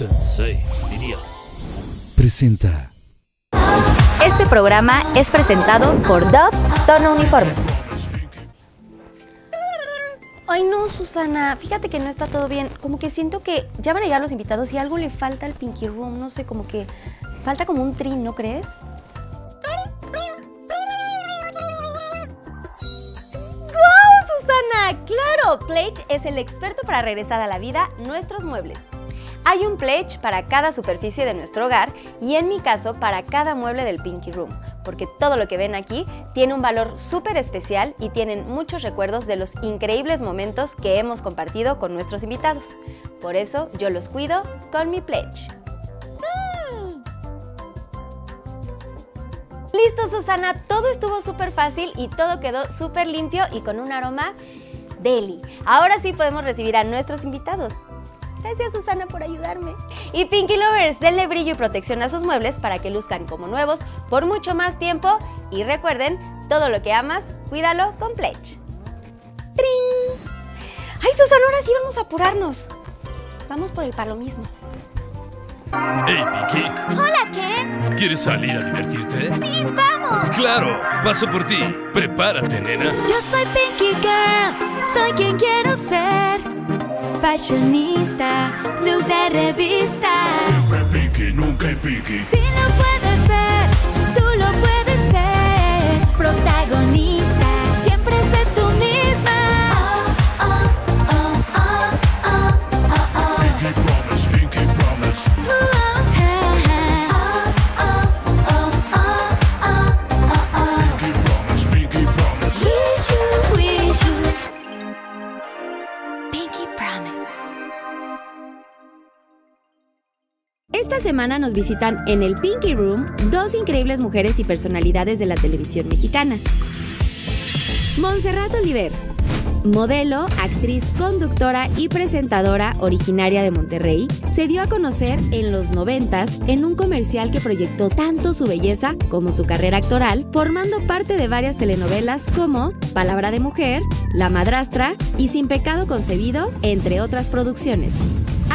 Sensei, diría. Presenta. Este programa es presentado por Dove Tono Uniforme. Ay, no, Susana, fíjate que no está todo bien. Como que siento que ya van a llegar los invitados y algo le falta al Pinky Room. No sé, como que falta como un trin, ¿no crees? ¡Wow, Susana! Claro, Plage es el experto para regresar a la vida nuestros muebles. Hay un pledge para cada superficie de nuestro hogar y en mi caso para cada mueble del Pinky Room, porque todo lo que ven aquí tiene un valor súper especial y tienen muchos recuerdos de los increíbles momentos que hemos compartido con nuestros invitados. Por eso yo los cuido con mi pledge. ¡Ah! Listo, Susana, todo estuvo súper fácil y todo quedó súper limpio y con un aroma deli. Ahora sí podemos recibir a nuestros invitados. Gracias Susana por ayudarme. Y Pinky Lovers, denle brillo y protección a sus muebles para que luzcan como nuevos por mucho más tiempo. Y recuerden, todo lo que amas, cuídalo con Pledge. ¡Tri! ¡Ay, Susana, ahora sí vamos a apurarnos! Vamos por el mismo. ¡Hey, Pinky! ¡Hola, Ken! ¿Quieres salir a divertirte? ¡Sí, vamos! ¡Claro! Paso por ti. Prepárate, nena. Yo soy Pinky Girl. Soy quien quiero ser fashionista, look de revista. Siempre pique, nunca pique. Si lo puedes ver, tú lo puedes ser. Protagonista. Esta semana nos visitan en el Pinky Room dos increíbles mujeres y personalidades de la televisión mexicana. Montserrat Oliver, modelo, actriz, conductora y presentadora originaria de Monterrey, se dio a conocer en los 90 en un comercial que proyectó tanto su belleza como su carrera actoral, formando parte de varias telenovelas como Palabra de Mujer, La Madrastra y Sin Pecado Concebido, entre otras producciones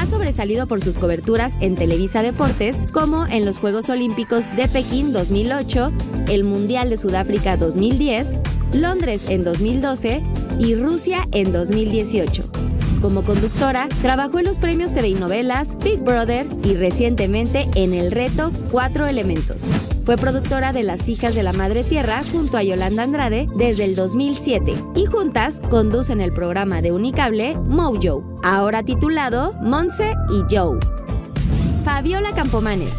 sobresalido por sus coberturas en Televisa Deportes, como en los Juegos Olímpicos de Pekín 2008, el Mundial de Sudáfrica 2010, Londres en 2012 y Rusia en 2018. Como conductora, trabajó en los premios TV y novelas, Big Brother y recientemente en el reto Cuatro Elementos. Fue productora de Las Hijas de la Madre Tierra junto a Yolanda Andrade desde el 2007 y juntas conducen el programa de Unicable Mojo, ahora titulado Monse y Joe. Fabiola Campomanes.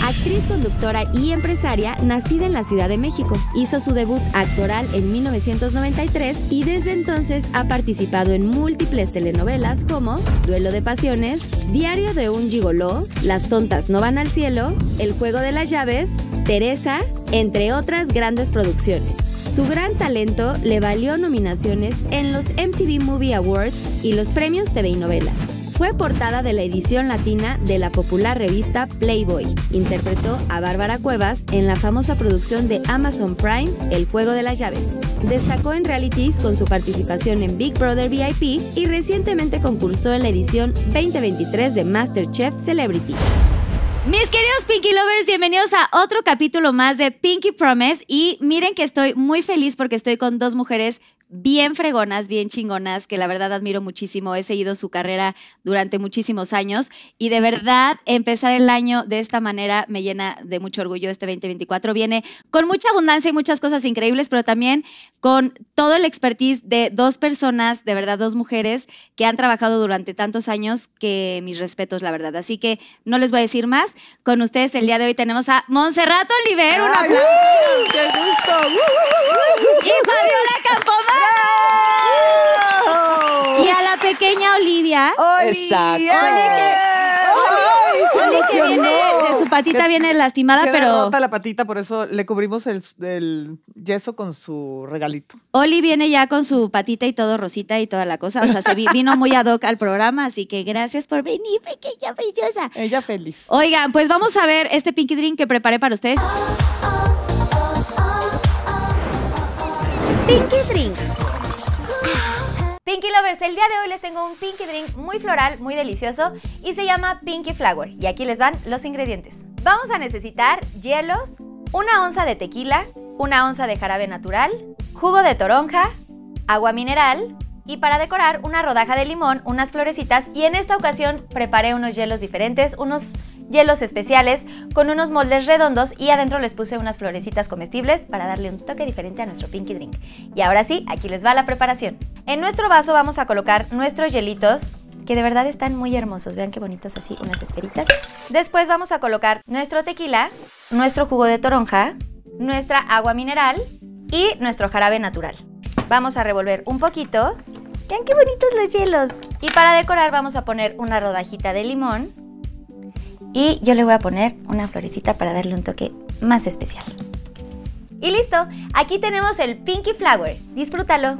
Actriz, conductora y empresaria nacida en la Ciudad de México. Hizo su debut actoral en 1993 y desde entonces ha participado en múltiples telenovelas como Duelo de Pasiones, Diario de un Gigoló, Las Tontas No Van al Cielo, El Juego de las Llaves, Teresa, entre otras grandes producciones. Su gran talento le valió nominaciones en los MTV Movie Awards y los premios TV y novelas. Fue portada de la edición latina de la popular revista Playboy. Interpretó a Bárbara Cuevas en la famosa producción de Amazon Prime, El Juego de las Llaves. Destacó en realities con su participación en Big Brother VIP y recientemente concursó en la edición 2023 de MasterChef Celebrity. Mis queridos Pinky Lovers, bienvenidos a otro capítulo más de Pinky Promise y miren que estoy muy feliz porque estoy con dos mujeres bien fregonas, bien chingonas, que la verdad admiro muchísimo. He seguido su carrera durante muchísimos años y de verdad empezar el año de esta manera me llena de mucho orgullo. Este 2024 viene con mucha abundancia y muchas cosas increíbles, pero también con todo el expertise de dos personas, de verdad, dos mujeres que han trabajado durante tantos años que mis respetos, la verdad. Así que no les voy a decir más. Con ustedes el día de hoy tenemos a Montserrat Oliver. Un aplauso. ¡Qué gusto! y Fabiola Campoma. Exacto. Oli que, viene, su patita viene lastimada, queda pero. rota la patita, por eso le cubrimos el, yeso con su regalito. Oli viene ya con su patita y todo rosita y toda la cosa. O sea, se vino muy ad hoc al programa, así que gracias por venir, pequeña brillosa Ella feliz. Oigan, pues vamos a ver este Pinky Drink que preparé para ustedes. Pinky Drink Pinky Lovers, el día de hoy les tengo un Pinky Drink muy floral, muy delicioso y se llama Pinky Flower. Y aquí les van los ingredientes. Vamos a necesitar hielos, una onza de tequila, una onza de jarabe natural, jugo de toronja, agua mineral, y para decorar, una rodaja de limón, unas florecitas y en esta ocasión preparé unos hielos diferentes, unos hielos especiales con unos moldes redondos y adentro les puse unas florecitas comestibles para darle un toque diferente a nuestro Pinky Drink. Y ahora sí, aquí les va la preparación. En nuestro vaso vamos a colocar nuestros hielitos que de verdad están muy hermosos, vean qué bonitos así, unas esferitas. Después vamos a colocar nuestro tequila, nuestro jugo de toronja, nuestra agua mineral y nuestro jarabe natural. Vamos a revolver un poquito. Vean qué bonitos los hielos. Y para decorar vamos a poner una rodajita de limón. Y yo le voy a poner una florecita para darle un toque más especial. Y listo, aquí tenemos el Pinky Flower. Disfrútalo.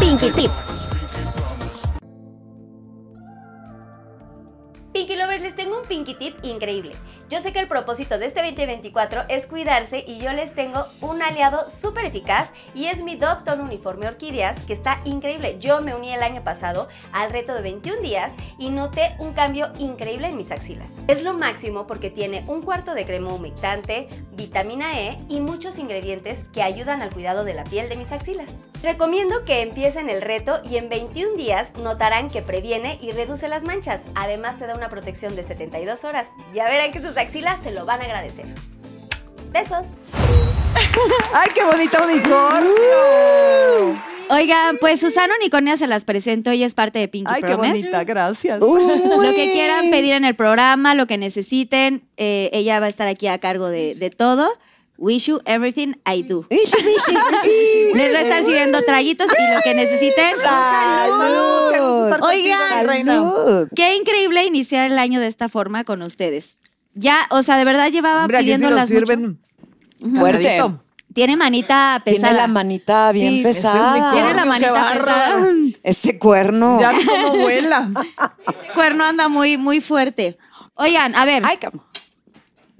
Pinky Tip. Pinky Lovers, les tengo un Pinky Tip increíble. Yo sé que el propósito de este 2024 es cuidarse y yo les tengo un aliado súper eficaz y es mi Dopton Uniforme Orquídeas que está increíble. Yo me uní el año pasado al reto de 21 días y noté un cambio increíble en mis axilas. Es lo máximo porque tiene un cuarto de crema humectante, vitamina E y muchos ingredientes que ayudan al cuidado de la piel de mis axilas. Recomiendo que empiecen el reto y en 21 días notarán que previene y reduce las manchas. Además te da una protección de 72 horas. Ya verán que sus axilas se lo van a agradecer. Besos. ¡Ay, qué bonito unicornio! Uh. Oigan, pues Susana Unicornia se las presento, ella es parte de Pinky Ay, qué bonita, gracias. Lo que quieran pedir en el programa, lo que necesiten, eh, ella va a estar aquí a cargo de, de todo. Wish you everything I do. Les voy a estar sirviendo traguitos y lo que necesiten. ¡Salud! Oigan, qué increíble iniciar el año de esta forma con ustedes. Ya, o sea, de verdad llevaba Hombre, pidiéndolas si sirven Fuerte. Tiene manita pesada. Tiene la manita bien pesada. Tiene la manita pesada. Ese cuerno. Ya como vuela. Ese cuerno anda muy, muy fuerte. Oigan, a ver. Ay,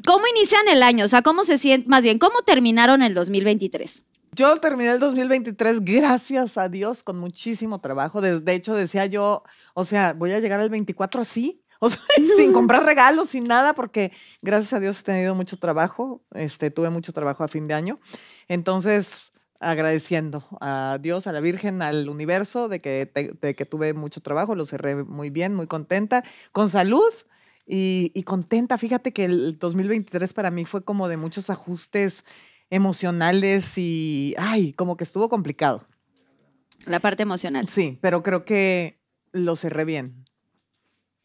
¿Cómo inician el año? O sea, ¿cómo se sienten, más bien, cómo terminaron el 2023? Yo terminé el 2023, gracias a Dios, con muchísimo trabajo. De, hecho, decía yo, o sea, voy a llegar al 24 así, o sea, sin comprar regalos, sin nada, porque gracias a Dios he tenido mucho trabajo, este, tuve mucho trabajo a fin de año. Entonces, agradeciendo a Dios, a la Virgen, al universo de que, de que tuve mucho trabajo, lo cerré muy bien, muy contenta, con salud y, contenta. Fíjate que el 2023 para mí fue como de muchos ajustes emocionales y, ay, como que estuvo complicado. La parte emocional. Sí, pero creo que lo cerré bien.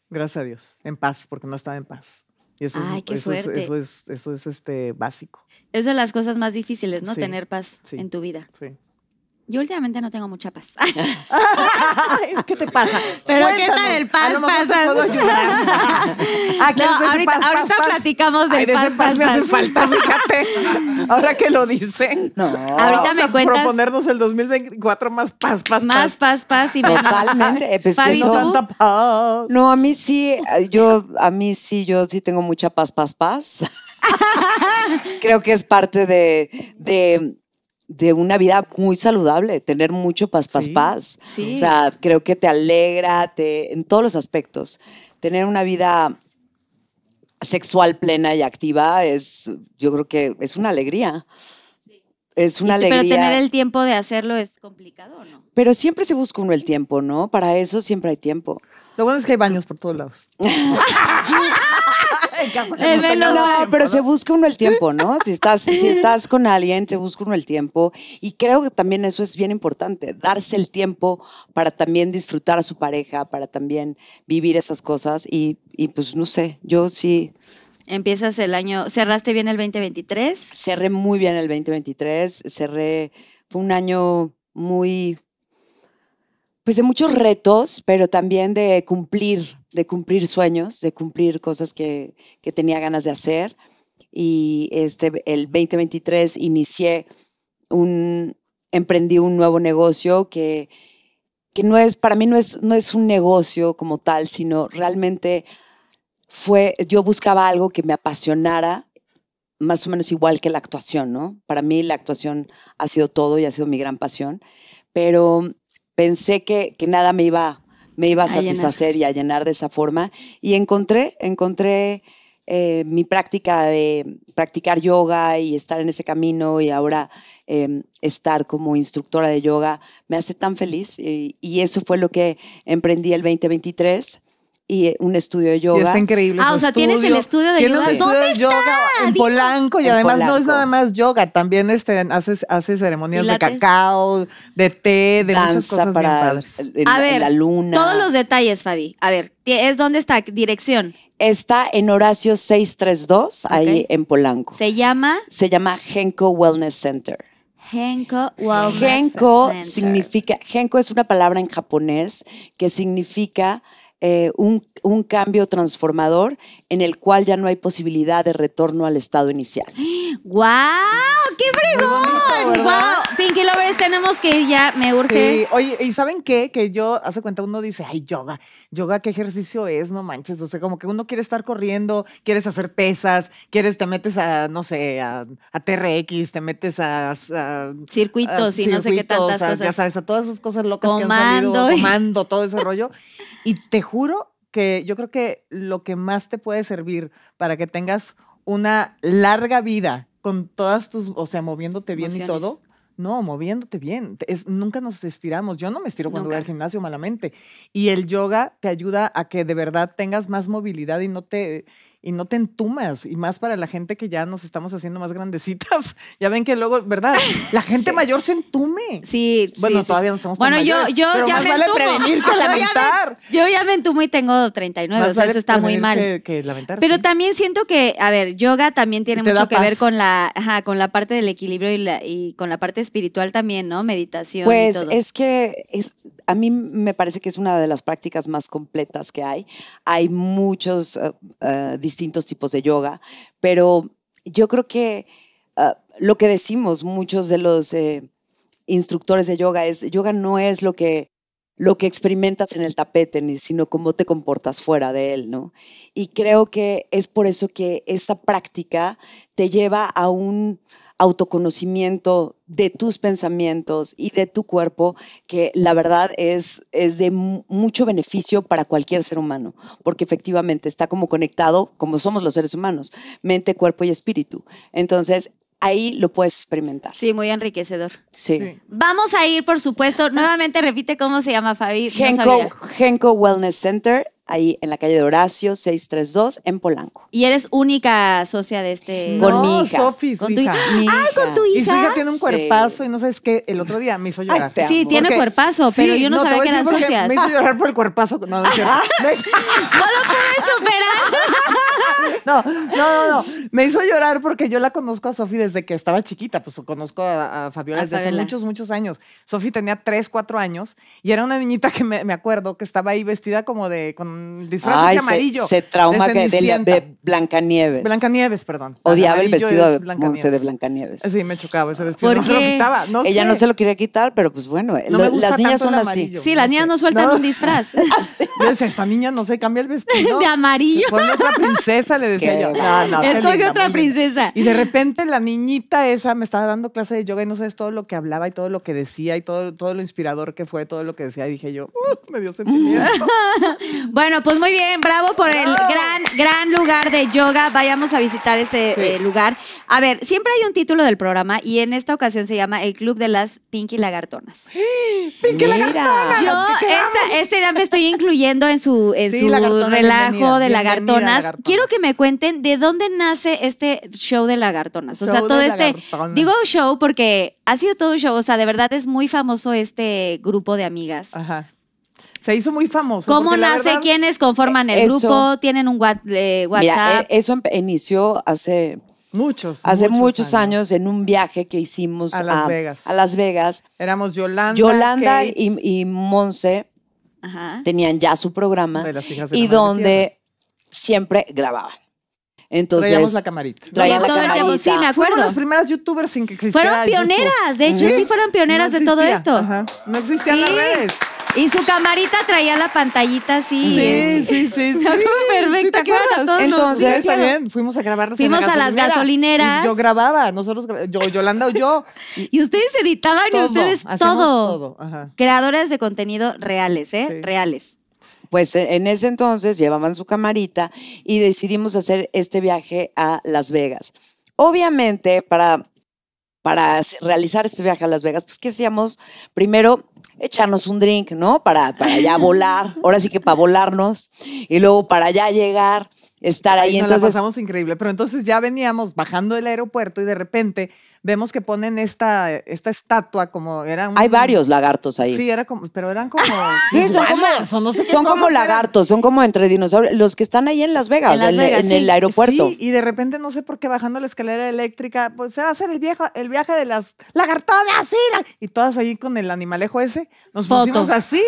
Gracias a Dios. En paz, porque no estaba en paz. eso, es, qué eso, es, eso, es, este básico. Es de las cosas más difíciles, ¿no? Tener paz en tu vida. Sí. Yo últimamente no tengo mucha paz. ¿Qué te pasa? Pero ¿qué tal el paz, pasa? ayudar. Ah, no, ahorita, paz, ahorita paz, platicamos del Ay, de paz, ese paz, me hace falta, fíjate. Ahora que lo dicen. No. Ahorita me me cuentas. Proponernos el 2024 más paz, paz, más paz. Más paz, paz y menos. Totalmente. no, pues, paz. no, a mí sí, eh, yo, a mí sí, yo sí tengo mucha paz, paz, paz. Creo que es parte de, de de una vida muy saludable, tener mucho paz, paz, paz. O sea, creo que te alegra, te, en todos los aspectos. Tener una vida sexual plena y activa es, yo creo que es una alegría. Es una alegría. Pero tener el tiempo de hacerlo es complicado, ¿no? Pero siempre se busca uno el tiempo, ¿no? Para eso siempre hay tiempo. Lo bueno es que hay baños por todos lados. no, pero se busca uno el tiempo, ¿no? Si estás, si estás con alguien, se busca uno el tiempo. Y creo que también eso es bien importante, darse el tiempo para también disfrutar a su pareja, para también vivir esas cosas. Y, y pues no sé, yo sí. Empiezas el año, ¿cerraste bien el 2023? Cerré muy bien el 2023, cerré, fue un año muy pues de muchos retos, pero también de cumplir, de cumplir sueños, de cumplir cosas que, que tenía ganas de hacer. Y este, el 2023 inicié un, emprendí un nuevo negocio que, que no es, para mí no es, no es un negocio como tal, sino realmente fue, yo buscaba algo que me apasionara, más o menos igual que la actuación, ¿no? Para mí la actuación ha sido todo y ha sido mi gran pasión, pero pensé que, nada me iba, me iba a, satisfacer y a llenar de esa forma. Y encontré, encontré eh, mi práctica de practicar yoga y estar en ese camino y ahora em, estar como instructora de yoga me hace tan feliz. Y, y eso fue lo que emprendí el 2023 y eh, un estudio de yoga. Y increíble. Ah, o sea, tienes el estudio de yoga. yoga en Polanco y además no es nada más yoga, también este, haces, hace ceremonias de cacao, de té, de muchas cosas para padres. A ver, la luna. Todos los detalles, Fabi. A ver, ¿es dónde está? Dirección. Está en Horacio 632, ahí en Polanco. ¿Se llama? Se llama Genko Wellness Center. Genko Wellness Genko significa, Genko es una palabra en japonés que significa eh, un, cambio transformador en el cual ya no hay posibilidad de retorno al estado inicial. ¡Guau! ¡Qué fregón! Pinky Lovers, tenemos que ir ya, me urge. Sí, oye, ¿y saben qué? Que yo, hace cuenta, uno dice, ay, yoga, yoga, ¿qué ejercicio es? No manches, o sea, como que uno quiere estar corriendo, quieres hacer pesas, quieres, te metes a, no sé, a, TRX, te metes a... circuitos y no sé qué tantas cosas. Ya a todas esas cosas locas que han salido, y... comando, todo ese rollo. Y te juro que yo creo que lo que más te puede servir para que tengas una larga vida con todas tus, o sea, moviéndote bien y todo, no, moviéndote bien. Es, nunca nos estiramos. Yo no me estiro cuando voy al gimnasio malamente. Y el yoga te ayuda a que de verdad tengas más movilidad y no te y no te entumas. Y más para la gente que ya nos estamos haciendo más grandecitas. ya ven que luego, ¿verdad? La gente mayor se entume. Sí. Bueno, todavía no somos Bueno, yo, ya me vale lamentar. Yo ya, me, entumo y tengo 39, o sea, eso está muy mal. pero también siento que, a ver, yoga también tiene mucho que ver con la, con la parte del equilibrio y, con la parte espiritual también, ¿no? Meditación. Pues es que es, a mí me parece que es una de las prácticas más completas que hay. Hay muchos eh, eh, distintos tipos de yoga, pero yo creo que ah, lo que decimos muchos de los eh, instructores de yoga es, yoga no es lo que, lo que experimentas en el tapete, sino cómo te comportas fuera de él, ¿no? Y creo que es por eso que esta práctica te lleva a un autoconocimiento de tus pensamientos y de tu cuerpo, que la verdad es, es de mucho beneficio para cualquier ser humano, porque efectivamente está como conectado, como somos los seres humanos, mente, cuerpo y espíritu. Entonces, ahí lo puedes experimentar. Sí, muy enriquecedor. Sí. Vamos a ir, por supuesto, nuevamente repite cómo se llama Fabi. Genco, Wellness Center, ahí en la calle de Horacio 632 en Polanco. Y eres única socia de este con mi hija. con tu hija. Mi Ah, con tu hija. Y su hija tiene un cuerpazo y no sabes qué, el otro día me hizo llorar. sí, tiene cuerpazo, pero yo no, sabía que eran socias. Me hizo llorar por el cuerpazo. No, no lo pude superar. No, no, no, Me hizo llorar porque yo la conozco a Sofi desde que estaba chiquita, pues conozco a, Fabiola desde hace muchos, muchos años. Sofi tenía 3, 4 años y era una niñita que me, acuerdo que estaba ahí vestida como de, con disfraz amarillo. Se, trauma de, que de, Blancanieves. Blancanieves, perdón. Odiaba el vestido de Blancanieves. Sí, me chocaba ese vestido. se Ella no se lo quería quitar, pero pues bueno, las niñas son así. Sí, las niñas no sueltan un disfraz. Esta niña, no se cambia el vestido. De amarillo. Con otra princesa le decía yo. No, Escoge otra princesa. Y de repente la niñita esa me estaba dando clase de yoga y no sabes todo lo que hablaba y todo lo que decía y todo, todo lo inspirador que fue, todo lo que decía. Y dije yo, me dio sentimiento. bueno, pues muy bien, bravo por el gran, gran lugar de yoga. Vayamos a visitar este eh, lugar. A ver, siempre hay un título del programa y en esta ocasión se llama El Club de las Pinky Lagartonas. ¡Eh! ¡Pinky Lagartonas! Yo esta, este ya me estoy incluyendo en su, relajo de lagartonas. Quiero que me cuenten de dónde nace este show de lagartonas. o sea, todo este. Digo show porque ha sido todo un show. O sea, de verdad es muy famoso este grupo de amigas. Ajá. Se hizo muy famoso. ¿Cómo nace? ¿Quiénes conforman el e-, grupo? ¿Tienen un eh, e-, WhatsApp? Mira, eso inició hace. Muchos. Hace muchos, años. en un viaje que hicimos a Las, Vegas. A Éramos Yolanda. Yolanda y, Monse. tenían ya su programa y donde siempre grababan. Entonces, traíamos la camarita. Traíamos la camarita. Sí, me acuerdo. Fueron las primeras youtubers sin que existiera Fueron pioneras, de hecho, sí, fueron pioneras de todo esto. Ajá. No existían las redes. Y su camarita traía la pantallita así. Sí, sí, sí. Perfecta Perfecto, sí, todos Entonces, también fuimos a grabar. Fuimos a las gasolineras. Y yo grababa, nosotros, yo, Yolanda o yo. Y, ustedes editaban y ustedes todo. Creadoras de contenido reales, ¿eh? Reales pues e-, en ese entonces llevaban su camarita y decidimos hacer este viaje a Las Vegas. Obviamente, para, para realizar este viaje a Las Vegas, pues, ¿qué hacíamos? Primero, echarnos un drink, ¿no? Para, para ya volar, ahora sí que para volarnos, y luego para ya llegar estar ahí. entonces, la pasamos increíble, pero entonces ya veníamos bajando del aeropuerto y de repente vemos que ponen esta, esta estatua como eran... Hay varios lagartos ahí. Sí, era como, pero eran como... son como, lagartos, son como entre dinosaurios, los que están ahí en Las Vegas, en, el aeropuerto. Sí, y de repente no sé por qué bajando la escalera eléctrica, pues se va a hacer el viaje, el viaje de las lagartadas. así. y todas ahí con el animalejo ese, nos fotos pusimos así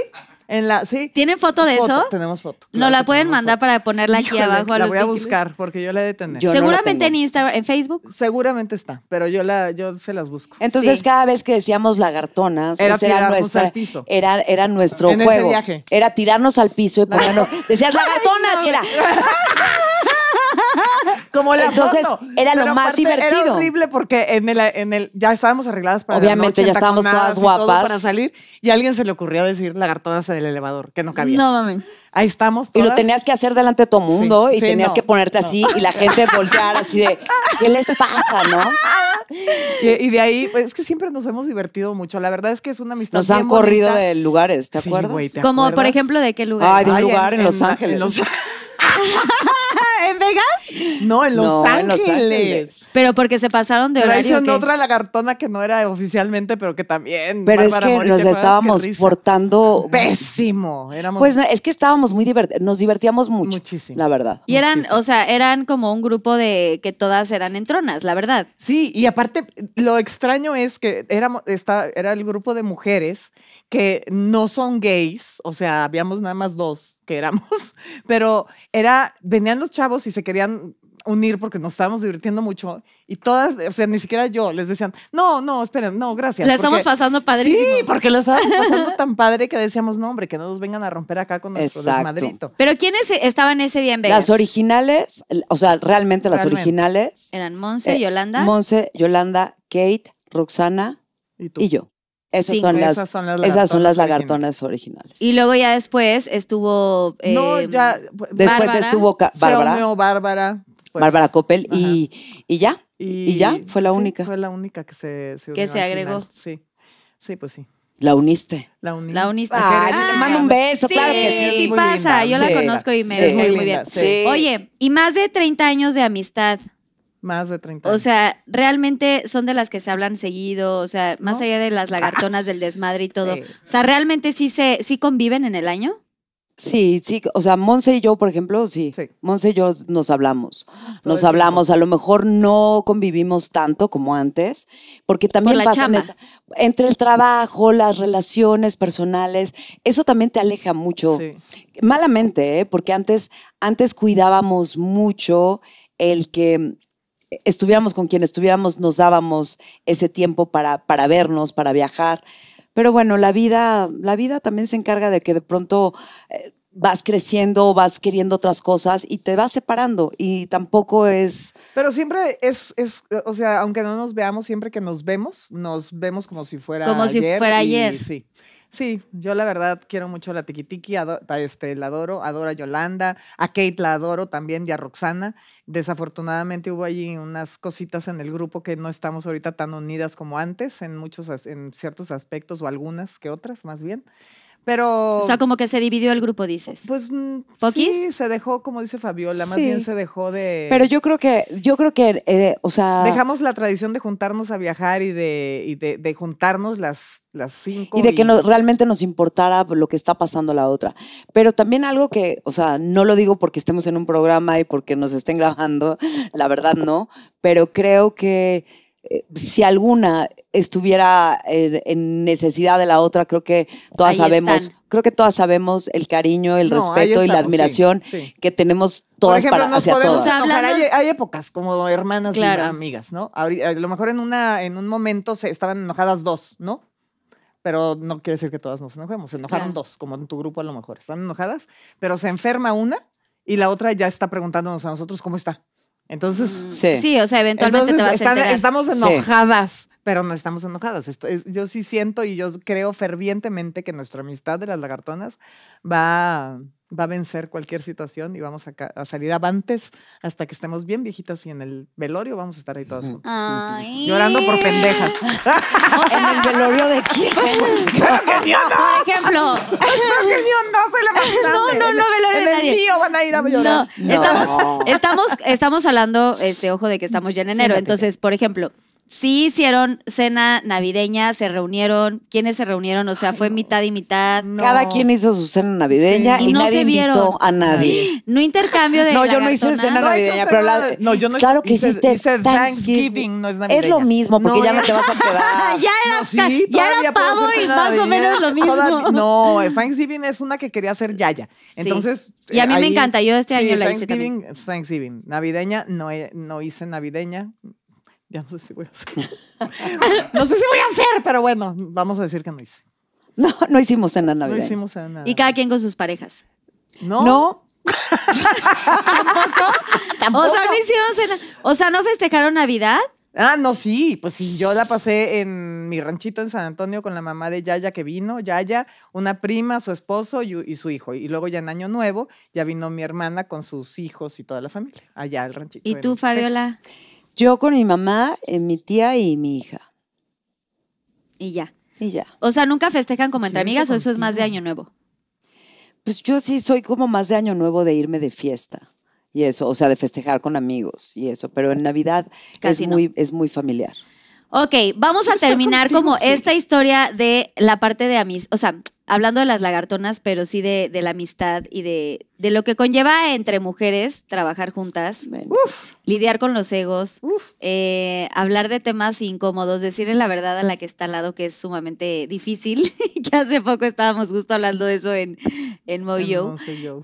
la, sí. ¿Tienen foto de eso? Tenemos foto. ¿Nos ¿No la pueden mandar para ponerla aquí abajo? la voy a buscar porque yo la he de Seguramente en Instagram, en Facebook. Seguramente está, pero yo la, yo se las busco. Entonces cada vez que decíamos lagartonas, era, era Era, era nuestro juego. Era tirarnos al piso y ponernos. Decías lagartonas y era. Entonces era lo más divertido. Era horrible porque en el, en el, ya estábamos arregladas para Obviamente, ya estábamos todas guapas. Para salir y a alguien se le ocurrió decir lagartonas en el elevador, que no cabía. No mames. Ahí estamos Y lo tenías que hacer delante de todo el mundo y tenías que ponerte así y la gente voltear así de, ¿qué les pasa, no? Y, de ahí, pues, es que siempre nos hemos divertido mucho. La verdad es que es una amistad. Nos han corrido de lugares, ¿te acuerdas? Como, por ejemplo, ¿de qué lugar? Ah, de un lugar en, Los Ángeles. en Vegas? No, en Los, Ángeles. Pero porque se pasaron de pero horario. Pero otra lagartona que no era oficialmente, pero que también. Pero es que nos estábamos portando. Pésimo. pues es que estábamos muy divertidos. Nos divertíamos mucho. Muchísimo. La verdad. Y eran, o sea, eran como un grupo de que todas eran entronas, la verdad. Sí, y aparte, lo extraño es que era el grupo de mujeres que no son gays, o sea, habíamos nada más dos que éramos, pero era, venían los chavos y se querían unir porque nos estábamos divirtiendo mucho y todas, o sea, ni siquiera yo les decían, no, no, esperen, no, gracias. La estamos pasando padre. Sí, porque la estábamos pasando tan padre que decíamos, no, hombre, que no nos vengan a romper acá con nuestro Pero ¿quiénes estaban ese día en Vegas? Las originales, o sea, realmente, las originales. Eran Monse, eh, Yolanda. Monse, Yolanda, Kate, Roxana y yo. Esas, son las, esas son las lagartonas originales. Y luego ya después estuvo. no, em, ya. Después estuvo Bárbara. Bárbara. Pues, Bárbara Coppel y, y, ya. Y, ya, fue la única. Fue la única que se, se, que se agregó. Sí. Sí, pues sí. La uniste. La, la uniste. Ah, ah, mando un beso, claro que sí. Sí, pasa, yo la conozco y me sí, muy, muy bien. Oye, y más de 30 años de amistad. Más de 30 O sea, realmente son de las que se hablan seguido, o sea, más allá de las ah. lagartonas del desmadre y todo. O sea, ¿realmente sí, se, sí conviven en el año? Sí, sí, o sea, Monse y yo, por ejemplo, sí. Monse y yo nos hablamos. nos hablamos, a lo mejor no convivimos tanto como antes, porque también pasan esa, entre el trabajo, las relaciones personales, eso también te aleja mucho. Malamente, ¿eh? porque antes antes cuidábamos mucho el que estuviéramos con quien estuviéramos, nos dábamos ese tiempo para, para vernos, para viajar. Pero bueno, la vida, la vida también se encarga de que de pronto eh, vas creciendo, vas queriendo otras cosas y te vas separando y tampoco es... Pero siempre es, es o sea, aunque no nos veamos, siempre que nos vemos, nos vemos como si fuera ayer. Como si fuera ayer. sí. Sí, yo la verdad quiero mucho a la Tiki este, la adoro, adoro a Yolanda, a Kate la adoro también y a Roxana. Desafortunadamente hubo allí unas cositas en el grupo que no estamos ahorita tan unidas como antes en muchos en ciertos aspectos o algunas que otras más bien. Pero. O sea, como que se dividió el grupo, dices. Pues mm, sí, se dejó, como dice Fabiola, más bien se dejó de. Pero yo creo que, yo creo que, eh, o sea. Dejamos la tradición de juntarnos a viajar y de, de, juntarnos las, cinco. Y de que realmente nos importara lo que está pasando la otra. Pero también algo que, o sea, no lo digo porque estemos en un programa y porque nos estén grabando, la verdad no. Pero creo que si alguna estuviera eh, en necesidad de la otra, creo que todas sabemos, creo que todas sabemos el cariño, el respeto y la admiración que tenemos todas para, hacia podemos todas. Hay, épocas como hermanas amigas, ¿no? A, lo mejor en una en un momento se estaban enojadas dos, ¿no? Pero no quiere decir que todas nos enojemos. Se enojaron dos, como en tu grupo a lo mejor. Están enojadas, pero se enferma una y la otra ya está preguntándonos a nosotros cómo está. Entonces. Mm. Sí. o sea, eventualmente te vas a Estamos enojadas. Pero no estamos enojadas. yo sí siento y yo creo fervientemente que nuestra amistad de las lagartonas va va a vencer cualquier situación y vamos a, salir avantes hasta que estemos bien viejitas y en el velorio vamos a estar ahí todas Ay. Llorando por pendejas. ¿En el velorio de quién? ¡Claro que no! Por ejemplo. ¡Claro que mío no! Soy la más No, no, no, velorio en el mío van a ir a llorar. No, Estamos, estamos, estamos hablando, este, ojo, de que estamos ya en enero. Entonces, por ejemplo, Sí hicieron cena navideña, se reunieron. ¿Quiénes se reunieron? O sea, fue mitad y mitad. Cada quien hizo su cena navideña y, no nadie invitó a nadie. No intercambio de No, yo no hice cena navideña, pero la, no, Claro que hiciste Thanksgiving, no es navideña. Es lo mismo porque ya, no te vas a quedar. ya era, ya era pavo y más o menos lo mismo. no, Thanksgiving es una que quería hacer Yaya. Entonces, y a mí me encanta, yo este año la hice Thanksgiving, Thanksgiving, navideña, no, no hice navideña. Ya no sé si voy a hacer. no sé si voy a hacer, pero bueno, vamos a decir que no hice. No, no hicimos en la Navidad. No hicimos en la Y cada quien con sus parejas. No. No. ¿Tampoco? ¿Tampoco? O sea, no hicieron cena. O sea, ¿no festejaron Navidad? Ah, no, sí, pues sí, yo la pasé en mi ranchito en San Antonio con la mamá de Yaya que vino, Yaya, una prima, su esposo y, su hijo. Y luego ya en Año Nuevo ya vino mi hermana con sus hijos y toda la familia allá al ranchito. ¿Y tú, Fabiola? Yo con mi mamá, eh, mi tía y mi hija. Y ya. Y ya. O sea, nunca festejan como entre amigas o eso es más de Año Nuevo. Pues yo sí soy como más de Año Nuevo de irme de fiesta y eso, o sea, de festejar con amigos y eso, pero en Navidad es, muy, es muy familiar. Ok, vamos a terminar como esta historia de la parte de amistad, o sea, hablando de las lagartonas, pero sí de, la amistad y de, lo que conlleva entre mujeres trabajar juntas, lidiar con los egos, eh, hablar de temas incómodos, decirle la verdad a la que está al lado, que es sumamente difícil, que hace poco estábamos justo hablando de eso en, en Moyo,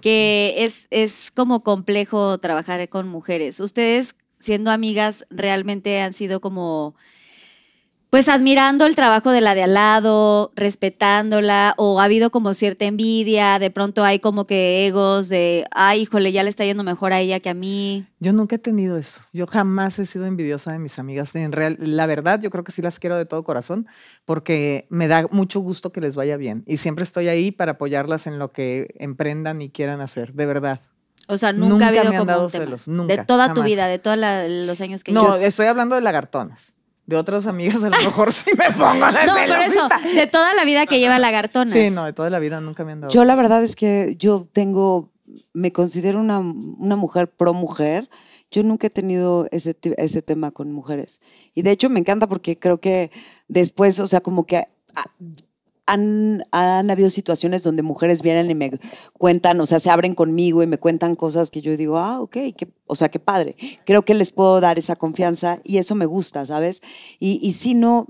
que es, es como complejo trabajar con mujeres. Ustedes, siendo amigas, realmente han sido como pues admirando el trabajo de la de al lado, respetándola, o ha habido como cierta envidia, de pronto hay como que egos de, ay, híjole, ya le está yendo mejor a ella que a mí. Yo nunca he tenido eso, yo jamás he sido envidiosa de mis amigas, en real, la verdad yo creo que sí las quiero de todo corazón, porque me da mucho gusto que les vaya bien y siempre estoy ahí para apoyarlas en lo que emprendan y quieran hacer, de verdad. O sea, nunca, han De toda tu vida, de todos los años que No, estoy hablando de lagartonas de otras amigas a lo mejor sí me pongo la No, por eso, de toda la vida que lleva lagartonas. Sí, no, de toda la vida nunca me han dado. Yo la verdad es que yo tengo, me considero una, mujer pro mujer. Yo nunca he tenido ese, ese tema con mujeres. Y de hecho me encanta porque creo que después, o sea, como que ah, han, habido situaciones donde mujeres vienen y me cuentan, o sea, se abren conmigo y me cuentan cosas que yo digo, ah, ok, que, o sea, qué padre. Creo que les puedo dar esa confianza y eso me gusta, ¿sabes? y si no,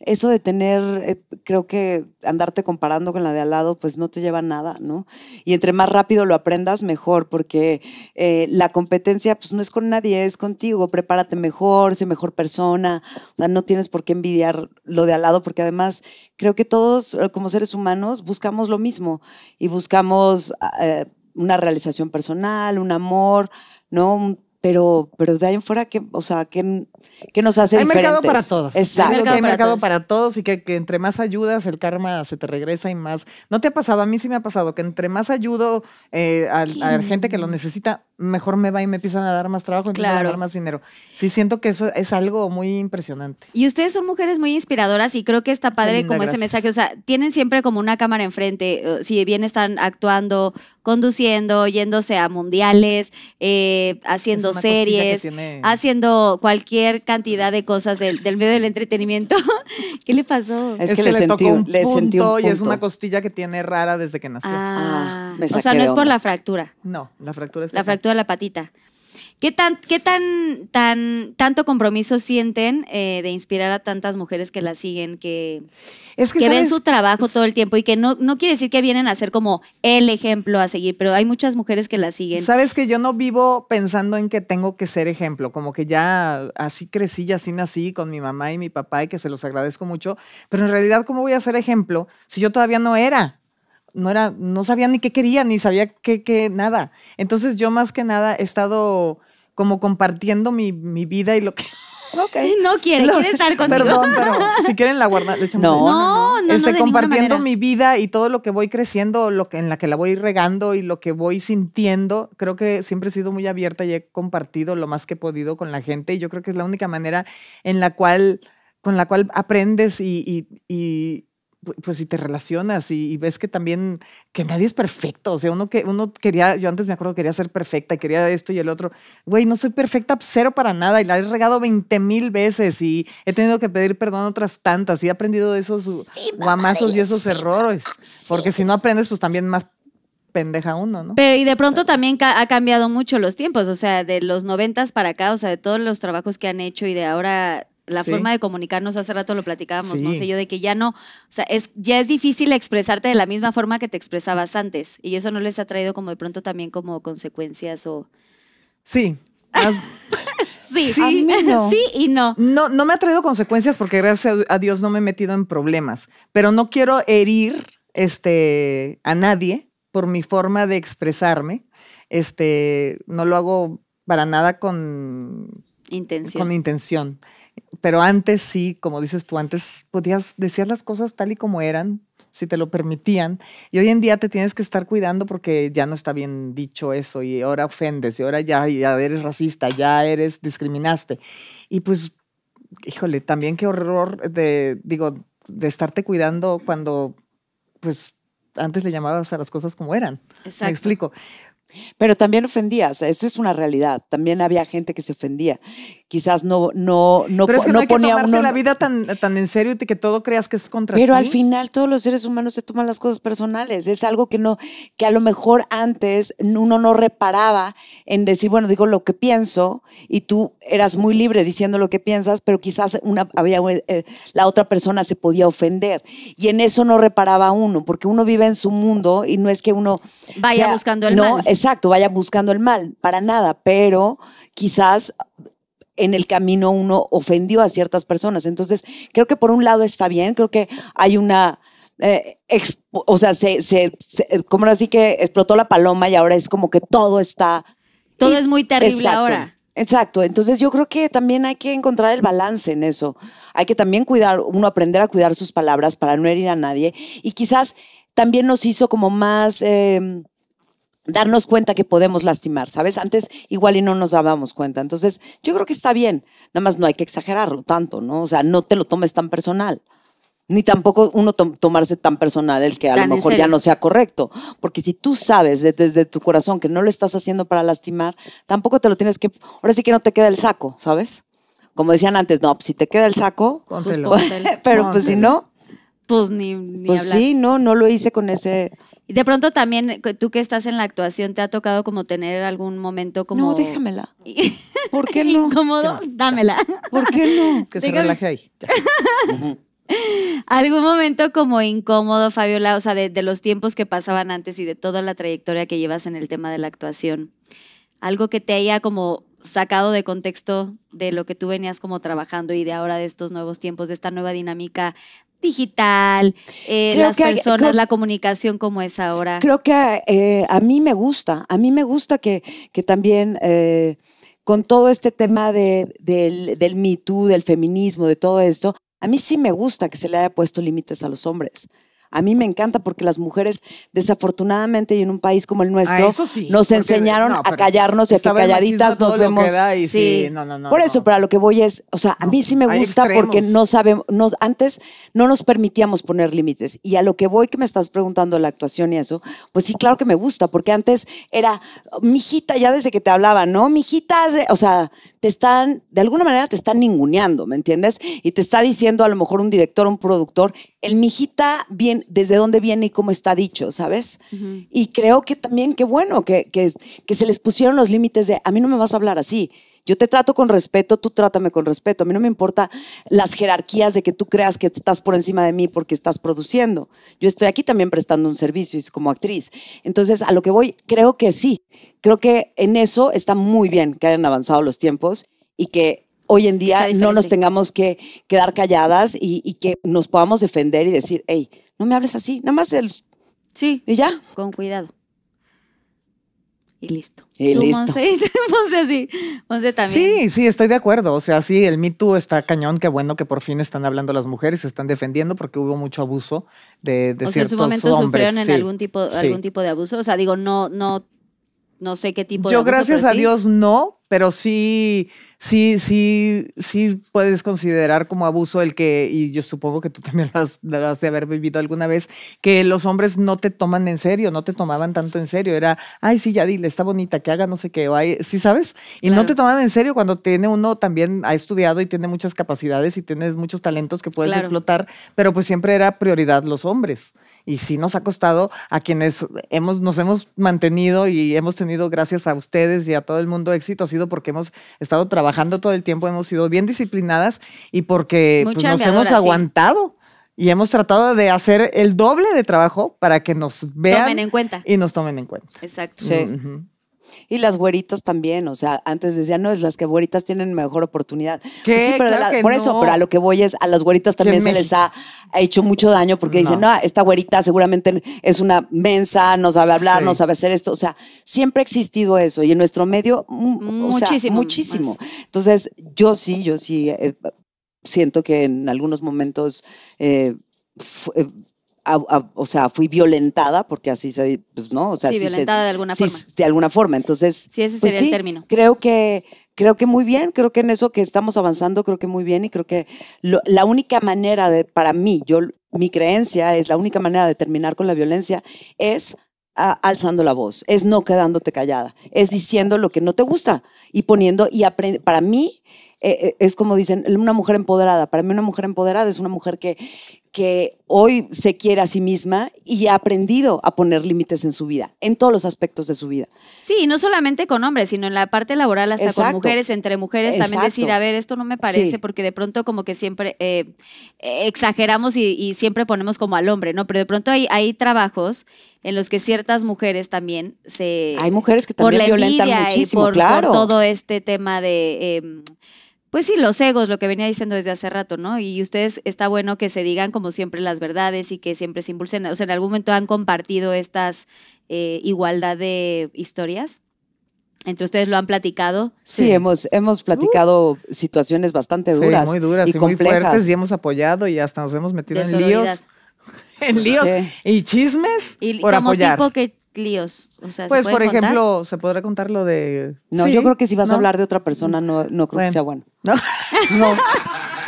eso de tener, eh, creo que andarte comparando con la de al lado, pues no te lleva a nada, ¿no? Y entre más rápido lo aprendas, mejor, porque eh, la competencia, pues no es con nadie, es contigo. Prepárate mejor, sé mejor persona. O sea, no tienes por qué envidiar lo de al lado, porque además creo que todos, eh, como seres humanos, buscamos lo mismo y buscamos ah, una realización personal, un amor, ¿no? pero, pero de ahí en fuera, que, o sea, qué que nos hace hay mercado para todos. Exacto. Hay mercado, para, todos. y que, entre más ayudas, el karma se te regresa y más. ¿No te ha pasado? A mí sí me ha pasado que entre más ayudo eh, a, la gente que lo necesita, mejor me va y me empiezan a dar más trabajo, claro. empiezan a dar más dinero. Sí, siento que eso es algo muy impresionante. Y ustedes son mujeres muy inspiradoras y creo que está padre como ese este mensaje. O sea, tienen siempre como una cámara enfrente. Eh, si bien están actuando, conduciendo, yéndose a mundiales, eh, haciendo series, haciendo cualquier cantidad de cosas del, medio del entretenimiento. ¿Qué le pasó? Es, que, le, punto y es una costilla que tiene rara desde que nació. Ah. Ah, o sea, no es por la fractura. No, la fractura es. La fractura de la patita. ¿Qué, tan, qué tan, tan, tanto compromiso sienten eh, de inspirar a tantas mujeres que la siguen, que, ven su trabajo todo el tiempo y que no, no quiere decir que vienen a ser como el ejemplo a seguir, pero hay muchas mujeres que la siguen? Sabes que yo no vivo pensando en que tengo que ser ejemplo, como que ya así crecí y así nací con mi mamá y mi papá y que se los agradezco mucho, pero en realidad, ¿cómo voy a ser ejemplo si yo todavía no era? no era, no sabía ni qué quería, ni sabía qué, qué, nada. Entonces yo más que nada he estado como compartiendo mi, vida y lo que... No quiere, quiere estar contigo. Perdón, pero si quieren la guardar, le no, no, no, este, compartiendo mi vida y todo lo que voy creciendo, lo que, en la que la voy regando y lo que voy sintiendo. Creo que siempre he sido muy abierta y he compartido lo más que he podido con la gente y yo creo que es la única manera en la cual, con la cual aprendes y pues si te relacionas y, ves que también, que nadie es perfecto, o sea, uno que uno quería, yo antes me acuerdo quería ser perfecta y quería esto y el otro, güey, no soy perfecta cero para nada y la he regado 20 mil veces y he tenido que pedir perdón otras tantas y he aprendido esos guamazos y esos errores, porque si no aprendes, pues también más pendeja uno, ¿no? Pero y de pronto también ha cambiado mucho los tiempos, o sea, de los noventas para acá, o sea, de todos los trabajos que han hecho y de ahora la forma de comunicarnos, hace rato lo platicábamos, no Monse yo, de que ya no, o sea, es, ya es difícil expresarte de la misma forma que te expresabas antes. Y eso no les ha traído como de pronto también como consecuencias o... Sí. sí. Sí. sí y no. No, no me ha traído consecuencias porque gracias a Dios no me he metido en problemas, pero no quiero herir este, a nadie por mi forma de expresarme. Este, no lo hago para nada con intención. Con intención pero antes sí, como dices tú, antes podías decir las cosas tal y como eran, si te lo permitían. Y hoy en día te tienes que estar cuidando porque ya no está bien dicho eso y ahora ofendes y ahora ya, eres racista, ya eres, discriminaste. Y pues, híjole, también qué horror de, digo, de estarte cuidando cuando, pues, antes le llamabas a las cosas como eran. Exacto. Me explico. Pero también ofendías, eso es una realidad. También había gente que se ofendía. Quizás no, no, no, pero es que no, ponía la vida tan, tan en serio y que todo creas que es contra Pero al final todos los seres humanos se toman las cosas personales. Es algo que no, que a lo mejor antes uno no reparaba en decir, bueno, digo lo que pienso y tú eras muy libre diciendo lo que piensas, pero quizás una, había, eh, eh, la otra persona se podía ofender. Y en eso no reparaba uno, porque uno vive en su mundo y no es que uno. Vaya buscando el mal exacto, vaya buscando el mal, para nada, pero quizás en el camino uno ofendió a ciertas personas. Entonces, creo que por un lado está bien, creo que hay una... Eh, o sea, se, se, así que explotó la paloma y ahora es como que todo está... Todo es muy terrible ahora. Exacto, entonces yo creo que también hay que encontrar el balance en eso. Hay que también cuidar, uno aprender a cuidar sus palabras para no herir a nadie y quizás también nos hizo como más... Em, darnos cuenta que podemos lastimar, ¿sabes? Antes igual y no nos dábamos cuenta. Entonces, yo creo que está bien, nada más no hay que exagerarlo tanto, ¿no? O sea, no te lo tomes tan personal. Ni tampoco uno tomarse tan personal el que a lo mejor ya no sea correcto. Porque si tú sabes desde tu corazón que no lo estás haciendo para lastimar, tampoco te lo tienes que... Ahora sí que no te queda el saco, ¿sabes? Como decían antes, no, pues, si te queda el saco, pues, póntelo, pero pues si no, pues ni, ni Pues sí, no, no lo hice con ese... Y de pronto también, tú que estás en la actuación, ¿te ha tocado como tener algún momento como... No, déjamela. ¿Por qué no? Incómodo, dámela. ¿Por qué no? Que se relaje ahí. ¿Algún momento como incómodo, Fabiola, o sea, de, de, los tiempos que pasaban antes y de toda la trayectoria que llevas en el tema de la actuación? ¿Algo que te haya como sacado de contexto de lo que tú venías como trabajando y de ahora de estos nuevos tiempos, de esta nueva dinámica digital, eh, las personas, la comunicación como es ahora. Creo que eh, a mí me gusta, a mí me gusta que, que también eh, con todo este tema de, del, del Me Too, del feminismo, de todo esto, a mí sí me gusta que se le haya puesto límites a los hombres. A mí me encanta porque las mujeres, desafortunadamente, y en un país como el nuestro, nos enseñaron a callarnos y a que calladitas nos vemos. Sí. no, no, Por eso, pero a lo que voy es, o sea, a mí sí me gusta porque no sabemos, antes no nos permitíamos poner límites. Y a lo que voy, que me estás preguntando la actuación y eso, pues sí, claro que me gusta, porque antes era, mijita, ya desde que te hablaba, ¿no? Mijitas, o sea, te están, de alguna manera te están ninguneando, ¿me entiendes? Y te está diciendo a lo mejor un director, un productor, el mijita viene desde dónde viene y cómo está dicho, ¿sabes? Y creo que también, qué bueno, que, que, se les pusieron los límites de, a mí no me vas a hablar así, yo te trato con respeto, tú trátame con respeto. A mí no me importa las jerarquías de que tú creas que estás por encima de mí porque estás produciendo. Yo estoy aquí también prestando un servicio como actriz. Entonces, a lo que voy, creo que sí. Creo que en eso está muy bien que hayan avanzado los tiempos y que hoy en día no nos tengamos que quedar calladas y que nos podamos defender y decir, hey, no me hables así, nada más el... Sí. Y ya. Con cuidado. Y listo. Y ¿Tú, listo. Monse? Monse, sí. Monse también. Sí, sí, estoy de acuerdo. O sea, sí, el Me está cañón. Qué bueno que por fin están hablando las mujeres, se están defendiendo porque hubo mucho abuso de, de o ciertos sea, en su momento sufrieron en algún, tipo, algún tipo de abuso. O sea, digo, no, no no sé qué tipo Yo, de... Yo gracias a Dios no, pero sí, sí, sí, sí puedes considerar como abuso el que, y yo supongo que tú también lo has, de haber vivido alguna vez, que los hombres no te toman en serio, no te tomaban tanto en serio. Era, ay, sí, ya dile, está bonita, que haga no sé qué, o ay, sí, ¿sabes? Y no te toman en serio cuando tiene uno también, ha estudiado y tiene muchas capacidades y tienes muchos talentos que puedes explotar, pero pues siempre era prioridad los hombres y sí nos ha costado a quienes hemos, nos hemos mantenido y hemos tenido, gracias a ustedes y a todo el mundo, éxito ha sido porque hemos estado trabajando todo el tiempo, hemos sido bien disciplinadas y porque pues, nos hemos aguantado. Y hemos tratado de hacer el doble de trabajo para que nos vean. en cuenta. Y nos tomen en cuenta. Exacto. Y las güeritas también, o sea, antes decía no, es las que güeritas tienen mejor oportunidad. sí, pero por eso, pero a lo que voy es, a las güeritas también se les ha, hecho mucho daño porque dicen, no, esta güerita seguramente es una mensa, no sabe hablar, no sabe hacer esto. O sea, siempre ha existido eso y en nuestro medio, mm, muchísimo. muchísimo. Entonces, yo sí, yo sí eh, siento que en algunos momentos... Eh, eh o sea, fui violentada, porque así se, pues no, o sea, sí, violentada de alguna forma. De alguna forma, entonces. Sí, ese pues sería el término. Creo que, creo que muy bien, creo que en eso que estamos avanzando, creo que muy bien y creo que la única manera de, para mí, yo, mi creencia es la única manera de terminar con la violencia es alzando la voz, es no quedándote callada, es diciendo lo que no te gusta y poniendo, y para mí, eh, eh, es como dicen, una mujer empoderada. Para mí una mujer empoderada es una mujer que, que hoy se quiere a sí misma y ha aprendido a poner límites en su vida, en todos los aspectos de su vida. Sí, y no solamente con hombres, sino en la parte laboral, hasta con mujeres, entre mujeres, también decir, a ver, esto no me parece, porque de pronto como que siempre eh, exageramos y, siempre ponemos como al hombre, ¿no? Pero de pronto hay, hay trabajos en los que ciertas mujeres también se... Hay mujeres que también por la violentan muchísimo, claro. todo este tema de... Em, pues sí, los egos, lo que venía diciendo desde hace rato, ¿no? Y ustedes está bueno que se digan como siempre las verdades y que siempre se impulsen. O sea, en algún momento han compartido estas eh, igualdad de historias. ¿Entre ustedes lo han platicado? Sí, hemos, hemos platicado uh. situaciones bastante duras. muy duras y, muy fuertes y hemos apoyado y hasta nos hemos metido en líos. en líos y chismes y, por apoyar. Tipo que líos? O sea, pues, por ejemplo, se podrá contar lo de. No, yo creo que si vas a hablar de otra persona, no, creo que sea bueno. No. no.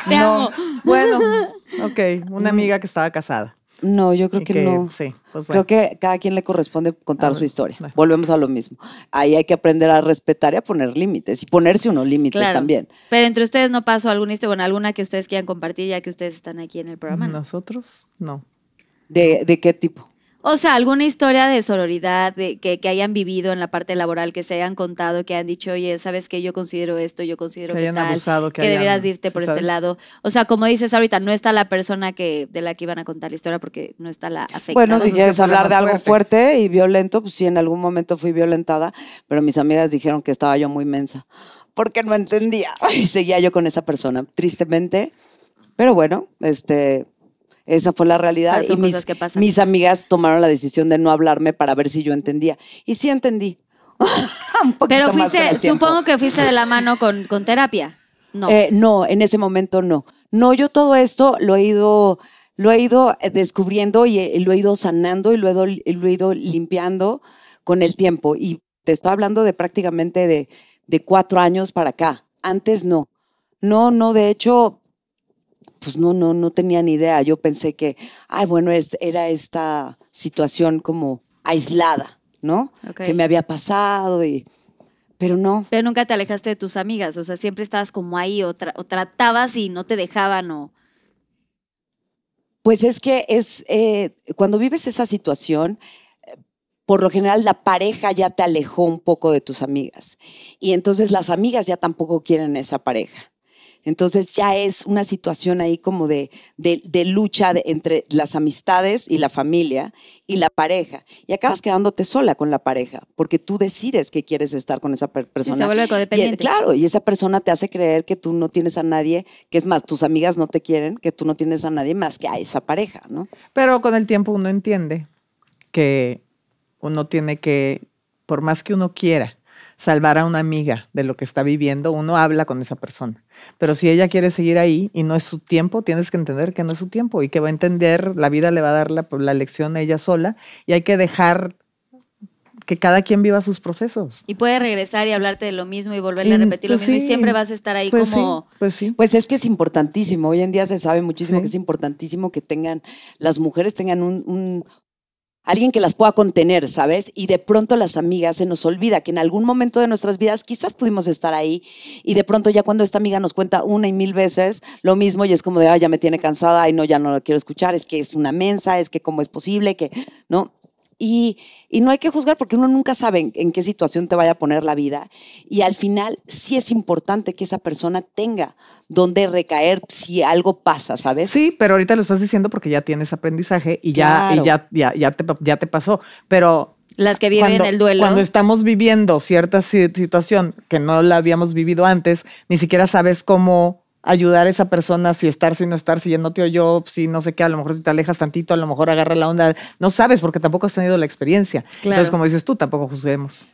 Bueno, ok. Una amiga que estaba casada. No, yo creo que, no. Sí, pues Creo que cada quien le corresponde contar su historia. Volvemos a lo mismo. Ahí hay que aprender a respetar y a poner límites y ponerse unos límites también. Pero entre ustedes no pasó alguna bueno, alguna que ustedes quieran compartir ya que ustedes están aquí en el programa. Nosotros no. ¿De, ¿De qué tipo? O sea, alguna historia de sororidad que, hayan vivido en la parte laboral, que se hayan contado, que han dicho, oye, sabes que yo considero esto, yo considero que, que hayan que, deberías irte por este lado. O sea, como dices ahorita, no está la persona que de la que iban a contar la historia porque no está la afectada. Bueno, si quieres hablar de algo fuerte y violento, pues sí, en algún momento fui violentada, pero mis amigas dijeron que estaba yo muy mensa porque no entendía y seguía yo con esa persona, tristemente. Pero bueno, este, esa fue la realidad. Y mis, amigas tomaron la decisión de no hablarme para ver si yo entendía. Y sí entendí. Pero fuiste, supongo que fuiste de la mano con, con terapia. No. Eh, no, en ese momento no. No, yo todo esto lo he ido, lo he ido eh, descubriendo y eh, lo he ido sanando y lo he, lo ido limpiando con el tiempo. Y te estoy hablando de prácticamente de, de cuatro años para acá. Antes no. No, no, de hecho, pues no, no, no tenía ni idea. Yo pensé que, ay, bueno, es, era esta situación como aislada, ¿no? Que me había pasado y... Pero no. Pero nunca te alejaste de tus amigas, o sea, siempre estabas como ahí o, tratabas y no te dejaban o... Pues es que es, eh, cuando vives esa situación, por lo general la pareja ya te alejó un poco de tus amigas y entonces las amigas ya tampoco quieren esa pareja. Entonces ya es una situación ahí como de, lucha entre las amistades y la familia y la pareja. Y acabas quedándote sola con la pareja, porque tú decides que quieres estar con esa persona. se vuelve codependiente. claro, y esa persona te hace creer que tú no tienes a nadie, que es más, tus amigas no te quieren, que tú no tienes a nadie más que a esa pareja, ¿no? Pero con el tiempo uno entiende que uno tiene que, por más que uno quiera, salvar a una amiga de lo que está viviendo, uno habla con esa persona. Pero si ella quiere seguir ahí y no es su tiempo, tienes que entender que no es su tiempo y que va a entender, la vida le va a dar la, pues, la lección a ella sola y hay que dejar que cada quien viva sus procesos. Y puede regresar y hablarte de lo mismo y volverle a mm, repetir lo pues mismo y siempre vas a estar ahí pues como... pues es que es importantísimo. Hoy en día se sabe muchísimo que es importantísimo que tengan, las mujeres tengan un, alguien que las pueda contener, ¿sabes? Y de pronto las amigas se nos olvida que en algún momento de nuestras vidas quizás pudimos estar ahí y de pronto ya cuando esta amiga nos cuenta una y mil veces lo mismo y es como de, ay, ya me tiene cansada, ay, no, ya no lo quiero escuchar, es que es una mensa, es que cómo es posible, que, ¿no? Y, no hay que juzgar porque uno nunca sabe en, qué situación te vaya a poner la vida. Y al final sí es importante que esa persona tenga donde recaer si algo pasa, ¿sabes? Sí, pero ahorita lo estás diciendo porque ya tienes aprendizaje y ya, ya, ya, ya, te, pasó. Pero las que viven el duelo. Cuando estamos viviendo cierta situación que no la habíamos vivido antes, ni siquiera sabes cómo ayudar a esa persona si estar, si no estar, si ya no te oyó, si no sé qué, a lo mejor si te alejas tantito, a lo mejor agarra la onda. No sabes porque tampoco has tenido la experiencia. Entonces, como dices tú, tampoco juzguemos.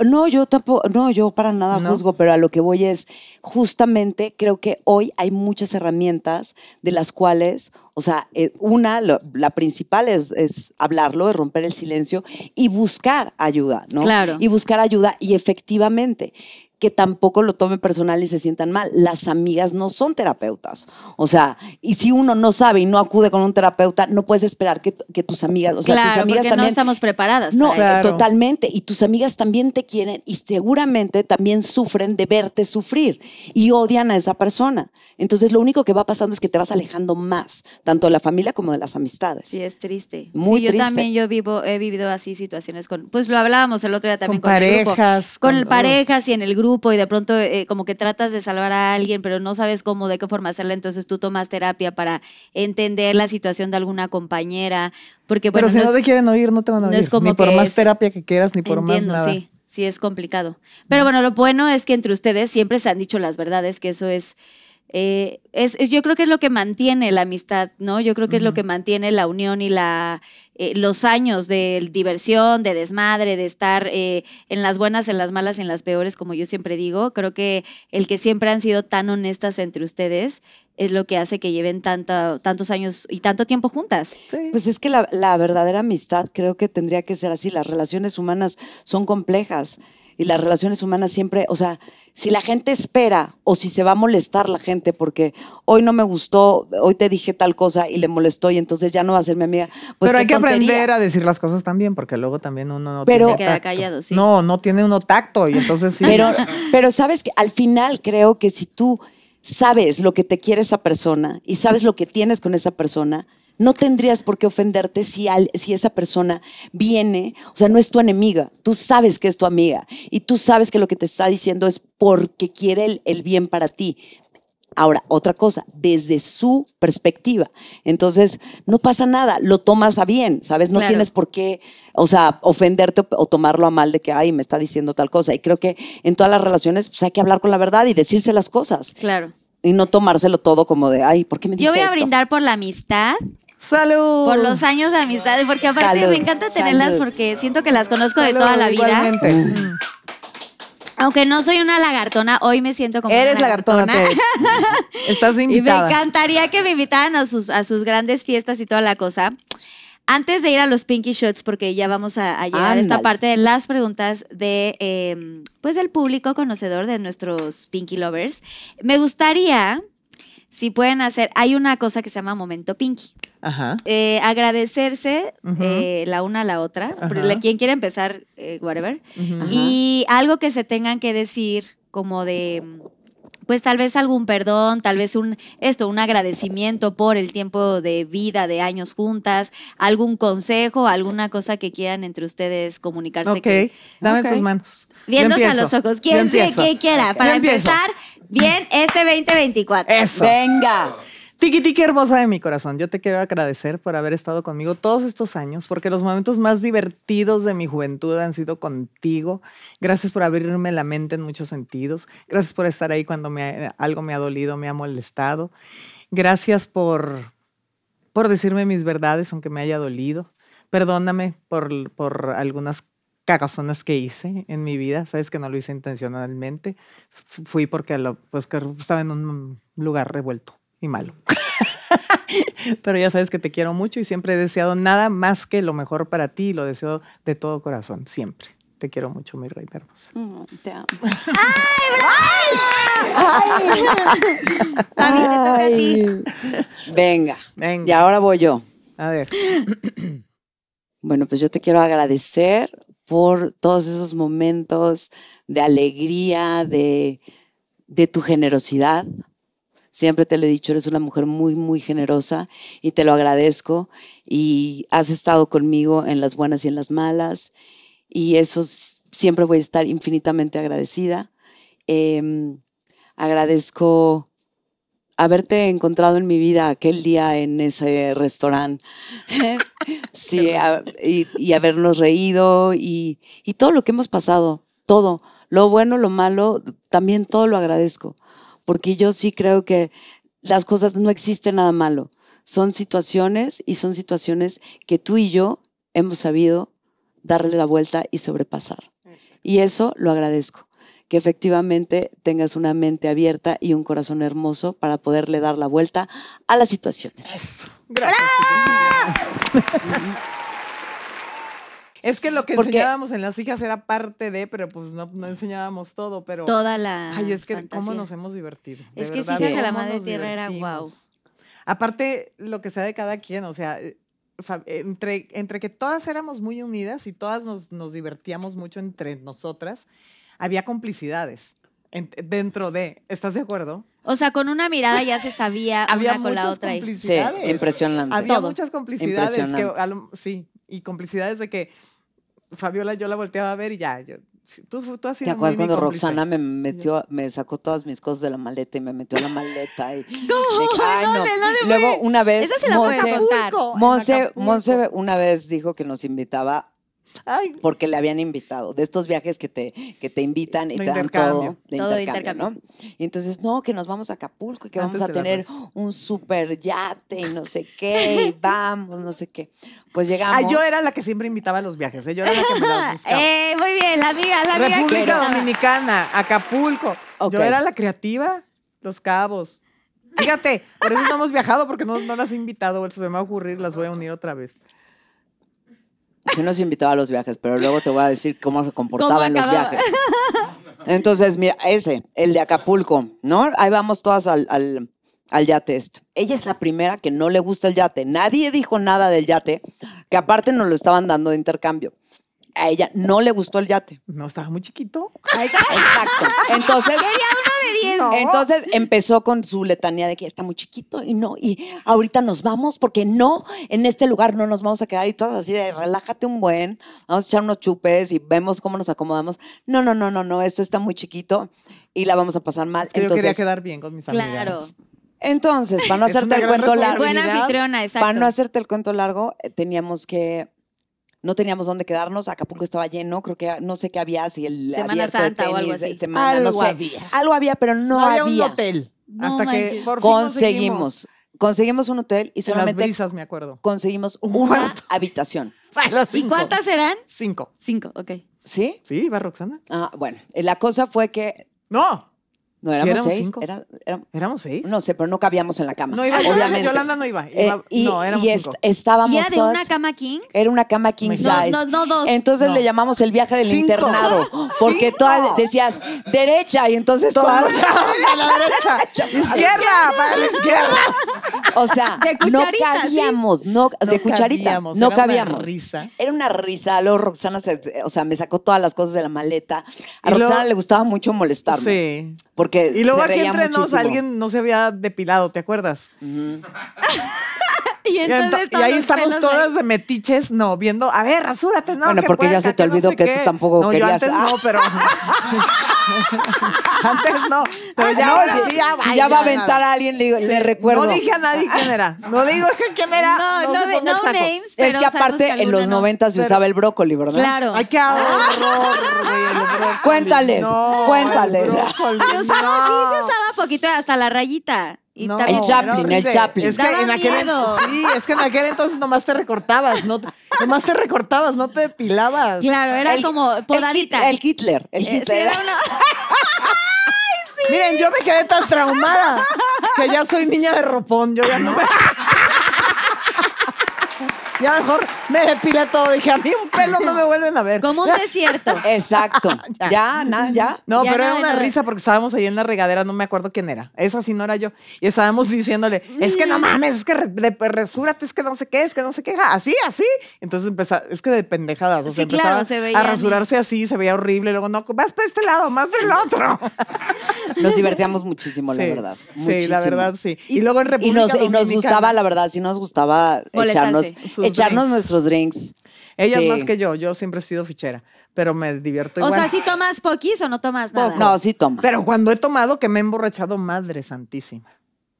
No, yo tampoco, no, yo para nada juzgo, pero a lo que voy es, justamente creo que hoy hay muchas herramientas de las cuales, o sea, eh, una, la principal es, es, hablarlo, es romper el silencio y buscar ayuda, ¿no? Claro. Y buscar ayuda y efectivamente que tampoco lo tome personal y se sientan mal. Las amigas no son terapeutas. O sea, y si uno no sabe y no acude con un terapeuta, no puedes esperar que, tus amigas, o sea, tus amigas también. No estamos preparadas. No, totalmente. Y tus amigas también te quieren y seguramente también sufren de verte sufrir y odian a esa persona. Entonces, lo único que va pasando es que te vas alejando más, tanto de la familia como de las amistades. Sí, es triste. Muy triste. Yo también yo vivo, he vivido así situaciones con, pues lo hablábamos el otro día también con, parejas, el grupo, con, con parejas y en el grupo y de pronto eh, como que tratas de salvar a alguien, pero no sabes cómo, de qué forma hacerla, entonces tú tomas terapia para entender la situación de alguna compañera, porque bueno, Pero si no, te quieren oír, no te van a oír, ni por más terapia que quieras, ni por más nada. Sí sí es complicado. Pero bueno, lo bueno es que entre ustedes siempre se han dicho las verdades, que eso es eh, es, yo creo que es lo que mantiene la amistad, ¿no? Yo creo que es lo que mantiene la unión y la, eh, los años de diversión, de desmadre, de estar eh, en las buenas, en las malas, en las peores, como yo siempre digo. Creo que el que siempre han sido tan honestas entre ustedes es lo que hace que lleven tanto, tantos años y tanto tiempo juntas. Pues es que la, la verdadera amistad creo que tendría que ser así. Las relaciones humanas son complejas y las relaciones humanas siempre, o sea, si la gente espera o si se va a molestar la gente porque hoy no me gustó, hoy te dije tal cosa y le molestó y entonces ya no va a ser mi amiga. Pues pero hay que aprender a decir las cosas también porque luego también uno no pero, queda callado, No, no tiene uno tacto y entonces sí. Pero, pero sabes que al final creo que si tú sabes lo que te quiere esa persona y sabes lo que tienes con esa persona, no tendrías por qué ofenderte si, si esa persona viene, o sea, no es tu enemiga, tú sabes que es tu amiga y tú sabes que lo que te está diciendo es porque quiere el, bien para ti. Ahora, otra cosa, desde su perspectiva. Entonces, no pasa nada, lo tomas a bien, ¿sabes? No tienes por qué, o sea, ofenderte o tomarlo a mal de que, ay, me está diciendo tal cosa. Y creo que en todas las relaciones pues, hay que hablar con la verdad y decirse las cosas. Claro. Y no tomárselo todo como de, ay, ¿por qué me dices Yo voy a brindar por la amistad Salud. Por los años de amistad, porque aparte me encanta tenerlas porque siento que las conozco de toda la vida. Aunque no soy una lagartona, hoy me siento como Eres una lagartona. lagartona. Estás invitada. Y me encantaría que me invitaran a sus, a sus grandes fiestas y toda la cosa. Antes de ir a los Pinky Shots, porque ya vamos a, llegar a esta parte de las preguntas de, eh, pues, del público conocedor de nuestros Pinky Lovers, me gustaría si pueden hacer, hay una cosa que se llama momento pinky. Ajá. Eh, agradecerse eh, la una a la otra, pero quien quiera empezar, eh, whatever. Y algo que se tengan que decir como de, pues tal vez algún perdón, tal vez un, esto, un agradecimiento por el tiempo de vida, de años juntas, algún consejo, alguna cosa que quieran entre ustedes comunicarse. Ok, dame tus manos. Viéndose a los ojos, quien quiera, para empezar. Bien, este 2024. Eso. Venga. Tiki Tiki hermosa de mi corazón, yo te quiero agradecer por haber estado conmigo todos estos años, porque los momentos más divertidos de mi juventud han sido contigo. Gracias por abrirme la mente en muchos sentidos. Gracias por estar ahí cuando algo me ha dolido, me ha molestado. Gracias por, por decirme mis verdades, aunque me haya dolido. Perdóname por, por algunas cagazones que hice en mi vida, sabes que no lo hice intencionalmente, fui porque pues, estaba en un lugar revuelto y malo. Pero ya sabes que te quiero mucho y siempre he deseado nada más que lo mejor para ti y lo deseo de todo corazón, siempre. Te quiero mucho, mi reina hermosa. Mm, te amo. ¡Ay, ¡Ay! ¡Ay! Ay. Venga. Venga. Y ahora voy yo. A ver. Bueno, pues yo te quiero agradecer por todos esos momentos de alegría, de, tu generosidad. Siempre te lo he dicho, eres una mujer muy, muy generosa y te lo agradezco. Y has estado conmigo en las buenas y en las malas. Y eso siempre voy a estar infinitamente agradecida. Em, agradezco haberte encontrado en mi vida aquel día en ese restaurante. y, habernos reído y, todo lo que hemos pasado, todo, lo bueno, lo malo, también todo lo agradezco, porque yo sí creo que las cosas no existen nada malo, son situaciones y son situaciones que tú y yo hemos sabido darle la vuelta y sobrepasar. Y eso lo agradezco que efectivamente tengas una mente abierta y un corazón hermoso para poderle dar la vuelta a las situaciones. Gracias. Es que lo que enseñábamos en las hijas era parte de, pero pues no, no enseñábamos todo, pero. Toda la. Ay, es que cómo nos hemos divertido. es que hijas de la madre tierra era guau. Aparte, lo que sea de cada quien, o sea, entre, entre que todas éramos muy unidas y todas nos, nos divertíamos mucho entre nosotras había complicidades dentro de, ¿estás de acuerdo? O sea, con una mirada ya se sabía había una con la otra. Complicidades. Sí, impresionante. Había muchas complicidades. sí, y complicidades de que Fabiola yo la volteaba a ver y ya, Tú, tú has ¿Te acuerdas cuando Roxana me metió, me sacó todas mis cosas de la maleta y me metió la maleta? Y no, no, no. No, Luego una vez, Monse, Monse, una vez dijo que nos invitaba porque le habían invitado, de estos viajes que te, que te invitan y te dan todo de intercambio, Y entonces, no, que nos vamos a Acapulco y que vamos a tener un super yate y no sé qué, y vamos, no sé qué. Pues llegamos. Ah, yo era la que siempre invitaba a los viajes, ¿eh? yo era la que me buscaba. eh, muy bien, la amiga, la amiga. República Dominicana, Acapulco. Yo era la creativa, Los Cabos. Fíjate, por eso no hemos viajado, porque no, no las he invitado, se me va a ocurrir, las voy a unir otra vez no se invitaba a los viajes, pero luego te voy a decir cómo se comportaba en los viajes. Entonces, mira, ese, el de Acapulco, ¿no? Ahí vamos todas al, yate esto Ella es la primera que no le gusta el yate. Nadie dijo nada del yate, que aparte nos lo estaban dando de intercambio. A ella no le gustó el yate. No, estaba muy chiquito. Exacto. Entonces. Entonces empezó con su letanía de que está muy chiquito y no, y ahorita nos vamos porque no, en este lugar no nos vamos a quedar y todas así de relájate un buen, vamos a echar unos chupes y vemos cómo nos acomodamos. No, no, no, no, no, esto está muy chiquito y la vamos a pasar mal. Entonces, yo quería quedar bien con mis claro. Entonces, para no hacerte el cuento largo, para no hacerte el cuento largo, teníamos que no teníamos dónde quedarnos, Acapulco estaba lleno, creo que no sé qué había, si el abierto de algo semana, no sé. Había. Algo había, pero no, había, un hotel. hasta que conseguimos. Conseguimos un hotel y solamente me acuerdo. conseguimos una habitación. ¿Y cuántas eran? Cinco. Cinco, ok. ¿Sí? Sí, va Roxana. Ah, bueno, la cosa fue que... No, no, éramos, seis. Cinco. éramos seis. No sé, pero no cabíamos en la cama. No iba, obviamente. Yolanda no eh, iba. y, no, éramos y estábamos. era de una cama king? Era una cama king size. No, dos. Entonces le llamamos el viaje del internado. Porque todas decías derecha y entonces todas. a la izquierda, para la izquierda. O sea, no cabíamos. No, de cucharita. Cabíamos, no era Una risa. Era una risa. Luego Roxana, o sea, me sacó todas las cosas de la maleta. A Roxana le gustaba mucho molestarme. Sí y luego aquí entre nos, alguien no se había depilado, ¿te acuerdas? Y, ahí estamos todas de metiches, no, viendo, a ver, rasúrate, ¿no? Bueno, porque ya se te olvidó que tú tampoco no, querías. Yo antes no, pero. antes no. ya, si, ya, va a aventar a alguien, le, recuerdo. No dije a nadie quién era. No digo quién era. No, no, no, names. es que aparte, en los 90 se usaba el brócoli, ¿verdad? Claro. Ay, qué horror. Ah. Cuéntales, cuéntales. sí, se usaba poquito hasta la rayita el Chaplin, el Chaplin. Es que, en aquel, sí, es que en aquel entonces nomás te recortabas, no nomás te recortabas, no te depilabas. Claro, era como podadita. El Hitler, el eh, Hitler. Miren, yo me quedé tan traumada que ya soy niña de ropón, yo ya no me... Ya mejor me depilé todo. Dije, a mí un pelo no me vuelven a ver. Como un desierto. Exacto. ya, ya, ya. No, pero era una risa porque estábamos ahí en la regadera, no me acuerdo quién era. Esa sí no era yo. Y estábamos diciéndole, es que no mm. mames, es que pues, resúrate, es que no sé qué, es que no sé qué. Así, así. Entonces empezaba, es que de pendejadas. sí, claro, se veía a rasurarse así, se veía horrible. Luego, no, vas para este lado, más del otro. Nos divertíamos muchísimo, la verdad. Sí, la verdad, sí. Y, luego en República nos, gustaba, la verdad, sí nos gustaba echarnos, echarnos nuestros drinks. Ella más que yo, yo siempre he sido fichera, pero me divierto igual. O sea, si tomas poquís o no tomas nada? No, sí tomo. Pero cuando he tomado que me he emborrachado, madre santísima.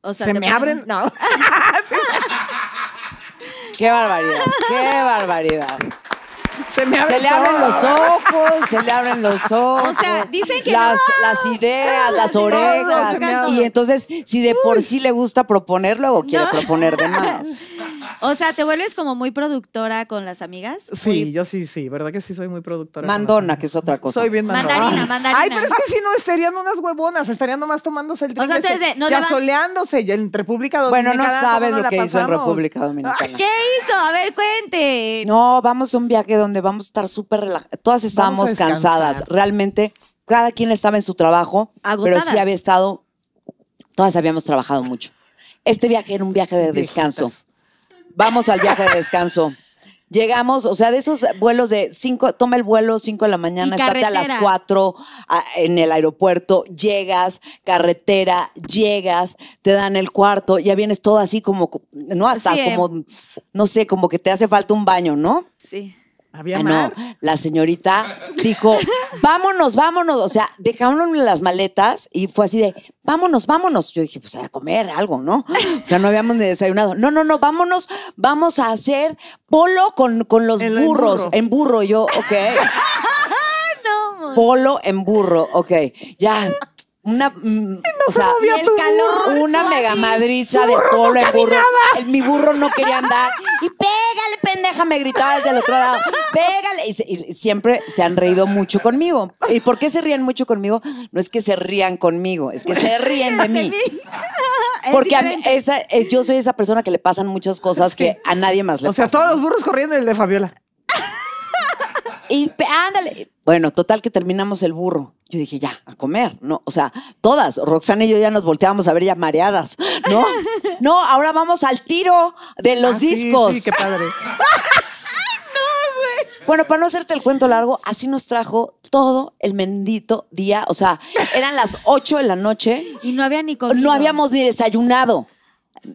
O sea, se me abren, no. qué barbaridad, qué barbaridad. Se, le abren los ojos, se le abren los ojos. O sea, dicen que las, ideas, las orejas. y entonces, si de por sí le gusta proponerlo o quiere proponer de más. O sea, ¿te vuelves como muy productora con las amigas? Sí, yo sí, sí, ¿verdad que sí soy muy productora? Mandona, que es otra cosa. Soy bien mandona. Mandarina, mandarina. Ay, pero es que si no, estarían unas huevonas, estarían nomás tomándose el trinche. ya soleándose en República Dominicana. Bueno, no sabes lo que hizo en República Dominicana. ¿Qué hizo? A ver, cuente. No, vamos a un viaje donde vamos a estar súper relajadas. Todas estábamos cansadas. Realmente, cada quien estaba en su trabajo, Agotadas. pero sí había estado, todas habíamos trabajado mucho. Este viaje era un viaje de descanso. Vamos al viaje de descanso. Llegamos, o sea, de esos vuelos de cinco, toma el vuelo cinco de la mañana, estate a las cuatro en el aeropuerto, llegas, carretera, llegas, te dan el cuarto, ya vienes todo así como, no hasta como, no sé, como que te hace falta un baño, ¿no? Sí. Ah, no, la señorita dijo, vámonos, vámonos. O sea, dejaron las maletas y fue así de, vámonos, vámonos. Yo dije, pues a comer algo, ¿no? O sea, no habíamos desayunado. No, no, no, vámonos, vamos a hacer polo con, los burros, en burro. Yo, ok. polo en burro, ok. Ya, una mm, o sea, una mega madriza de polo en burro. mi burro no quería andar. Y pégale, pendeja, me gritaba desde el otro lado. Pégale. Y, siempre se han reído mucho conmigo. ¿Y por qué se ríen mucho conmigo? No es que se rían conmigo, es que se ríen de mí. Porque esa, eh, yo soy esa persona que le pasan muchas cosas que a nadie más le O sea, todos los burros corriendo el de Fabiola. Y ándale. Bueno, total que terminamos el burro. Yo dije, ya, a comer, ¿no? O sea, todas, Roxana y yo ya nos volteábamos a ver ya mareadas, ¿no? No, ahora vamos al tiro de los ah, discos. Sí, qué padre. Bueno, para no hacerte el cuento largo, así nos trajo todo el mendito día. O sea, eran las 8 de la noche. Y no había ni No habíamos ni desayunado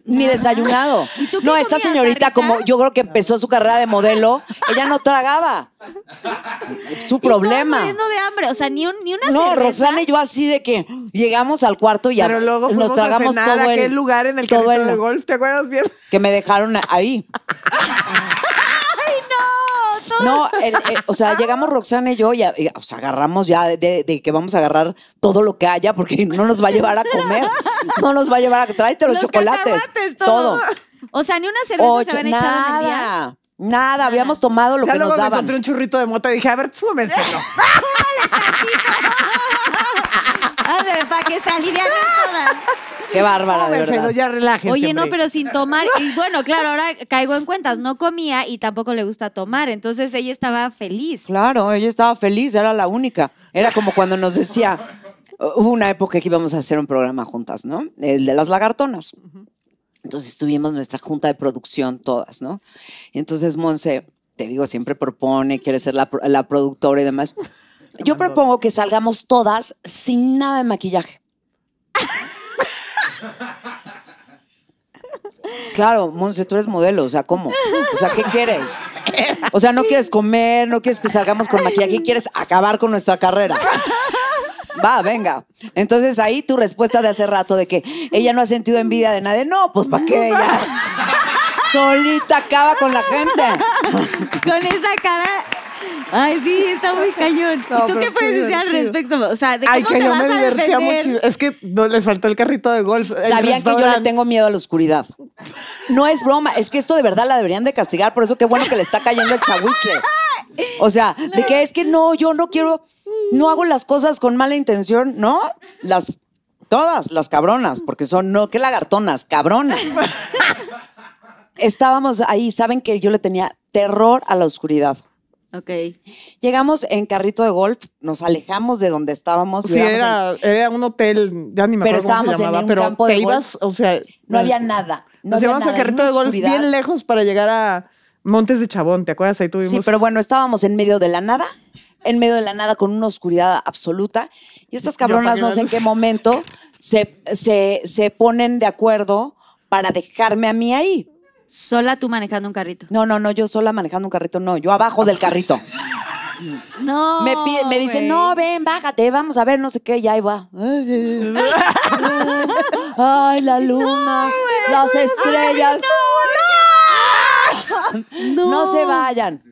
ni desayunado. No, esta señorita, como yo creo que empezó su carrera de modelo, ella no tragaba. Su problema. de hambre, o sea, ni, ni No, Roxana y yo así de que llegamos al cuarto y Pero luego nos tragamos a todo aquel el lugar en el golf, ¿te acuerdas bien? Que me dejaron ahí. No, eh, o sea, llegamos Roxana y yo y, o agarramos ya de, que vamos a agarrar todo lo que haya porque no nos va a llevar a comer. No nos va a llevar a... Tráete los, los chocolates. Todo. O sea, ni una cerveza se habían nada, en Nada, habíamos tomado lo que nos daban. Me encontré un churrito de mota y dije, a ver, para que se todas. Qué bárbara, de verdad. Oye, no, pero sin tomar. Y bueno, claro, ahora caigo en cuentas. No comía y tampoco le gusta tomar. Entonces ella estaba feliz. Claro, ella estaba feliz, era la única. Era como cuando nos decía, uh, hubo una época que íbamos a hacer un programa juntas, ¿no? El de las lagartonas. Entonces tuvimos nuestra junta de producción todas, ¿no? entonces Monse, te digo, siempre propone, quiere ser la, la productora y demás. Yo propongo que salgamos todas sin nada de maquillaje. Claro, Monse, tú eres modelo, o sea, ¿cómo? O sea, ¿qué quieres? O sea, no quieres comer, no quieres que salgamos con maquillaje, quieres acabar con nuestra carrera. Va, venga. Entonces ahí tu respuesta de hace rato de que ella no ha sentido envidia de nadie. No, pues ¿para qué ella? Solita acaba con la gente. Con esa cara Ay, sí, está muy cañón. ¿Y tú qué puedes decir al respecto? O sea, ¿de cómo que te vas me divertía muchísimo. Es que les faltó el carrito de golf. Sabían que yo le tengo miedo a la oscuridad. No es broma, es que esto de verdad la deberían de castigar, por eso qué bueno que le está cayendo el chahuizle. O sea, de que es que no, yo no quiero, no hago las cosas con mala intención, ¿no? Las, todas las cabronas, porque son, no, qué lagartonas, cabronas. Estábamos ahí, saben que yo le tenía terror a la oscuridad. Ok. Llegamos en carrito de golf, nos alejamos de donde estábamos. Sí, era, un hotel, ya ni pero estábamos en un campo de golf. o sea. No había nada. nos llevamos a carrito de golf bien lejos para llegar a Montes de Chabón, ¿te acuerdas? Ahí tuvimos. Sí, pero bueno, estábamos en medio de la nada, en medio de la nada con una oscuridad absoluta. Y estas cabronas no sé en qué momento se, se, se ponen de acuerdo para dejarme a mí ahí. Sola tú manejando un carrito. No, no, no, yo sola manejando un carrito, no, yo abajo del carrito. No. Me, pide, me dice, no, ven, bájate, vamos a ver, no sé qué, ya ahí va. Ay, la luna, las estrellas. no, no. no, se vayan.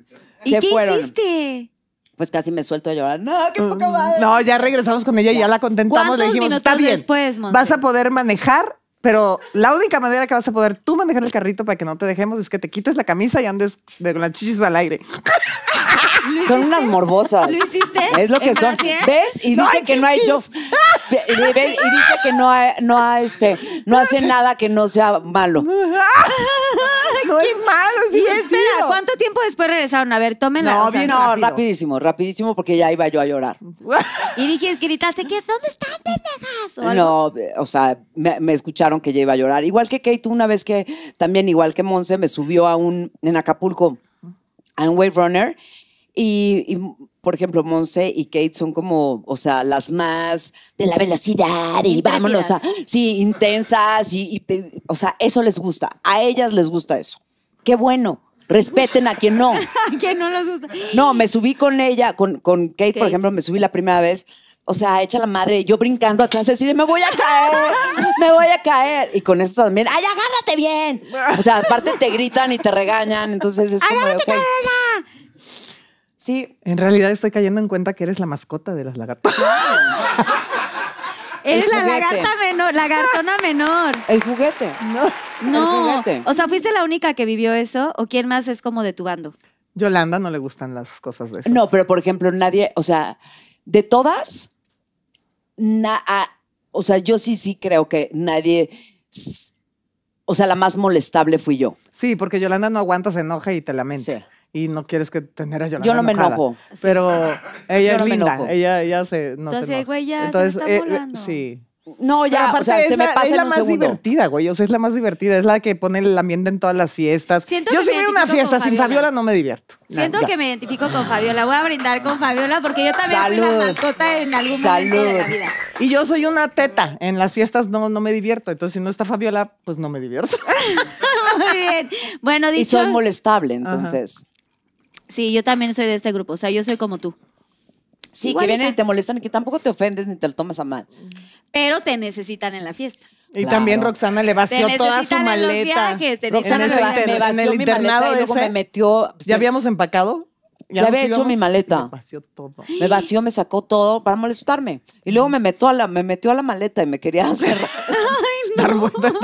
se qué fueron. hiciste? Pues casi me suelto a llorar. No, qué poca mm, No, ya regresamos con ella y ya la contentamos. Le dijimos, está bien. vas a poder manejar pero la única manera que vas a poder tú manejar el carrito para que no te dejemos es que te quites la camisa y andes de las chichis al aire. Son unas morbosas. ¿Lo hiciste? Es lo que son. ¿Ves? Y dice que no ha hecho. Y dice que no este, no hace nada que no sea malo. es malo, Y espera, ¿cuánto tiempo después regresaron? A ver, tomen No, no, rapidísimo, rapidísimo, porque ya iba yo a llorar. Y dije, gritaste, ¿qué? ¿Dónde están, pendejas? no, o sea, me, me, escucharon que ya iba a llorar. Igual que Kate, una vez que, también igual que Monse, me subió a un, en Acapulco, a un Wave Runner y, por ejemplo, Monse y Kate son como, o sea, las más de la velocidad y vámonos a, sí, intensas y, o sea, eso les gusta. A ellas les gusta eso. Qué bueno. Respeten a quien no. a quien no les gusta. No, me subí con ella, con, con Kate, por ejemplo, me subí la primera vez. O sea, echa la madre, yo brincando atrás así de me voy a caer, me voy a caer. Y con esto también, ¡ay, agárrate bien! O sea, aparte te gritan y te regañan, entonces es como, okay. Sí. En realidad estoy cayendo en cuenta que eres la mascota de las lagartas. Eres la lagarta menor, lagartona menor. El juguete. No. No. El juguete. O sea, ¿fuiste la única que vivió eso? ¿O quién más es como de tu bando? Yolanda no le gustan las cosas de eso. No, pero por ejemplo, nadie, o sea, de todas, o sea, yo sí, sí creo que nadie, o sea, la más molestable fui yo. Sí, porque Yolanda no aguanta, se enoja y te lamenta. Sí y no quieres que tener a Yolanda Yo no me enojo. Pero ella es linda. ella, ya se. No Entonces, güey, ya Entonces, se está eh, eh, sí. No, ya, o sea, se me pasa es la más divertida, güey. O sea, es la más divertida. Es la que pone el ambiente en todas las fiestas. yo si a una fiesta sin Fabiola. no me divierto. Siento que me identifico con Fabiola. Voy a brindar con Fabiola porque yo también soy la mascota en algún momento de la vida. Y yo soy una teta. En las fiestas no, no me divierto. Entonces, si no está Fabiola, pues no me divierto. Muy bien. Bueno, dicho. Y soy molestable, entonces. Sí, yo también soy de este grupo, o sea, yo soy como tú. Sí, que vienen y te molestan y que tampoco te ofendes ni te lo tomas a mal. Pero te necesitan en la fiesta. Y también Roxana le vació toda su maleta. Roxana me, vació mi maleta y luego me metió. Pues, ¿Ya habíamos empacado? Ya, había hecho mi maleta. Me vació todo. Me vació, me sacó todo para molestarme. Y luego me metió a la, me metió a la maleta y me quería hacer. Ay, no. Dar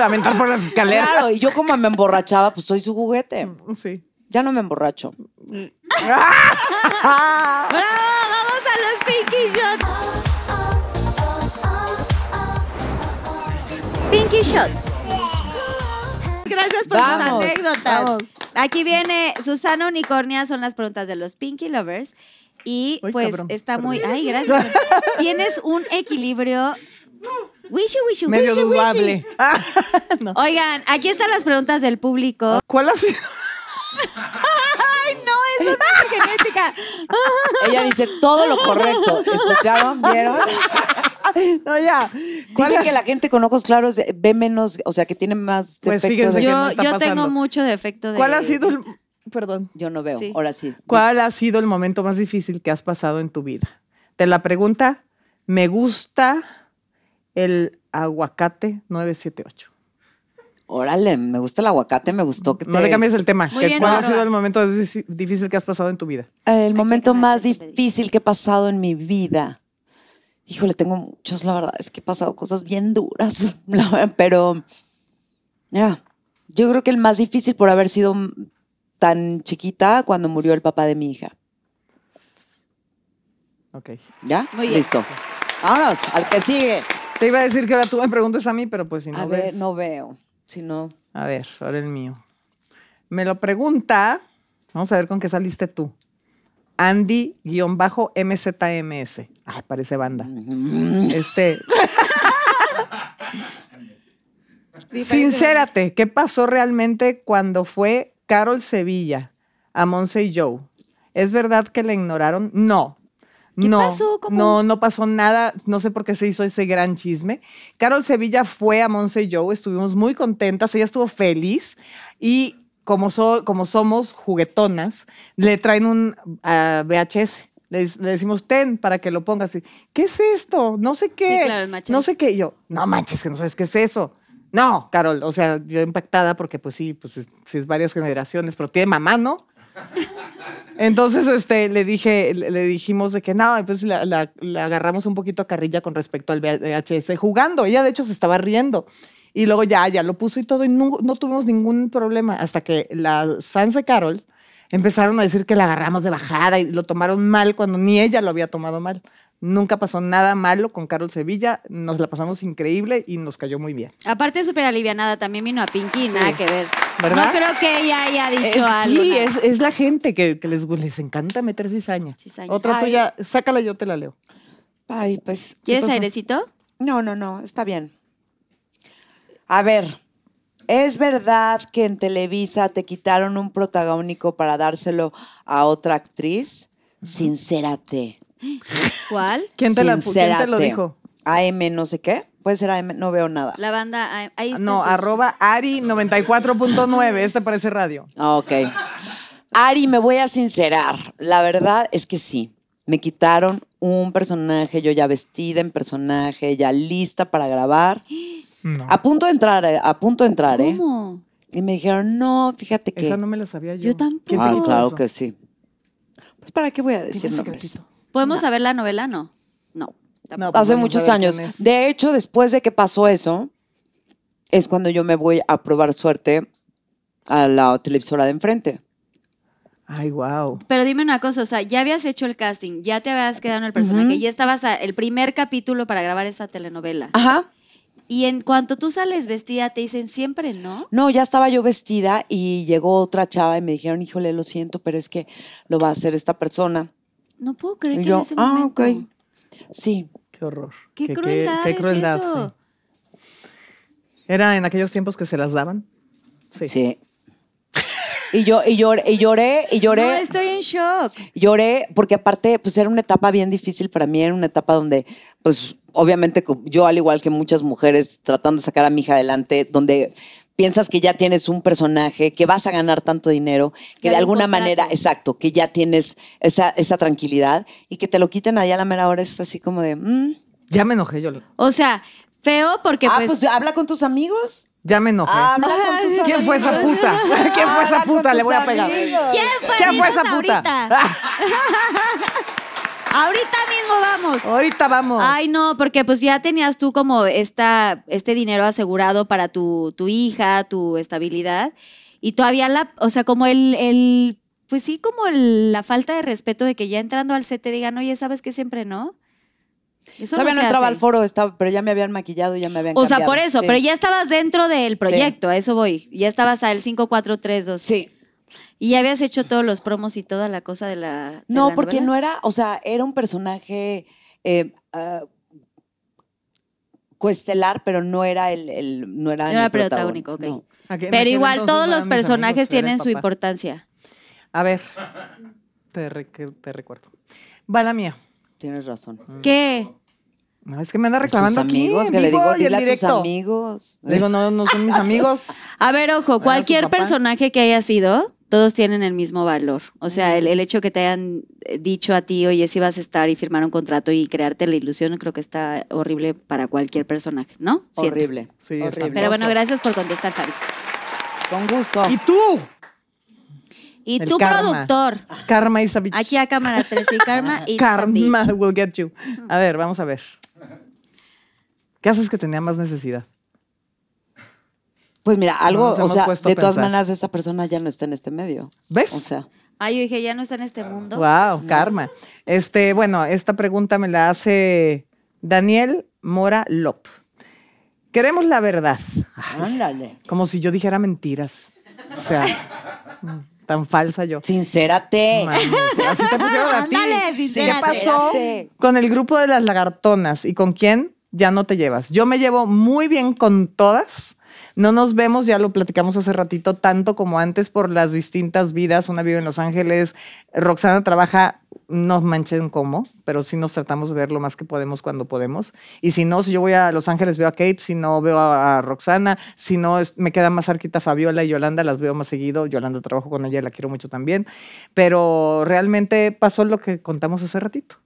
vuelta, por las escaleras. Claro, y yo como me emborrachaba, pues soy su juguete. Sí. Ya no me emborracho. ¡Bravo! ¡Vamos a los Pinky Shots! Pinky Shot. Gracias por las anécdotas. Aquí viene Susana Unicornia, son las preguntas de los Pinky Lovers. Y pues está muy. Ay, gracias. Tienes un equilibrio Wishy, Oigan, aquí están las preguntas del público. ¿Cuál ha sido ¡Ay, no! Eso no es genética. Ella dice todo lo correcto. ¿Escucharon? ¿Vieron? No, ya. que la gente con ojos claros ve menos, o sea, que tiene más pues defectos. de yo, que tengo mucho defecto ¿Cuál ha sido el...? Este- perdón. Yo no veo, ahora sí. ¿Cuál ha sido el momento más difícil que has pasado en tu vida? Te la pregunta, me gusta el aguacate 978. Órale, me gusta el aguacate, me gustó que No cambies el tema. ¿Cuál ha sido el momento difícil que has pasado en tu vida? El momento más difícil que he pasado en mi vida. Híjole, tengo muchos, la verdad, es que he pasado cosas bien duras, pero ya, yo creo que el más difícil por haber sido tan chiquita cuando murió el papá de mi hija. Ok. ¿Ya? Listo. Vámonos, al que sigue. Te iba a decir que ahora tú me preguntas a mí, pero pues si no veo. Si no. A ver, ahora el mío. Me lo pregunta. Vamos a ver con qué saliste tú. Andy-MZMS. Ay, parece banda. Mm. este. Sincérate, ¿qué pasó realmente cuando fue Carol Sevilla a Monse y Joe? ¿Es verdad que la ignoraron? No, no, No, pasó nada. No sé por qué se hizo ese gran chisme. Carol Sevilla fue a Monse y Estuvimos muy contentas. Ella estuvo feliz. Y como, somos juguetonas, le traen un VHS. Le, decimos ten para que lo pongas. ¿Qué es esto? No sé qué. no sé qué. yo, no manches, que no sabes qué es eso. No, Carol, o sea, yo impactada porque pues sí, pues es varias generaciones, pero tiene mamá, ¿no? Entonces, este, le dije, le dijimos de que nada, no, pues la, agarramos un poquito a carrilla con respecto al VHS jugando. Ella, de hecho, se estaba riendo. Y luego ya, ya lo puso y todo, y no, no tuvimos ningún problema hasta que las fans de Carol empezaron a decir que la agarramos de bajada y lo tomaron mal cuando ni ella lo había tomado mal. Nunca pasó nada malo con Carol Sevilla, nos la pasamos increíble y nos cayó muy bien. Aparte, súper alivianada, también vino a Pinky, nada que ver. ¿Verdad? No creo que ella haya dicho algo. Sí, es, la gente que, les, encanta meter cizaña. Otra tuya, sácala, yo te la leo. Ay, pues. ¿Quieres airecito? No, no, no, está bien. A ver, ¿es verdad que en Televisa te quitaron un protagónico para dárselo a otra actriz? Sincérate. ¿Cuál? ¿Quién te, lo dijo? AM no sé qué. Puede ser AM, no veo nada. La banda No, arroba Ari94.9. Este parece radio. Ok. Ari, me voy a sincerar. La verdad es que sí. Me quitaron un personaje, yo ya vestida en personaje, ya lista para grabar. A punto de entrar, a punto de entrar, ¿eh? ¿eh? Y me dijeron, no, fíjate que. Esa no me la sabía yo. Yo tampoco. ah, claro que sí. Pues, ¿para qué voy a decir nombres? ¿Podemos saber la novela? No. No. Pues Hace muchos años. De hecho, después de que pasó eso, es cuando yo me voy a probar suerte a la televisora de enfrente. Ay, wow. Pero dime una cosa, o sea, ya habías hecho el casting, ya te habías quedado en el personaje, ya estabas el primer capítulo para grabar esa telenovela. Ajá. Y en cuanto tú sales vestida, te dicen siempre no. No, ya estaba yo vestida y llegó otra chava y me dijeron, híjole, lo siento, pero es que lo va a hacer esta persona. No puedo creer que en ese Ah, ok. Sí. Qué horror. Qué, crueldad. Era en aquellos tiempos que se las daban. Sí. Sí. Y yo, y lloré, y lloré, y lloré. estoy en shock. Lloré porque aparte, pues era una etapa bien difícil para mí, era una etapa donde, pues obviamente yo al igual que muchas mujeres tratando de sacar a mi hija adelante, donde piensas que ya tienes un personaje, que vas a ganar tanto dinero, que de alguna manera, exacto, que ya tienes esa, tranquilidad y que te lo quiten allá a la mera hora es así como de... Mm". Ya me enojé yo. O sea, feo porque... Ah, pues, pues, habla con tus amigos. Ya me enojé. Ah, habla con tus amigos. ¿Quién fue esa puta? ¿Quién fue esa puta? Le voy a pegar. ¿Quién fue, ¿Quién fue esa puta? Ahorita mismo vamos. Ahorita vamos. Ay, no, porque pues ya tenías tú como esta, este dinero asegurado para tu, tu hija, tu estabilidad. Y todavía la, o sea, como el, pues sí, como la falta de respeto de que ya entrando al set te digan, oye, ¿sabes que siempre no? Eso Todavía no, entraba al foro, estaba, pero ya me habían maquillado, ya me habían O sea, por eso, pero ya estabas dentro del proyecto, a eso voy. Ya estabas al 5432. Sí. ¿Y ya habías hecho todos los promos y toda la cosa de la... no, porque no era, o sea, era un personaje eh, ah, pero no era el... no era, el Pero igual todos los personajes tienen su importancia. A ver, te, recuerdo. Va la mía. Tienes razón. Mm. ¿Qué? No, es que me anda reclamando amigos, que le digo, dile a tus amigos. digo, no, no son mis amigos. A ver, ojo, cualquier personaje que haya sido, todos tienen el mismo valor. O sea, el, hecho que te hayan eh, dicho a ti, oye, si vas a estar y firmar un contrato y crearte la ilusión, creo que está horrible para cualquier personaje, ¿no? Horrible. Sí, horrible. Pero bueno, gracias por contestar, Fabi. Con gusto. ¿Y tú? Y tu tú, productor. Karma y Aquí a cámara 3 y Karma y. Karma will get you. A ver, vamos a ver. ¿Qué haces que tenía más necesidad? Pues mira, algo, o sea, de todas maneras, esa persona ya no está en este medio. ¿Ves? O sea. Ay, yo dije, ya no está en este mundo. Wow, karma. Este, bueno, esta pregunta me la hace Daniel Mora Lop. Queremos la verdad. Ándale. Como si yo dijera mentiras. O sea, tan falsa yo. Sincérate. te Ándale, ¿Qué pasó con el grupo de las lagartonas y con quién ya no te llevas? Yo me llevo muy bien con todas no nos vemos, ya lo platicamos hace ratito, tanto como antes por las distintas vidas. Una vive en Los Ángeles, Roxana trabaja, no manchen cómo, pero sí nos tratamos de ver lo más que podemos cuando podemos. Y si no, si yo voy a Los Ángeles veo a Kate, si no veo a, Roxana, si no me queda más arquita Fabiola y Yolanda, las veo más seguido. Yolanda trabajo con ella, la quiero mucho también. Pero realmente pasó lo que contamos hace ratito.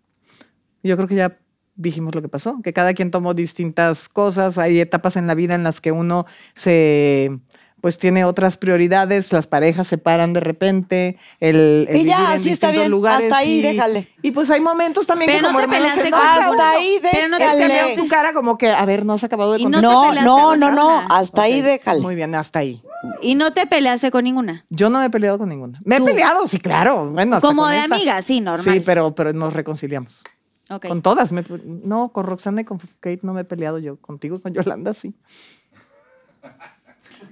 Yo creo que ya dijimos lo que pasó, que cada quien tomó distintas cosas, hay etapas en la vida en las que uno se pues tiene otras prioridades, las parejas se paran de repente, el, el y ya, así está bien, hasta ahí, déjale. Y pues hay momentos también que como no hasta ahí déjale. No te tu cara como que, a ver, no has acabado de No, no, no, no, hasta ahí déjale. Muy bien, hasta ahí. ¿Y no te peleaste con ninguna? Yo no me he peleado con ninguna. Me he peleado, sí, claro. Como de amiga, sí, normal. Sí, pero, pero nos reconciliamos. Con todas. no, con Roxana y con Kate no me he peleado yo. Contigo con Yolanda sí.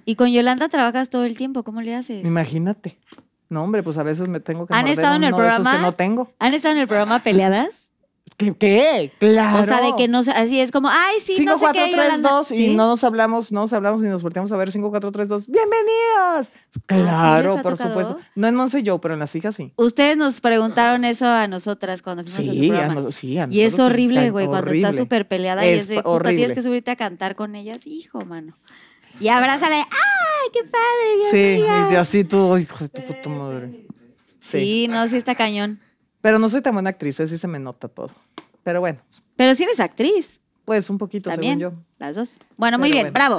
¿Y con Yolanda trabajas todo el tiempo? ¿Cómo le haces? Imagínate. No, hombre, pues a veces me tengo que ¿Han estado en el programa? no tengo. ¿Han estado en el programa peleadas? ¿Qué, Claro. O sea, de que no así es como, ay, sí, no sé qué, y no nos hablamos, no nos hablamos y nos volteamos a ver 5432, Bienvenidos. Ah, claro, por supuesto. No en Monse y yo, pero en las hijas sí. Ustedes nos preguntaron eso a nosotras cuando fuimos a su programa. Sí, sí, Y es horrible, güey, cuando está súper peleada y es de, puta, tienes que subirte a cantar con ellas. Hijo, mano. Y abrázale, ¡ay, qué padre! Sí, y así tú, hijo de tu puta madre. sí, no, sí está cañón. Pero no soy tan buena actriz, así se me nota todo. Pero bueno. Pero si eres actriz. Pues un poquito, ¿También? según yo. Las dos. Bueno, muy bien, bravo.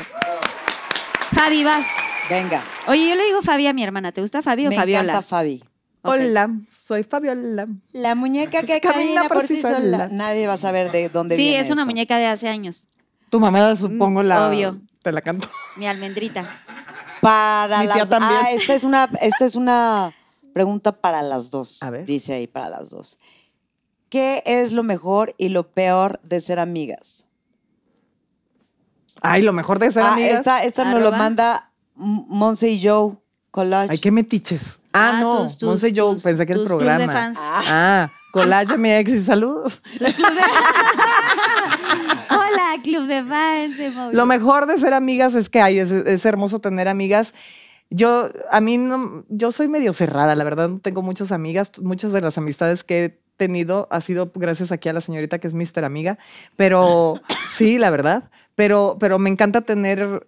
Fabi, vas. Venga. Oye, yo le digo Fabi a mi hermana. ¿Te gusta Fabi o Fabiola? Me encanta Fabi. Hola, soy Fabiola. La muñeca que camina, por sí sola. Nadie va a saber de dónde sí, viene. Sí, es una muñeca de hace años. Tu mamá, supongo, la. Obvio. Te la canto. Mi almendrita. Para Mi Ah, esta es una. Esta es una Pregunta para las dos. A ver. Dice ahí para las dos. ¿Qué es lo mejor y lo peor de ser amigas? Ay, lo mejor de ser ah, amigas. Esta, esta nos lo manda Monse y Joe Ay, qué metiches. Ah, ah no, Monse y Joe, pensé que el programa. Ah. ah, Collage, mi ex, y saludos. Hola, club de fans. Lo mejor de ser amigas es que ay, es hermoso tener amigas yo, a mí, no, yo soy medio cerrada, la verdad, no tengo muchas amigas, muchas de las amistades que he tenido ha sido gracias aquí a la señorita que es Mister Amiga, pero sí, la verdad, pero, pero me encanta tener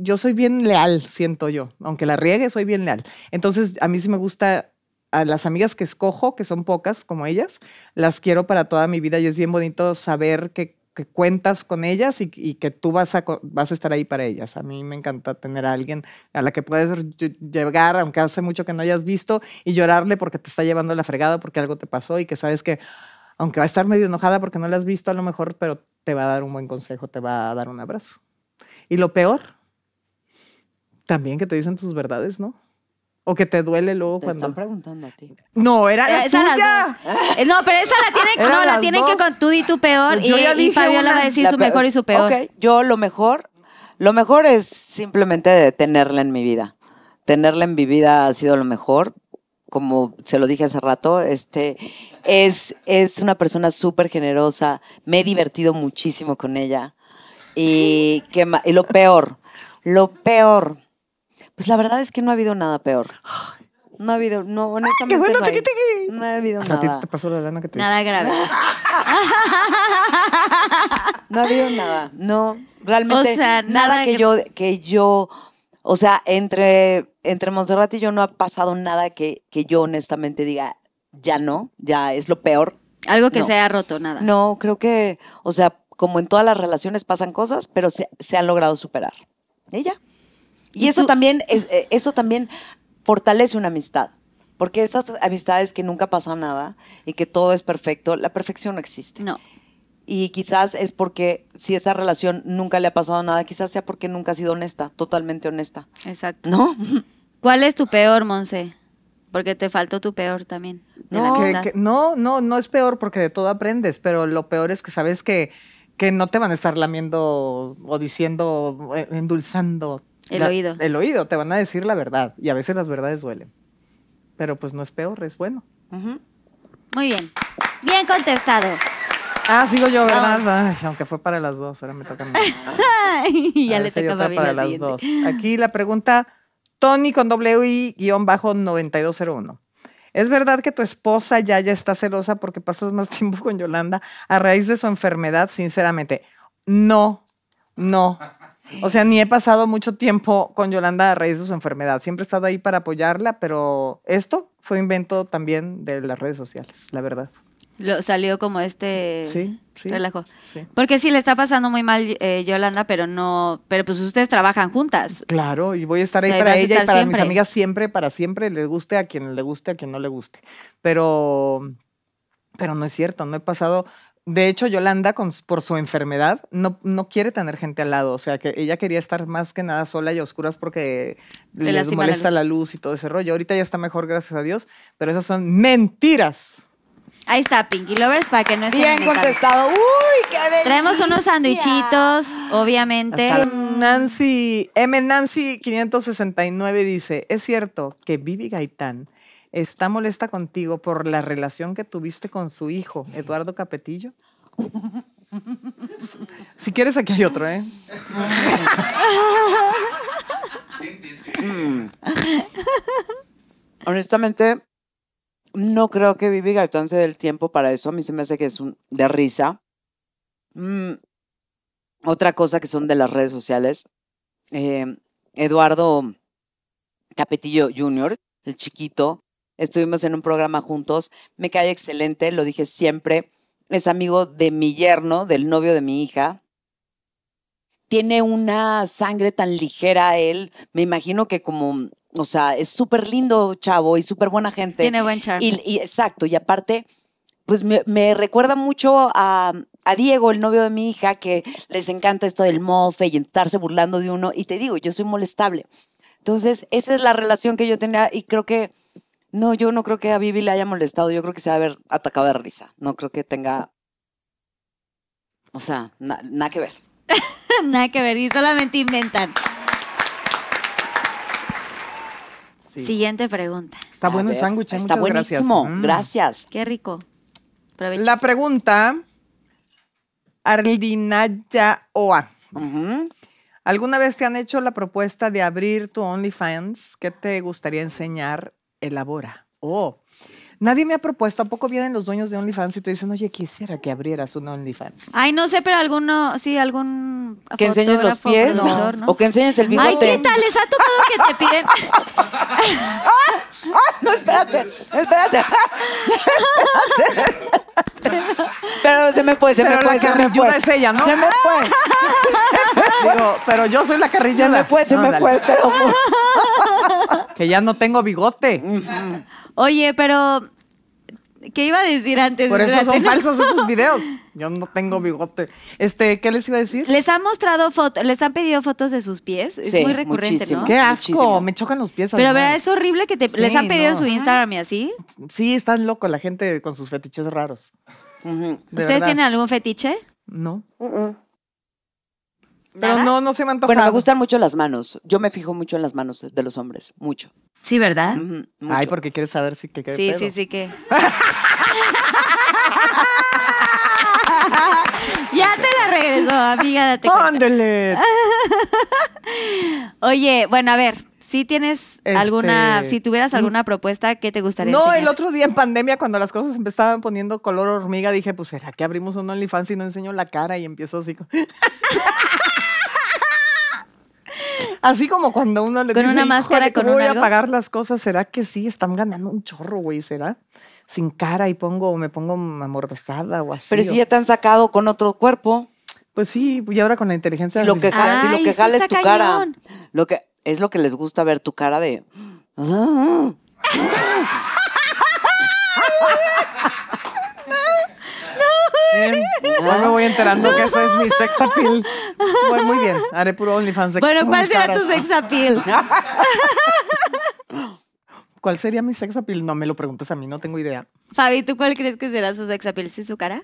yo soy bien leal, siento yo. Aunque la riegue, soy bien leal. Entonces, a mí sí me gusta a las amigas que escojo, que son pocas como ellas, las quiero para toda mi vida y es bien bonito saber que que cuentas con ellas y, que tú vas a, vas a estar ahí para ellas. A mí me encanta tener a alguien a la que puedes llegar, aunque hace mucho que no hayas visto, y llorarle porque te está llevando la fregada, porque algo te pasó y que sabes que, aunque va a estar medio enojada porque no la has visto a lo mejor, pero te va a dar un buen consejo, te va a dar un abrazo. Y lo peor, también que te dicen tus verdades, ¿no? o que te duele luego te están preguntando a ti. No, era eh, la esa tuya. Eh, no, pero esa la tienen, no, la tienen que con tú pues y tu peor y, y, Fabiola va a decir su mejor y su peor. Okay. Yo lo mejor, lo mejor es simplemente tenerla en mi vida. Tenerla en mi vida ha sido lo mejor. Como se lo dije hace rato, este es, es una persona súper generosa. Me he divertido muchísimo con ella. Y, que, y lo peor, lo peor pues la verdad es que no ha habido nada peor. No ha habido, no, honestamente. no, no ha habido nada. Nada grave. no ha habido nada. No, realmente. nada, que, yo, que yo. O sea, entre, entre Montserrat y yo no ha pasado nada que, yo honestamente diga, ya no, ya es lo peor. Algo que se haya roto, nada. No, creo que, o sea, como en todas las relaciones pasan cosas, pero se, se han logrado superar. Ella. Y, eso, también es, eh, eso también fortalece una amistad. Porque esas amistades que nunca pasa nada y que todo es perfecto, la perfección no existe. No. Y quizás es porque si esa relación nunca le ha pasado nada, quizás sea porque nunca ha sido honesta, totalmente honesta. Exacto. ¿No? ¿Cuál es tu peor, Monse? Porque te faltó tu peor también. No, no, no, no es peor porque de todo aprendes, pero lo peor es que sabes que, que no te van a estar lamiendo o diciendo, eh, endulzando el oído. El oído, te van a decir la verdad. Y a veces las verdades duelen. Pero pues no es peor, es bueno. Muy bien. Bien contestado. Ah, sigo yo, ¿verdad? aunque fue para las dos, ahora me toca a mí. ya ah, le toca a para las dos. Aquí la pregunta, Tony con bajo, 9201 ¿Es verdad que tu esposa ya ya está celosa porque pasas más tiempo con Yolanda a raíz de su enfermedad? Sinceramente, no, no. O sea, ni he pasado mucho tiempo con Yolanda a raíz de su enfermedad. Siempre he estado ahí para apoyarla, pero esto fue invento también de las redes sociales, la verdad. Lo, salió como este sí, sí, relajo. Porque sí le está pasando muy mal eh, Yolanda, pero no, pero pues ustedes trabajan juntas. Claro, y voy a estar ahí para ella y para mis amigas siempre, para siempre, le guste a quien le guste, a quien no le guste. Pero, pero no es cierto, no he pasado de hecho, Yolanda, por su enfermedad, no, no quiere tener gente al lado. O sea, que ella quería estar más que nada sola y a oscuras porque le les molesta la luz. y todo ese rollo. Ahorita ya está mejor, gracias a Dios, pero esas son mentiras. Ahí está, Pinky Lovers, para que no estén Bien contestado. ¡Uy, qué delicia. Traemos unos sandwichitos, obviamente. Nancy, M. Nancy 569 dice, es cierto que Vivi Gaitán está molesta contigo por la relación que tuviste con su hijo, Eduardo Capetillo? si quieres, aquí hay otro, ¿eh? Mm. Honestamente, no creo que Vivi Gaitán se dé el tiempo para eso. A mí se me hace que es un, de risa. Mm. Otra cosa que son de las redes sociales. Eh, Eduardo Capetillo Jr., el chiquito, estuvimos en un programa juntos, me cae excelente, lo dije siempre, es amigo de mi yerno, del novio de mi hija. Tiene una sangre tan ligera él, me imagino que como, o sea, es súper lindo chavo y súper buena gente. Tiene buen charme. Y, exacto, y aparte, pues me, recuerda mucho a, a Diego, el novio de mi hija, que les encanta esto del mofe y estarse burlando de uno. Y te digo, yo soy molestable. Entonces, esa es la relación que yo tenía y creo que no, yo no creo que a Bibi le haya molestado. Yo creo que se va a haber atacado de risa. No creo que tenga. O sea, nada que ver. nada que ver. Y solamente inventan. Siguiente pregunta. Está bueno el sándwich. ¿eh? Está buenísimo. Mm. Gracias. Qué rico. La pregunta. Ardinaya Oa. ¿Alguna vez te han hecho la propuesta de abrir tu OnlyFans? ¿Qué te gustaría enseñar elabora. Oh, nadie me ha propuesto. tampoco vienen los dueños de OnlyFans y te dicen, oye, quisiera que abrieras un OnlyFans? Ay, no sé, pero alguno, sí, algún. Que enseñes los pies o que enseñes el bigote. Ay, ¿qué tal? Les ha tocado que te piden. ¡Ah! No, espérate, espérate. Pero se me puede se me puede La carrilluda es ella, ¿no? Se me puede pero yo soy la carrilla. Se me puede, se me puede, que ya no tengo bigote. Oye, pero ¿Qué iba a decir antes? Por eso son falsos esos videos. Yo no tengo bigote. Este, ¿qué les iba a decir? Les han mostrado fotos, les han pedido fotos de sus pies. es muy recurrente, ¿no? Qué asco, me chocan los pies. Pero verdad es horrible que te les han pedido su Instagram y así. Sí, están locos la gente con sus fetiches raros. ¿Ustedes tienen algún fetiche? No no, no se me antoja. Bueno, me gustan mucho las manos. Yo me fijo mucho en las manos de los hombres, mucho. Sí, ¿verdad? Ay, porque quieres saber si que Sí, sí, sí que. ya te la regresó, amiga, date Oye, bueno, a ver, si tienes este, alguna, si tuvieras alguna propuesta, ¿qué te gustaría No, el otro día en pandemia, cuando las cosas empezaban poniendo color hormiga, dije, pues, ¿será que abrimos un OnlyFans y no enseño la cara? Y empiezo así Así como cuando uno le dice, una máscara, con voy a pagar las cosas? ¿Será que sí? Están ganando un chorro, güey, ¿será? Sin cara y pongo, me pongo amordazada o así. Pero si ya te han sacado con otro cuerpo. Pues sí, y ahora con la inteligencia. Si lo que, jales lo que jales tu cara. Lo que, es lo que les gusta ver tu cara de. Ah, ah, ah" bueno me voy enterando que ese es mi sex appeal. muy bien, haré puro OnlyFans. Bueno, ¿cuál será tu sex appeal? ¿Cuál sería mi sex appeal? No me lo preguntes a mí, no tengo idea. Fabi, ¿tú cuál crees que será su sex appeal? ¿Sí su cara?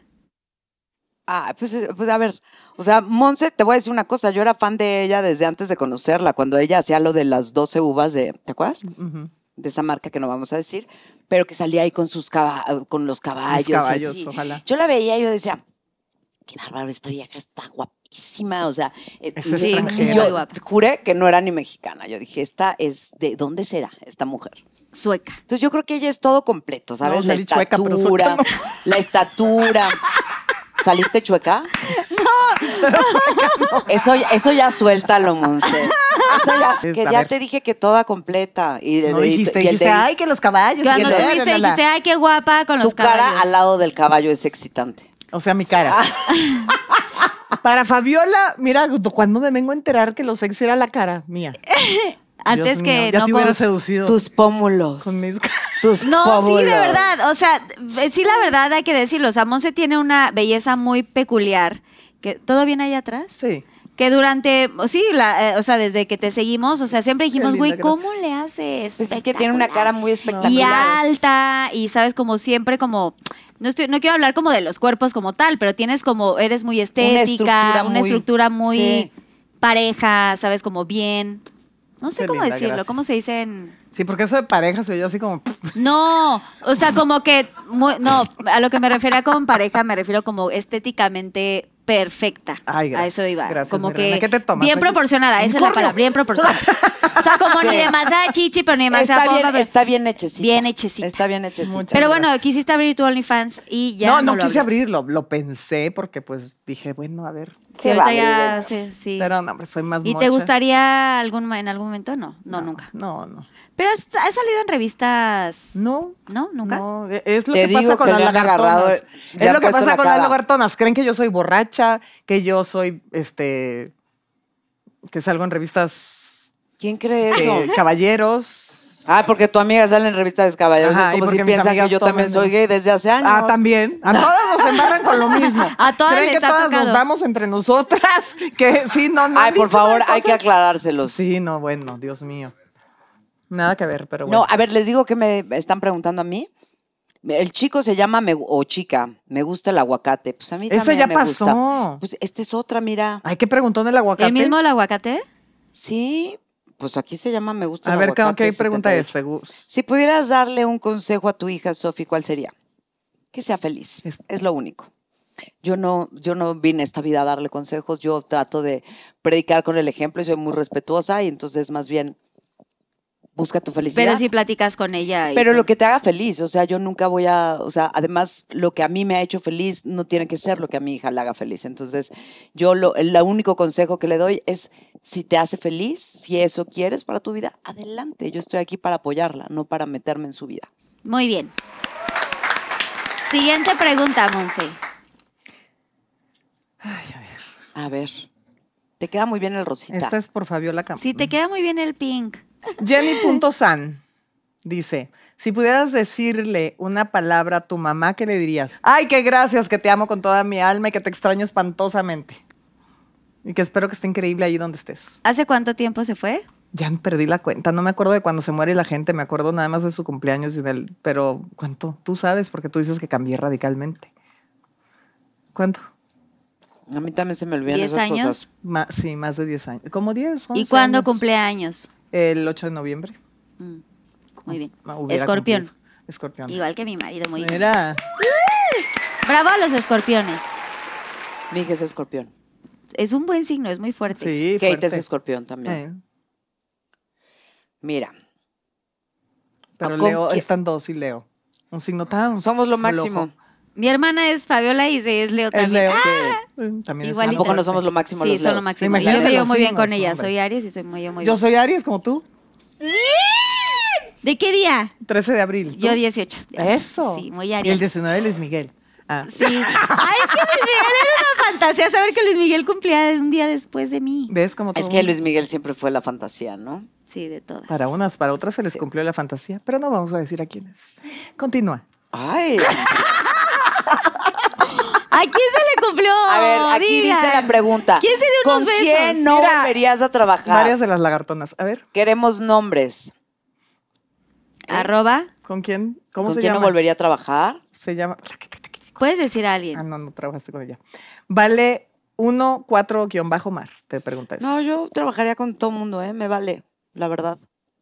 Ah, pues, eh, pues a ver, o sea, Monse, te voy a decir una cosa, yo era fan de ella desde antes de conocerla, cuando ella hacía lo de las 12 uvas de, ¿te acuerdas? De esa marca que no vamos a decir pero que salía ahí con, sus con los caballos. caballos, ojalá. Yo la veía y yo decía, qué bárbaro, esta vieja está guapísima, o sea, eh, yo juré que no era ni mexicana, yo dije, esta es, ¿de dónde será esta mujer? Sueca. Entonces yo creo que ella es todo completo, ¿sabes? la, estatura, la estatura, ¿Saliste chueca? No, pero sueca Eso, eso ya suéltalo, Monse que ya te dije que toda completa. Y no dijiste, dijiste, ay, que los caballos. no, dijiste, ay, qué guapa con los caballos. Tu cara al lado del caballo es excitante. O sea, mi cara. Para Fabiola, mira, cuando me vengo a enterar que lo sexy era la cara mía. Antes que ya te hubiera seducido. Tus pómulos. No, sí, de verdad. O sea, eh, sí, la verdad hay que decirlo. O tiene una belleza muy peculiar. Que, ¿Todo bien ahí atrás? Sí que durante, sí, eh, o sea, desde que te seguimos, o sea, siempre dijimos, güey, ¿cómo le haces? Pues es que tiene una cara muy espectacular. Y alta, y sabes, como siempre, como, no, quiero hablar como de los cuerpos como tal, pero tienes como, eres muy estética, una estructura muy, pareja, sabes, como bien. No sé cómo decirlo, cómo se dicen. Sí, porque eso de pareja soy yo así como. No, o sea, como que. no, a lo que me refiero con pareja me refiero como estéticamente perfecta. a eso iba. Gracias, como que ¿Qué te tomas? bien proporcionada, esa es la palabra, bien proporcionada. o sea, como ni demasiada chichi, pero ni demasiada está Bien, está bien hechecita. Bien hechecita. Está bien hechecita. pero bueno, quisiste abrir tu OnlyFans y ya No, no, no quise abrirlo, lo pensé porque pues dije, bueno, a ver. Sí, ahorita sí, sí, Pero no, soy más ¿Y te gustaría algún, en algún momento? no, no nunca. No, no. Pero ha salido en revistas. No. No, nunca. No, e, es lo que pasa con las lagartonas. Es lo que pasa con las lagartonas. Creen que yo soy borracha, que yo soy este. que salgo en revistas. ¿Quién cree eso? caballeros. Ah, porque tu amiga sale en revistas de caballeros. como si piensan que yo también soy gay desde hace ah, años. Ah, también. A todas nos embarran con lo mismo. A todas ¿Creen que todas nos damos entre nosotras? Que sí, no, no. Ay, por favor, hay que aclarárselos. Sí, no, bueno, Dios mío. Nada que ver, pero bueno. No, a ver, les digo que me están preguntando a mí. El chico se llama me, o chica, me gusta el aguacate. Pues a mí también Eso ya pasó. Pues esta es otra, mira. Ay, ¿qué preguntó del aguacate? ¿El mismo el aguacate? Sí, pues aquí se llama me gusta el ver, aguacate. A ver, ¿qué pregunta es? Si pudieras darle un consejo a tu hija, Sofi, ¿cuál sería? Que sea feliz. Es, lo único. Yo no, yo no vine esta vida a darle consejos, yo trato de predicar con el ejemplo y soy muy respetuosa y entonces más bien busca tu felicidad. Pero si platicas con ella. Pero lo que te haga feliz, o sea, yo nunca voy a, o sea, además lo que a mí me ha hecho feliz no tiene que ser lo que a mi hija le haga feliz. Entonces, yo lo, el único consejo que le doy es, si te hace feliz, si eso quieres para tu vida, adelante. Yo estoy aquí para apoyarla, no para meterme en su vida. Muy bien. Siguiente pregunta, Monse. a ver. A ver. Te queda muy bien el rosita. Esta es por Fabiola Campos. Sí, te queda muy bien el pink. Jenny.san dice, si pudieras decirle una palabra a tu mamá, ¿qué le dirías? Ay, qué gracias, que te amo con toda mi alma y que te extraño espantosamente. Y que espero que esté increíble ahí donde estés. ¿Hace cuánto tiempo se fue? Ya perdí la cuenta, no me acuerdo de cuando se muere la gente, me acuerdo nada más de su cumpleaños y del, pero ¿cuánto? Tú sabes, porque tú dices que cambié radicalmente. ¿Cuánto? A mí también se me olvidan esas años? cosas. años? sí, más de 10 años. Como 10, ¿Y cuándo cumpleaños? el 8 de noviembre. Mm, muy bien. Ah, escorpión. Escorpión. Igual que mi marido, muy Mira. Bravo a los escorpiones. Mi es escorpión. Es un buen signo, es muy fuerte. Sí, Kate es escorpión también. Mira. Pero Leo, están dos y Leo. Un signo tan. Somos lo máximo. Mi hermana es Fabiola y es Leo ah. también. Es Leo, ¡Ah! sí. también Tampoco no somos lo máximo sí, los Leos. son lo máximo. Yo me muy bien con ella. Soy Aries y soy muy, yo muy Yo soy Aries como tú. ¿De qué día? 13 de abril. Yo 18. Eso. Sí, muy Aries. Y el 19 es Luis Miguel. Ah. Sí. Ay, es que Luis Miguel era una fantasía saber que Luis Miguel cumplía un día después de mí. ¿Ves cómo Es que Luis Miguel siempre fue la fantasía, ¿no? Sí, de todas. Para unas, para otras se les cumplió la fantasía, pero no vamos a decir a quiénes. Continúa. Ay. ¿A quién se le cumplió? A ver, aquí dice la pregunta. ¿Quién se dio unos ¿Con quién no volverías a trabajar? Varias de las lagartonas. A ver. Queremos nombres. ¿Eh? ¿Arroba? ¿Con quién? ¿Cómo ¿Con quién no volvería a trabajar? Se llama... Puedes decir a alguien. Ah, no, no trabajaste con ella. Vale 1-4-Bajo mar te preguntas. No, yo trabajaría con todo mundo, ¿eh? Me vale, la verdad.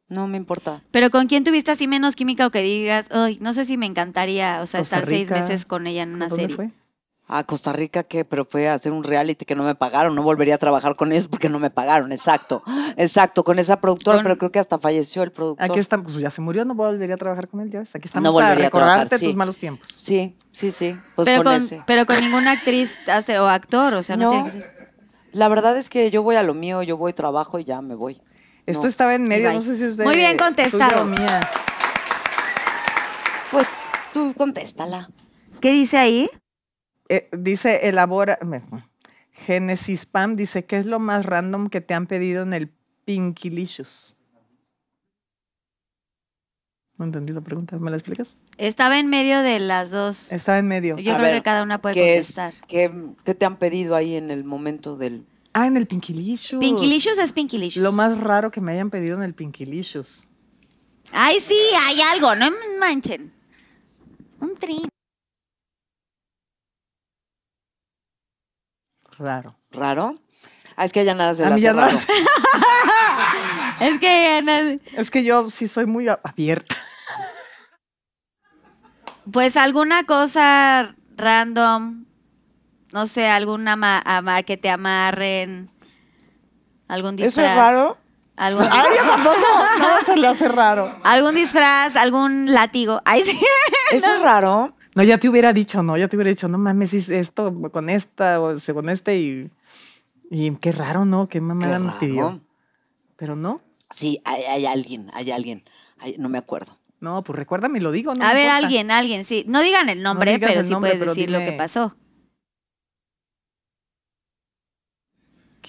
No me importa. Pero ¿con quién tuviste así menos química o que digas, ay, no sé si me encantaría, o sea, estar seis meses con ella en una ¿Dónde serie? Fue? a Costa Rica, que pero fue a hacer un reality que no me pagaron, no volvería a trabajar con ellos porque no me pagaron, exacto, exacto, con esa productora, pero creo que hasta falleció el productor. Aquí están pues ya se murió, no volvería a trabajar con él, ya aquí estamos no volvería recordarte trabajar, tus malos tiempos. Sí, sí, sí, pues pero con, Pero con ninguna actriz o actor, o sea, no, La verdad es que yo voy a lo mío, yo voy, trabajo y ya me voy. Esto estaba en medio, no sé si usted... Muy bien contestado. Pues tú contéstala. ¿Qué dice ahí? Eh, dice, elabora, Genesis Pam dice, ¿qué es lo más random que te han pedido en el Pinkilicious? No entendí la pregunta, ¿me la explicas? Estaba en medio de las dos. Estaba en medio. Yo creo que cada una puede contestar. ¿qué, te han pedido ahí en el momento del Ah, en el Pinkilicious. Pinkilicious es Pinkilicious. Lo más raro que me hayan pedido en el Pinkilicious. Ay, sí, hay algo, no manchen. Un trin. Raro. ¿Raro? Ah, es que ya nada se le hace raro. es que Es que yo sí soy muy abierta. Pues alguna cosa random, no sé, alguna ama, que te amarren, algún disfraz. ¿Eso es raro? ¿Algún disfraz? tampoco, se le hace raro. Algún disfraz, algún látigo. ¿Eso es raro? No, ya te hubiera dicho, no, ya te hubiera dicho, no mames, esto con esta o según este y, qué raro, ¿no? Qué mamada te Pero no. Sí, hay, alguien, hay alguien, no me acuerdo. No, pues recuérdame, lo digo, ¿no? A ver, alguien, alguien, sí. No digan el nombre, pero sí puedes decir lo que pasó.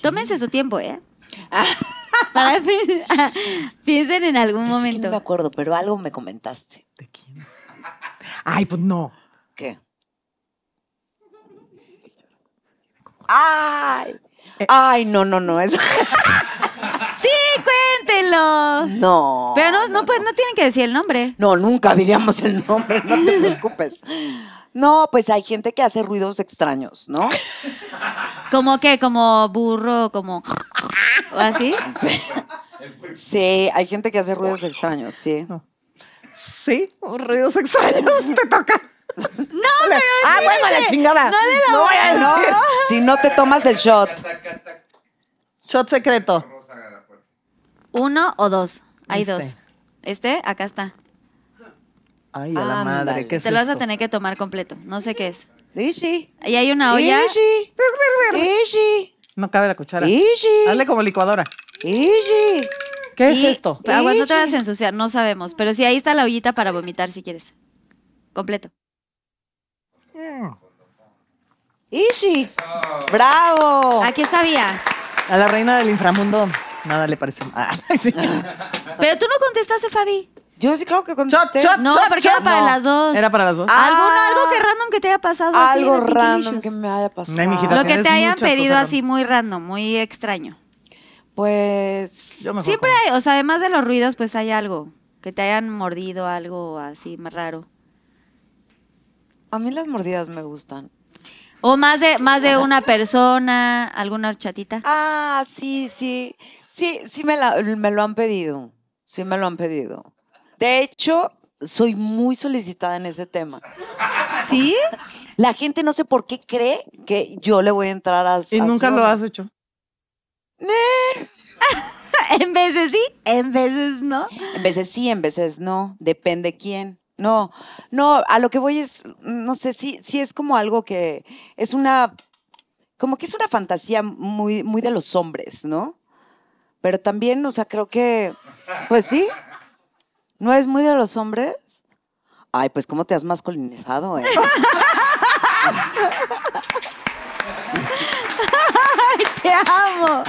Tómense su tiempo, ¿eh? Para piensen en algún pues momento. no me acuerdo, pero algo me comentaste. ¿De quién? Ay, pues no. ¿Qué? Ay, eh. ay, no, no, no. Sí, cuéntenlo. No. Pero no, pues, no tienen que decir el nombre. No, nunca diríamos el nombre, no te preocupes. No, pues hay gente que hace ruidos extraños, ¿no? ¿Como qué? ¿Como burro? ¿Como así? sí, hay gente que hace ruidos extraños, sí. Sí, ruidos extraños, te toca. No, ah, pero Ah, bueno, la chingada. No, no voy a decir. Si no te tomas el shot. Shot secreto. ¿Uno o dos? Hay este. dos. Este, acá está. Ay, a la madre, ¿qué es Te lo vas a tener que tomar completo. No sé qué es. sí! Y hay una olla. Ishi. sí! No cabe la cuchara. sí! Hazle como licuadora. sí! ¿Qué es esto? Agua, no te vas a ensuciar, no sabemos. Pero sí, ahí está la ollita para vomitar si quieres. Completo. Mm. Ishi. ¡Bravo! ¿A qué sabía? A la reina del inframundo nada le parece. mal. Pero tú no contestaste, Fabi. Yo sí, creo que contesté. no, porque era para las dos. Era para las dos. Ah. ¿Algo, que random que te haya pasado. Algo random que me haya pasado. Lo que te hayan pedido así muy random, muy extraño. Pues Siempre hay, o sea, además de los ruidos, pues hay algo. Que te hayan mordido algo así más raro. A mí las mordidas me gustan. O más de, más de una persona, alguna chatita Ah, sí, sí. Sí, sí me, la, me lo han pedido. Sí me lo han pedido. De hecho, soy muy solicitada en ese tema. ¿Sí? La gente no sé por qué cree que yo le voy a entrar a. ¿Y nunca lo has hecho? en veces sí, en veces no. En veces sí, en veces no. Depende quién. No, no, a lo que voy es, no sé, si sí, es como algo que es una, como que es una fantasía muy, muy de los hombres, ¿no? Pero también, o sea, creo que, pues sí, ¿no es muy de los hombres? Ay, pues cómo te has masculinizado, eh. te amo.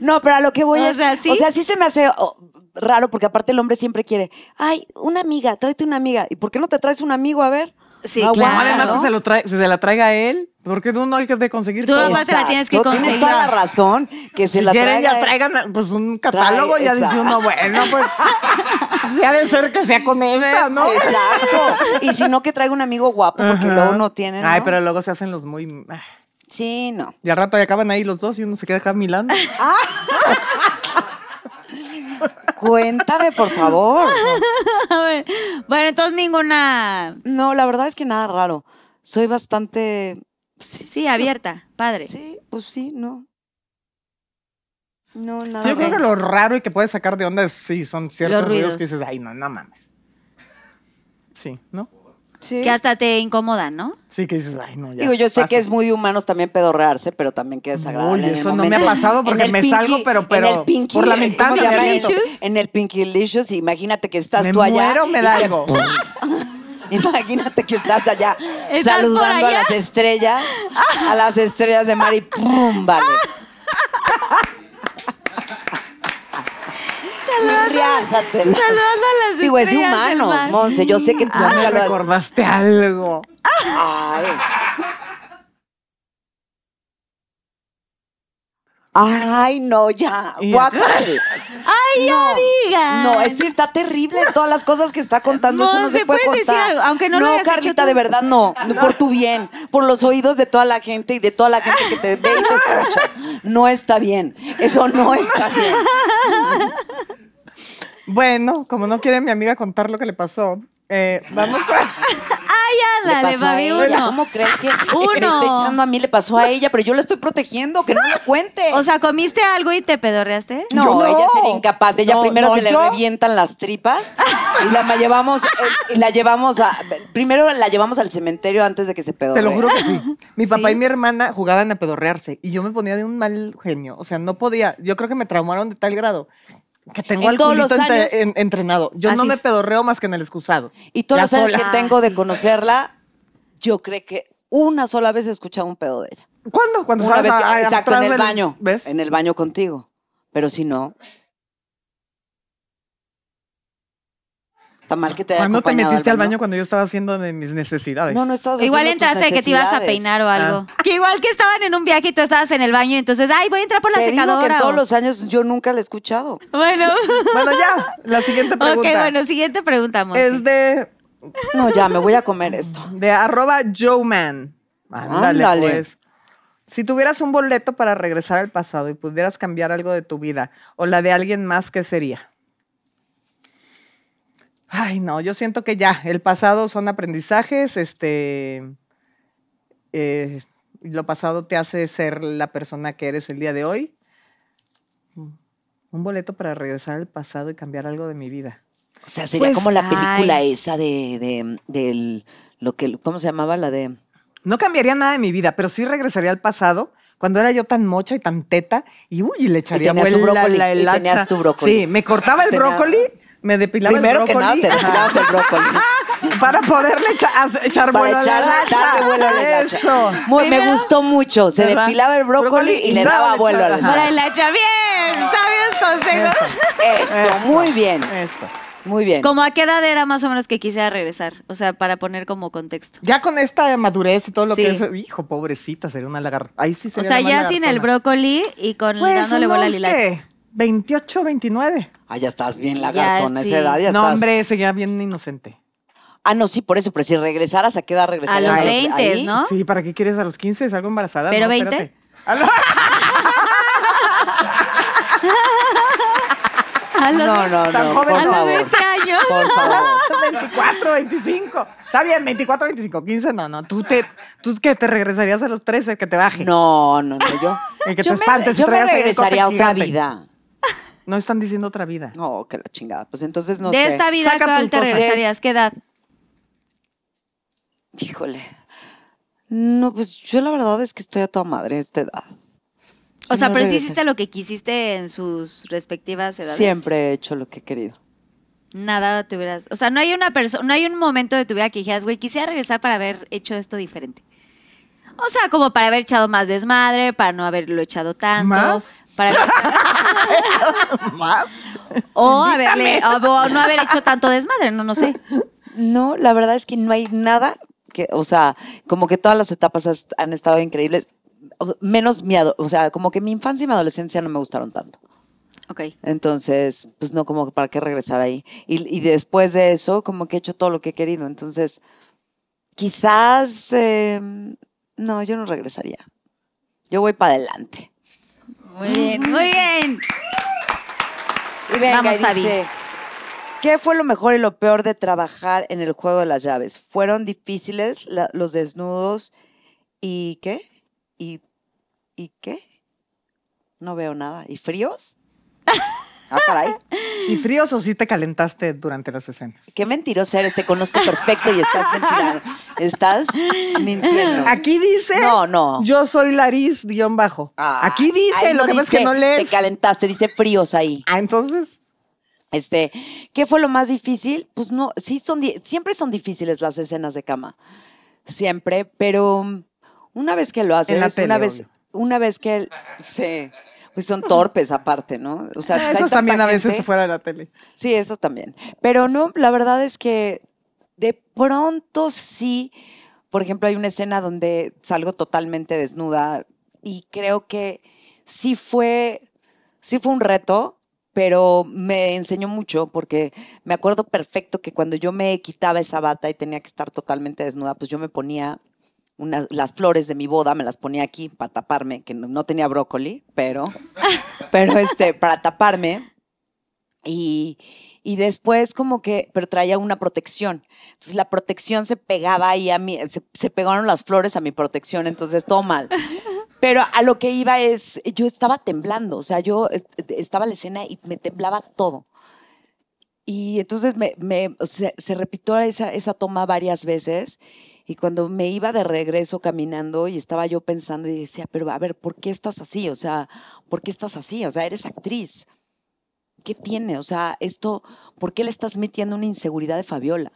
No, pero a lo que voy o es. Sea, ¿sí? O sea, sí se me hace oh, raro porque aparte el hombre siempre quiere. Ay, una amiga, tráete una amiga. ¿Y por qué no te traes un amigo a ver? Sí, claro. Además que se, lo trae, se la traiga él, porque tú no hay que conseguir Tú además se la tienes que conseguir. Tienes toda la razón que se si la quieren, ya traigan pues un catálogo y ya dice uno, bueno, pues se ha de ser que sea con esta, ¿no? Exacto. Y si no, que traiga un amigo guapo, porque luego no tienen. ¿no? Ay, pero luego se hacen los muy... Ah. Sí, no. Y al rato ya acaban ahí los dos y uno se queda acá milando. Ah. Cuéntame, por favor. Bueno, entonces ninguna. No, la verdad es que nada raro. Soy bastante. Sí, abierta, padre. Sí, pues sí, no. No, nada. Sí, yo creo que lo raro y que puedes sacar de onda es, sí, son ciertos ruidos. ruidos. que dices, ay, no, no mames. Sí, ¿no? Que hasta te incomoda, ¿no? Sí, que dices, ay, no, ya. Digo, yo sé que es muy humano también pedorrearse, pero también que desagradable. eso no me ha pasado porque me salgo, pero, pero en el pinky, por lamentablemente. En el Pinky Licious, imagínate que estás tú allá. Muero, me da algo. Imagínate que estás allá saludando a las estrellas, a las estrellas de mar y ¡pum! Vale. No Digo, es de humanos, Monse. Yo sé que tú Ah, lo recordaste algo. Ay. Ay, no, ya. Ay, no, ya diga. No, es está terrible todas las cosas que está contando. No, eso no se, puede contar. aunque no, no Carlita, de verdad no, Por tu bien, por los oídos de toda la gente y de toda la gente que te ve y te escucha. No está bien. Eso no está bien. Bueno, como no quiere mi amiga contar lo que le pasó, eh, vamos a. le de ¿Cómo crees que Le a mí? Le pasó a ella, pero yo la estoy protegiendo, que no me cuente. O sea, ¿comiste algo y te pedorreaste? No, no. ella sería incapaz. Ella primero se le revientan las tripas eh, y la llevamos, a. Primero la llevamos al cementerio antes de que se pedoree. Te lo juro que sí. Mi papá y mi hermana jugaban a pedorrearse y yo me ponía de un mal genio. O sea, no podía. Yo creo que me traumaron de tal grado que tengo al entrenado. Yo no me pedorreo más que en el excusado. Y todas las los que tengo de ah. conocerla, yo creo que una sola vez he escuchado un pedo de ella. ¿Cuándo? Cuando una Exacto, en el baño. ¿ves? En el baño contigo. Pero si no, Tan mal que te haya te metiste al baño cuando yo estaba haciendo de mis necesidades? No, no estabas Igual entraste que te ibas a peinar o algo. Ah. Que igual que estaban en un viaje y tú estabas en el baño, entonces, ay, voy a entrar por la Te digo que todos los años yo nunca la he escuchado. Bueno. Bueno, ya, la siguiente pregunta. ok, bueno, siguiente pregunta, Es de, No, ya, me voy a comer esto. de arroba Joeman. Ándale, Ándale. pues. Si tuvieras un boleto para regresar al pasado y pudieras cambiar algo de tu vida o la de alguien más, ¿qué sería? Ay, no, yo siento que ya, el pasado son aprendizajes, este, eh, lo pasado te hace ser la persona que eres el día de hoy. Un boleto para regresar al pasado y cambiar algo de mi vida. O sea, sería pues como la película esa de, de, lo que, ¿cómo se llamaba? La de... No cambiaría nada de mi vida, pero sí regresaría al pasado cuando era yo tan mocha y tan teta y uy, le echaría y tenías brócoli, la, el y tenías tu brócoli. Sí, me cortaba el brócoli me depilaba Primero el brócoli. Primero que nada, te el brócoli. Para poderle echar vuelo a la echarle vuelo Eso. me gustó mucho. Se depilaba el brócoli, y, le daba vuelo a la hacha. Para la hacha. Bien, sabios consejos. Eso, muy bien. Eso. Muy bien. ¿Como a qué edad era más o menos que quisiera regresar? O sea, para poner como contexto. Ya con esta madurez y todo lo que es, hijo, pobrecita, sería una lagarta. Ahí sí sería O sea, ya sin el brócoli y con pues, dándole bola que... 28, 29. Ah, ya estás bien lagartón a esa edad. Ya no, hombre, seguía bien inocente. Ah, no, sí, por eso, pero si regresaras, ¿a qué edad regresarías? A los 20, ¿no? Sí, ¿para qué quieres a los 15? algo embarazada. ¿Pero 20? Espérate. Los, no, no, no. joven, por a los 20 años. Por favor. 24, 25. Está bien, 24, 25, 15. No, no. Tú, te, que te regresarías a los 13, que te baje. No, no, no. Yo. que yo te espantes. Me, yo regresaría a otra vida. No están diciendo otra vida. No, que la chingada. Pues entonces no De esta vida Saca te regresarías. ¿Qué edad? Híjole. No, pues yo la verdad es que estoy a toda madre en esta edad. O sea, pero hiciste lo que quisiste en sus respectivas edades. Siempre he hecho lo que he querido. Nada te hubieras. O sea, no hay una persona, no hay un momento de tu vida que dijeras, güey, quisiera regresar para haber hecho esto diferente. O sea, como para haber echado más desmadre, para no haberlo echado tanto. ¿Más? O, no haber hecho tanto desmadre, no, no sé. No, la verdad es que no hay nada que, o sea, como que todas las etapas han estado increíbles, menos mi, o sea, como que mi infancia y mi adolescencia no me gustaron tanto. Ok. Entonces, pues no, como para qué regresar ahí. Y, después de eso, como que he hecho todo lo que he querido. Entonces, quizás, em, no, yo no regresaría. Yo voy para adelante. Muy bien, muy bien. Y venga, dice, ¿qué fue lo mejor y lo peor de trabajar en el juego de las llaves? ¿Fueron difíciles los desnudos y qué? ¿Y, y qué? No veo nada. ¿Y fríos? Ah, ¿Y fríos o sí te calentaste durante las escenas? Qué mentiroso eres, te conozco perfecto y estás mintiendo. Estás mintiendo. Aquí dice. No, no. Yo soy Laris guión bajo. Ah, Aquí dice, lo que pasa es que no lees. Te calentaste, dice fríos ahí. Ah, entonces. Este, ¿qué fue lo más difícil? Pues no, sí son, siempre son difíciles las escenas de cama. Siempre, pero una vez que lo haces, una vez, una vez que, sí, pues son torpes aparte, ¿no? O sea, ah, pues, también a veces fuera de la tele. Sí, eso también. Pero no, la verdad es que de pronto sí, por ejemplo, hay una escena donde salgo totalmente desnuda y creo que sí fue, sí fue un reto, pero me enseñó mucho porque me acuerdo perfecto que cuando yo me quitaba esa bata y tenía que estar totalmente desnuda, pues yo me ponía las flores de mi boda, me las ponía aquí para taparme, que no, tenía brócoli, pero, pero este, para taparme. Y, después como que, pero traía una protección. Entonces la protección se pegaba ahí a mí, se, pegaron las flores a mi protección, entonces todo mal. Pero a lo que iba es, yo estaba temblando, o sea, yo estaba en la escena y me temblaba todo. Y entonces se, se repitió esa, esa toma varias veces y cuando me iba de regreso caminando y estaba yo pensando y decía, pero a ver, ¿por qué estás así? O sea, ¿por qué estás así? O sea, eres actriz. ¿Qué tiene? O sea, esto, ¿por qué le estás metiendo una inseguridad de Fabiola?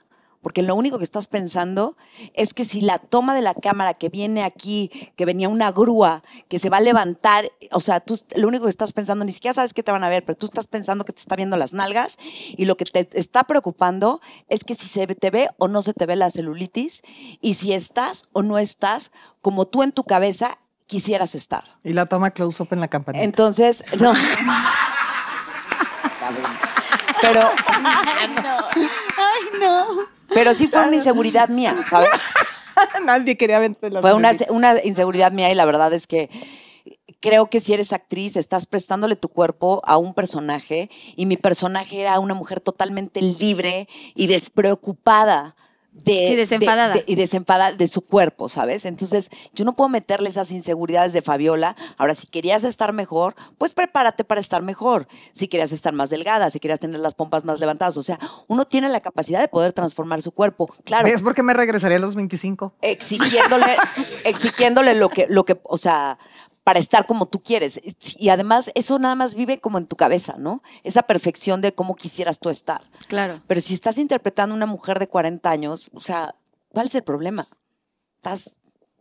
porque lo único que estás pensando es que si la toma de la cámara que viene aquí, que venía una grúa, que se va a levantar, o sea, tú lo único que estás pensando, ni siquiera sabes qué te van a ver, pero tú estás pensando que te está viendo las nalgas y lo que te está preocupando es que si se te ve o no se te ve la celulitis y si estás o no estás como tú en tu cabeza quisieras estar. Y la toma close up en la campanita. Entonces, no. Pero. Ay, no. Ay, no. Pero sí fue una inseguridad mía, ¿sabes? Nadie quería venderlo. Fue una, una inseguridad mía y la verdad es que creo que si eres actriz, estás prestándole tu cuerpo a un personaje y mi personaje era una mujer totalmente libre y despreocupada de, desenfadada. y desenfadada de su cuerpo, ¿sabes? Entonces, yo no puedo meterle esas inseguridades de Fabiola. Ahora, si querías estar mejor, pues prepárate para estar mejor. Si querías estar más delgada, si querías tener las pompas más levantadas. O sea, uno tiene la capacidad de poder transformar su cuerpo. Claro. es por me regresaría a los 25? Exigiéndole, exigiéndole lo que, lo que, o sea, para estar como tú quieres. Y además eso nada más vive como en tu cabeza, ¿no? Esa perfección de cómo quisieras tú estar. Claro. Pero si estás interpretando a una mujer de 40 años, o sea, ¿cuál es el problema? Estás,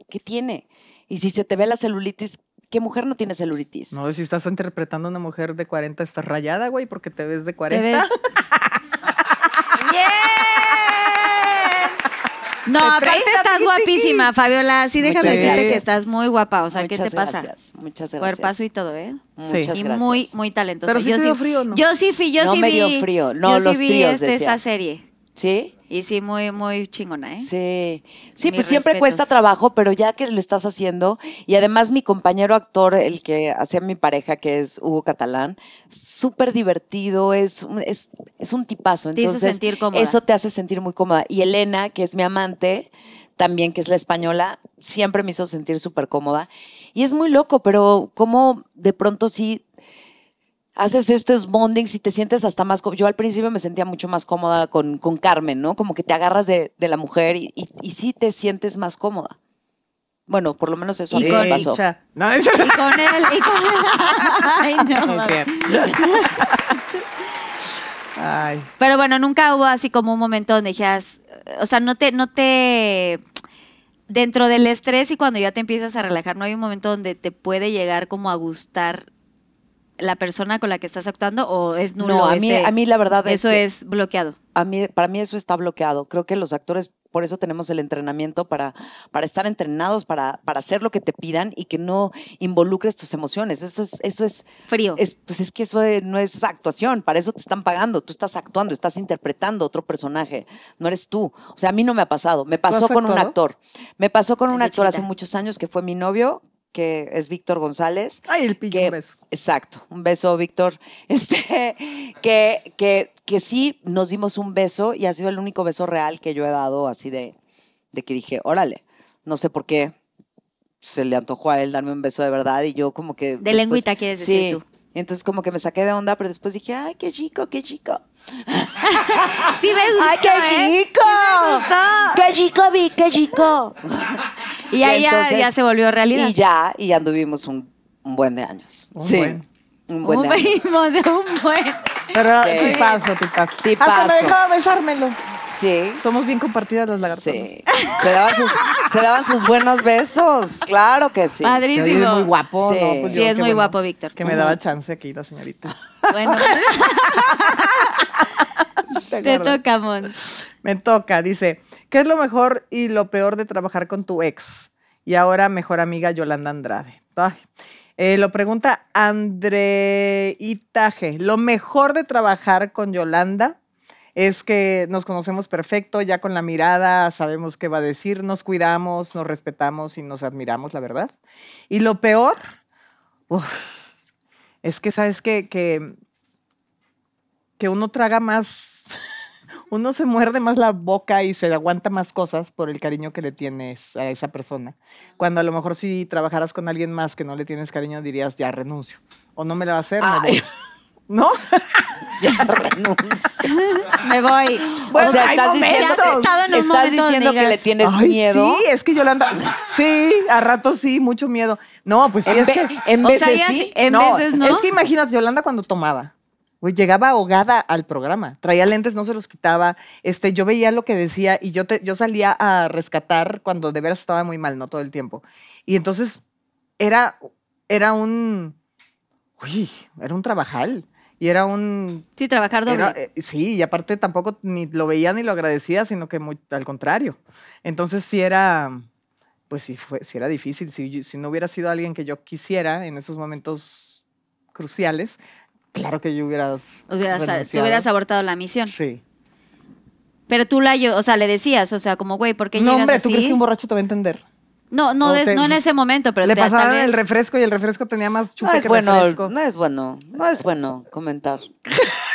¿qué tiene? Y si se te ve la celulitis, ¿qué mujer no tiene celulitis? No, si estás interpretando a una mujer de 40, estás rayada, güey, porque te ves de 40. No, aparte estás guapísima, Fabiola. Sí, déjame decirte que estás muy guapa. O sea, ¿qué te pasa? Gracias, muchas gracias. Cuerpazo y todo, ¿eh? Sí. Muchas y muy, muy talentosa. Pero yo sí, frío, Yo sí fui, yo no sí vi. No me dio frío. No, yo los sí vi este, esta este, esa serie. ¿Sí? Y sí, muy, muy chingona, ¿eh? Sí. Sí, pues siempre cuesta trabajo, pero ya que lo estás haciendo, y además mi compañero actor, el que hacía mi pareja, que es Hugo Catalán, súper divertido, es, es, es, un tipazo. Entonces, te sentir cómoda. Eso te hace sentir muy cómoda. Y Elena, que es mi amante, también, que es la española, siempre me hizo sentir súper cómoda. Y es muy loco, pero como de pronto sí haces estos bondings y te sientes hasta más... Yo al principio me sentía mucho más cómoda con, Carmen, ¿no? Como que te agarras de, la mujer y, y, sí te sientes más cómoda. Bueno, por lo menos eso Y con él, y con él. Ay, no. Pero bueno, nunca hubo así como un momento donde dijeras, eh, o sea, no te, no te, dentro del estrés y cuando ya te empiezas a relajar, no hay un momento donde te puede llegar como a gustar la persona con la que estás actuando o es nulo? No, a mí, a mí la verdad eso es, bloqueado. A mí, para mí eso está bloqueado. Creo que los actores por eso tenemos el entrenamiento para, para estar entrenados, para, para hacer lo que te pidan y que no involucres tus emociones. Eso es, eso es frío. pues es que eso no es actuación, para eso te están pagando, tú estás actuando, estás interpretando otro personaje, no eres tú. O sea, a mí no me ha pasado, me pasó con un actor. Me pasó con un actor hace muchos años que fue mi novio, que es Víctor González. Ay, el pinche beso. Exacto, un beso, Víctor. Este, que, que, que sí nos dimos un beso y ha sido el único beso real que yo he dado, así de, de que dije, órale, no sé por qué, se le antojó a él darme un beso de verdad y yo como que... De lenguita lengüita quieres decir entonces como que me saqué de onda, pero después dije, ay, qué chico, qué chico. sí me gustó, Ay, qué ¿eh? chico. qué chico vi, qué chico. y ahí ya, se volvió realidad. Y ya, y anduvimos un, un buen de años. sí. Un buen un, un buen. Pero sí. tipazo, tipazo. tipazo. Hasta me dejaba besármelo. Sí. Somos bien compartidas las lagartos. Sí. Se daban, sus, buenos besos. Claro que sí. Padrísimo. es muy guapo. Sí, pues es muy guapo, Víctor. Que me daba chance aquí la señorita. Bueno. Te, toca, Mons. Me toca. Dice, ¿qué es lo mejor y lo peor de trabajar con tu ex? Y ahora mejor amiga Yolanda Andrade. Ay. Eh, lo pregunta André Itaje. Lo mejor de trabajar con Yolanda es que nos conocemos perfecto, ya con la mirada sabemos qué va a decir, nos cuidamos, nos respetamos y nos admiramos, la verdad. Y lo peor, es que sabes que, que uno traga más uno se muerde más la boca y se aguanta más cosas por el cariño que le tienes a esa persona. Cuando a lo mejor si trabajaras con alguien más que no le tienes cariño, dirías, ya renuncio. O no me la va a hacer, me ¿No? ya renuncio. Me voy. o sea, estás, diciendo, en un estás diciendo que le tienes miedo. Sí, es que Yolanda. Sí, a rato sí, mucho miedo. No, pues sí, en es que. En veces sí. En veces no. Es que imagínate, Yolanda cuando tomaba. Pues, llegaba ahogada al programa. Traía lentes, no se los quitaba. Este, yo veía lo que decía y yo, yo salía a rescatar cuando de veras estaba muy mal, ¿no? Todo el tiempo. Y entonces era, era un. Uy, era un trabajal. Y era un. Sí, trabajar doble. Eh, sí, y aparte tampoco ni lo veía ni lo agradecía, sino que muy, al contrario. Entonces sí era. Pues sí, fue, sí era difícil. Si, si no hubiera sido alguien que yo quisiera en esos momentos cruciales, Claro que yo hubieras. hubieras abortado la misión. Sí. Pero tú la, yo, o sea, le decías, o sea, como, güey, porque qué no, hombre, ¿tú crees que un borracho te va a entender? No, no, en ese momento, pero le pasaban el refresco y el refresco tenía más chupa no que bueno, No es bueno, no es bueno comentar.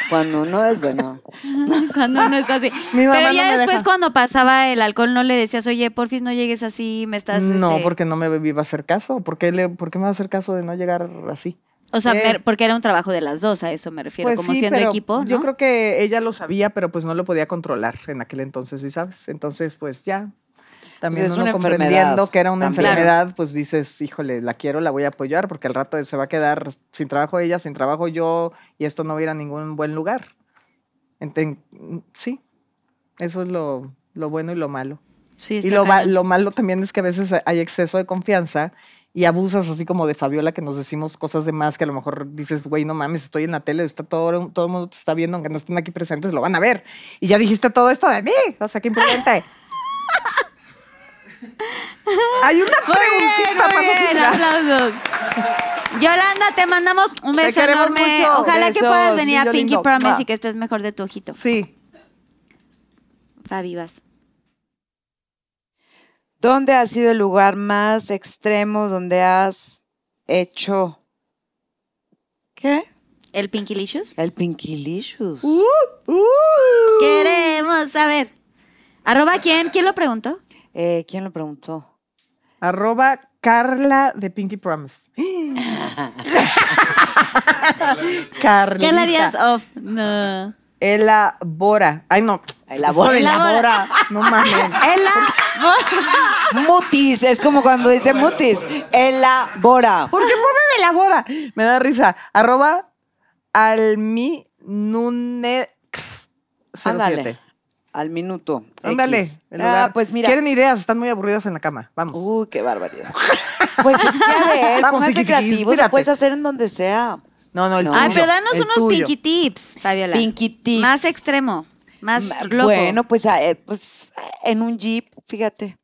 Cuando no es bueno. cuando no es así. pero ya después cuando pasaba el alcohol no le decías, oye, porfis, no llegues así, me estás... No, este porque no me iba a hacer caso. ¿Por qué, le, ¿Por qué me va a hacer caso de no llegar así? O sea, eh, porque era un trabajo de las dos, a eso me refiero, pues como siendo equipo. ¿no? Yo creo que ella lo sabía, pero pues no lo podía controlar en aquel entonces, ¿sí sabes? Entonces, pues ya. También pues uno comprendiendo que era una enfermedad, pues dices, híjole, la quiero, la voy a apoyar, porque al rato se va a quedar sin trabajo ella, sin trabajo yo, y esto no va a ir a ningún buen lugar. sí, eso es lo, lo bueno y lo malo. Sí, y lo, lo, malo también es que a veces hay exceso de confianza y abusas así como de Fabiola que nos decimos cosas de más que a lo mejor dices, güey, no mames, estoy en la tele, está todo, todo el mundo te está viendo, aunque no estén aquí presentes, lo van a ver. Y ya dijiste todo esto de mí, o sea, qué imprudente. Hay una muy preguntita bien, aplausos. Yolanda, te mandamos un beso enorme. Ojalá que puedas venir a Pinky Promise y que estés mejor de tu ojito. Sí. Fabi, vas. ¿Dónde ha sido el lugar más extremo donde has hecho qué? ¿El Pinkilicious? El Pinkilicious. Uh, uh, Queremos saber. ¿Arroba quién? ¿Quién lo preguntó? Eh, ¿Quién lo preguntó? Arroba Carla de Pinky Promise. Carla. ¿Qué le harías off? No. Elabora. Ay, no. Elabora. Elabora. No mames. Elabora. mutis, es como cuando ah, dice mutis. Elabora. ¿Por qué de elabora? Me da risa. Arroba alminunex. 07. Al minuto. Ándale. Ah, pues mira. Quieren ideas, están muy aburridas en la cama. Vamos. Uy, qué barbaridad. Pues es que a ver, Vamos, puedes hacer en donde sea. no, no, No. Ay, pero danos unos pinky tips, Fabiola. Pinky tips. Más extremo. Más loco. Bueno, pues, ah, eh, pues en un jeep, fíjate.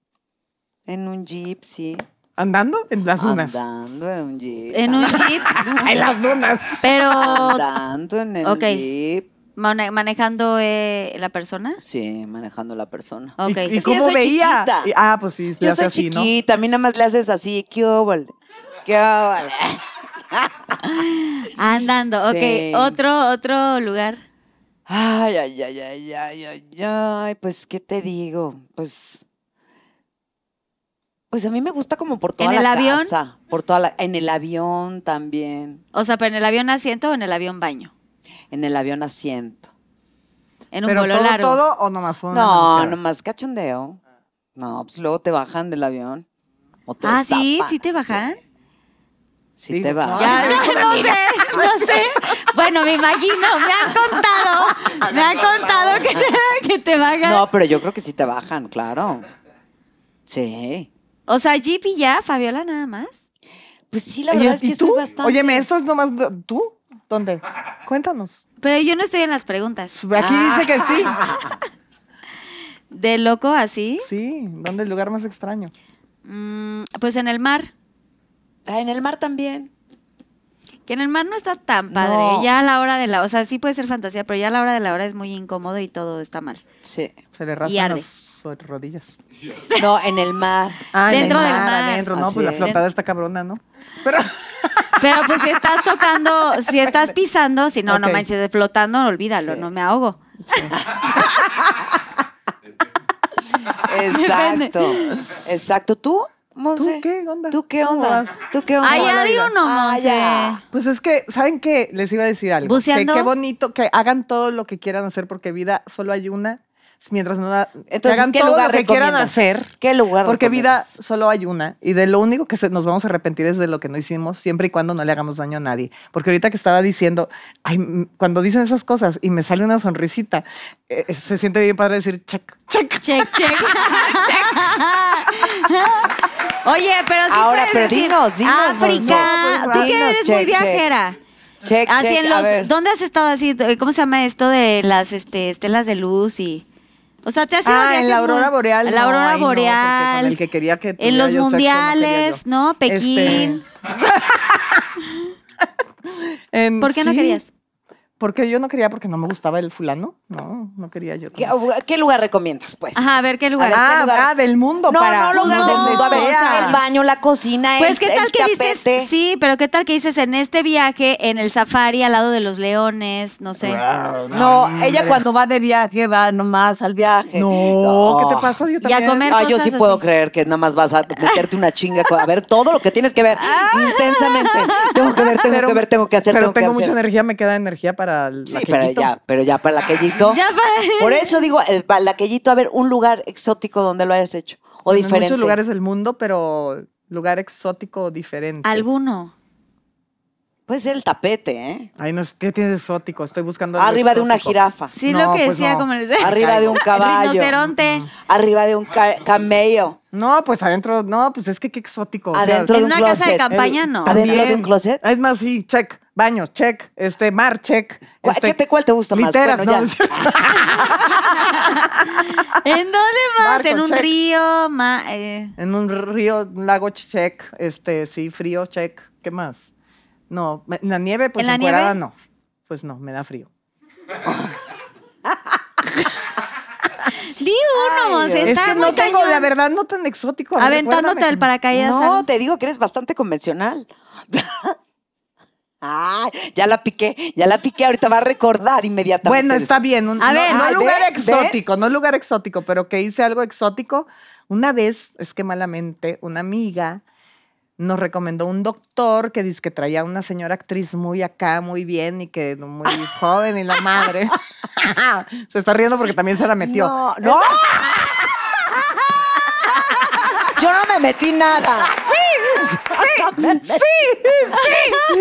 En un jeep, sí. ¿Andando? En las dunas. Andando en un jeep. ¿En un jeep? en las dunas. Pero. Andando en el jeep. ¿Manejando eh, la persona? Sí, manejando la persona. Okay. ¿Y, cómo veía? Ah, pues sí, le yo hace soy así, chiquita, ¿no? a mí nada más le haces así, qué óvole, qué óvole. Andando, ok. ¿Otro, otro lugar? Ay, ay, ay, ay, ay, ay, ay, pues, ¿qué te digo? Pues, pues a mí me gusta como por toda ¿En el la avión? casa, por toda la, en el avión también, O sea, pero en el avión asiento o en el avión baño. en el avión asiento. En un Pero vuelo todo, todo o nomás fue una No, nomás cachondeo. No, pues luego te bajan del avión. o te ah, sí, sí te bajan. Si te bajan. No, sé, no sé. Bueno, me imagino, me han contado, me han contado que te, bajan. No, pero yo creo que sí te bajan, claro. Sí. O sea, Jeep y ya, Fabiola nada más. Pues sí, la verdad es que tú? bastante. Óyeme, esto es nomás tú. ¿Dónde? Cuéntanos. Pero yo no estoy en las preguntas. Pues aquí dice que sí. ¿De loco así? Sí, ¿dónde el lugar más extraño? Mm, pues en el mar. Ah, en el mar también. Que en el mar no está tan padre. Ya a la hora de la, o sea, sí puede ser fantasía, pero ya a la hora de la hora es muy incómodo y todo está mal. Sí. Se le raspan las rodillas. No, en el mar. Ah, dentro en mar, del mar. Adentro, no, pues la flotada está cabrona, ¿no? Pero. Pero pues si estás tocando, si estás pisando, si no, no manches, flotando, olvídalo, no me ahogo. exacto, exacto. ¿Tú ¿tú qué onda? ¿Tú qué onda? ¿Tú qué onda? Ay, ya no, ah, Monse. pues es que, ¿saben qué? Les iba a decir algo. Buceando. Que qué bonito, que hagan todo lo que quieran hacer porque vida solo hay una mientras nada, hagan todo lo que quieran hacer. ¿Qué lugar? Porque vida solo hay una y de lo único que nos vamos a arrepentir es de lo que no hicimos siempre y cuando no le hagamos daño a nadie. Porque ahorita que estaba diciendo, cuando dicen esas cosas y me sale una sonrisita, eh, eh, se siente bien padre decir check, check, check, check. Oye, pero sí Ahora, pero decir, dinos, África, tú que eres muy viajera. Check. Check, ¿Dónde has estado así? ¿Cómo se llama esto de las este, estelas de luz y...? O sea, te hace Ah, en la aurora boreal. En la aurora boreal. con el que quería que En los yo mundiales, no, este, Pekín. Este... ¿Por qué no querías? Porque yo no quería porque no me gustaba el fulano. No, no quería yo. ¿Qué, lugar recomiendas, pues? Ajá, a ver, ¿qué lugar? Ah, ah del mundo. No, para, no, no, del mundo. A ver, el baño, la cocina, pues, el Pues, ¿qué tal que dices? Sí, pero ¿qué tal que dices en este viaje, en el safari, al lado de los leones? No sé. no, ella cuando va de viaje, va nomás al viaje. No, ¿qué te pasa? Yo también. Y a comer ah, yo sí puedo creer que nada más vas a meterte una chinga a ver todo lo que tienes que ver ah. intensamente. Tengo que ver, tengo que ver, tengo que hacer, pero tengo, tengo que mucha energía, me queda energía para para Sí, pero ya, para el Quellito. Por eso digo, el, para el a ver, un lugar exótico donde lo hayas hecho. O muchos lugares del mundo, pero lugar exótico diferente. Alguno. Puede ser el tapete, ¿eh? Ay, no, ¿qué tiene de exótico? Estoy buscando. Arriba de una jirafa. Sí, lo que pues decía, como les decía. Arriba de un caballo. Rinoceronte. Arriba de un camello. No, pues adentro, no, pues es que qué exótico. o sea, Adentro de En una casa de campaña, no. Adentro de un closet. es más, sí, check. baño, check. Este, mar, check. ¿Cuál- este, qué te- cuál te gusta más? literas, no, ¿En dónde más? en un río, ma- eh, En un río, un lago, check. Este, sí, frío, check. ¿Qué más? No, la nieve, pues ¿En la no. Pues no, me da frío. Di uno, está es que no tengo, la verdad, no tan exótico. Aventándote al paracaídas. No, te digo que eres bastante convencional. ya la piqué, ya la piqué, ahorita va a recordar inmediatamente. Bueno, está bien, no, lugar exótico, no lugar exótico, pero que hice algo exótico. Una vez, es que malamente, una amiga nos recomendó un doctor que dice que traía una señora actriz muy acá, muy bien y que muy joven y la madre. se está riendo porque también se la metió. No, Yo no me metí nada. Sí, sí, sí, sí,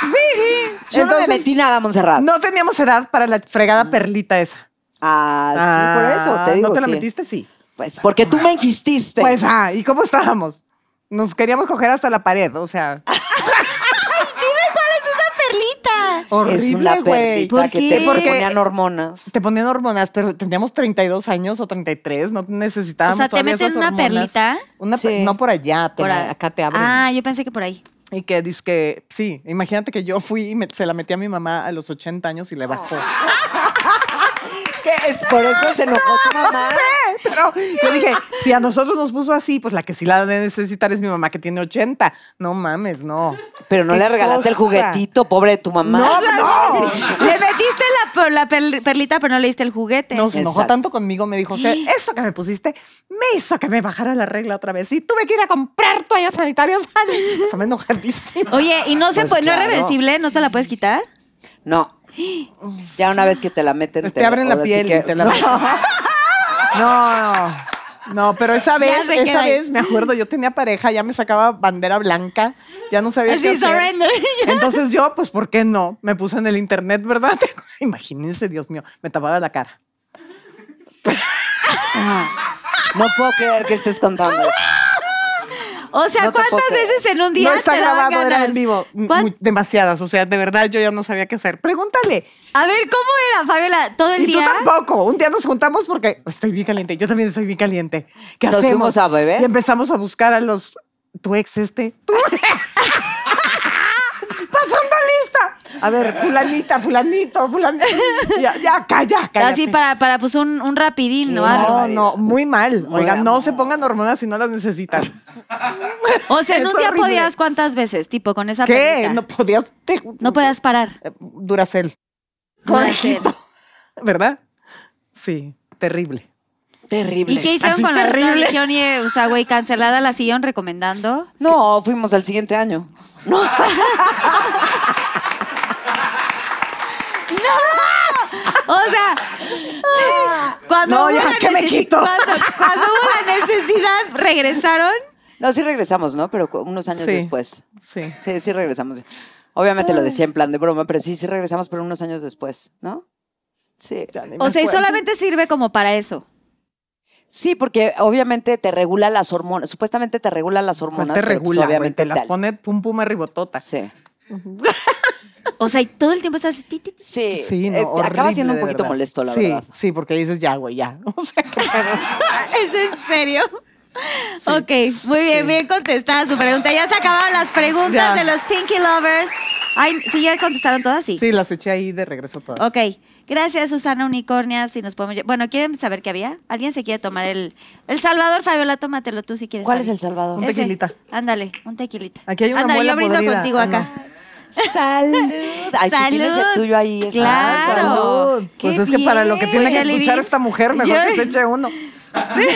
sí. Yo no me metí nada, Montserrat. No teníamos edad para la fregada mm. perlita esa. Ah, sí, por eso te ah, digo. ¿No te la metiste? Sí. Pues porque tú me insististe. Pues, ah, ¿y cómo estábamos? Nos queríamos coger hasta la pared, o sea. Ay, dime cuál es esa perlita. Horrible, güey. te ponían hormonas. Te ponían hormonas, pero teníamos 32 años o 33, no necesitábamos O sea, te metes una perlita. no por allá, Por acá te abren. Ah, yo pensé que por ahí. Y que dice que, sí, imagínate que yo fui y se la metí a mi mamá a los 80 años y le bajó. es por eso se enojó tu mamá. Pero yo dije, si a nosotros nos puso así, pues la que sí la de necesitar es mi mamá que tiene 80. No mames, no. Pero no le regalaste el juguetito, pobre de tu mamá. No, no. Pues le metiste la, la perlita, pero no le diste el juguete. No, se enojó tanto conmigo, me dijo, o sea, esto que me pusiste me hizo que me bajara la regla otra vez. Y tuve que ir a comprar toallas sanitarias. O sea, me enojadísima. Oye, ¿y no, se pues no es reversible? ¿No te la puedes quitar? No, ya una vez que te la meten. Pues te, abren la piel y te la No, no. pero esa vez, esa vez, me acuerdo, yo tenía pareja, ya me sacaba bandera blanca, ya no sabía qué hacer. Entonces yo, pues, ¿por qué no? Me puse en el internet, ¿verdad? Imagínense, Dios mío, me tapaba la cara. No puedo creer que estés contando. O sea, ¿cuántas veces en un día? No está grabado, era en vivo. demasiadas. O sea, de verdad yo ya no sabía qué hacer. Pregúntale. A ver, ¿cómo era, Fabiola? ¿Todo el día? Y tú tampoco. Un día nos juntamos porque estoy bien caliente. Yo también soy bien caliente. ¿Qué nos hacemos? a beber. Y empezamos a buscar a los. Tu ex este. A ver, fulanita, fulanito, fulanito. Ya, ya, calla, calla. Así para, para pues un, un rapidín, ¿no? No, no, muy mal. Oigan, no se pongan hormonas si no las necesitan. O sea, en un día podías cuántas veces, tipo, con esa ¿Qué? No podías. No podías parar. Eh, Duracel. Duracel. ¿Verdad? Sí, terrible. Terrible. ¿Y qué hicieron con la religión y, o güey, cancelada la siguieron recomendando? No, fuimos al siguiente año. No. ¡No! O sea, cuando, me quito. Cuando, hubo la necesidad, regresaron. No, sí regresamos, ¿no? Pero unos años después. Sí. Sí, sí regresamos. Obviamente lo decía en plan de broma, pero sí, sí regresamos, pero unos años después, ¿no? Sí. O sea, y solamente sirve como para eso. Sí, porque obviamente te regula las hormonas, supuestamente te regula las hormonas. te pues regula, obviamente te las pone pum pum arribotota. Sí. O sea, y todo el tiempo estás. así, Sí, sí no, horrible, eh, acaba siendo un poquito molesto, la verdad. Sí, porque dices ya, güey, ya. O sea, ¿Es en serio? Ok, muy bien, bien contestada su pregunta. Ya se acabaron las preguntas de los Pinky Lovers. Ay, ¿sí ya contestaron todas? Sí. Sí, las eché ahí de regreso todas. Ok. Gracias, Susana Unicornia. Si nos podemos. Bueno, ¿quieren saber qué había? ¿Alguien se quiere tomar el. El Salvador, Fabiola, tómatelo tú si quieres. ¿Cuál es el Salvador? Un tequilita. Ándale, un tequilita. Aquí hay una Ándale, muela yo brindo contigo ah, acá. ¡Salud! Ay, ¿tú tienes el tuyo ahí. ¡Claro! Pues es que para lo que tiene que escuchar esta mujer, mejor que se eche uno. Sí.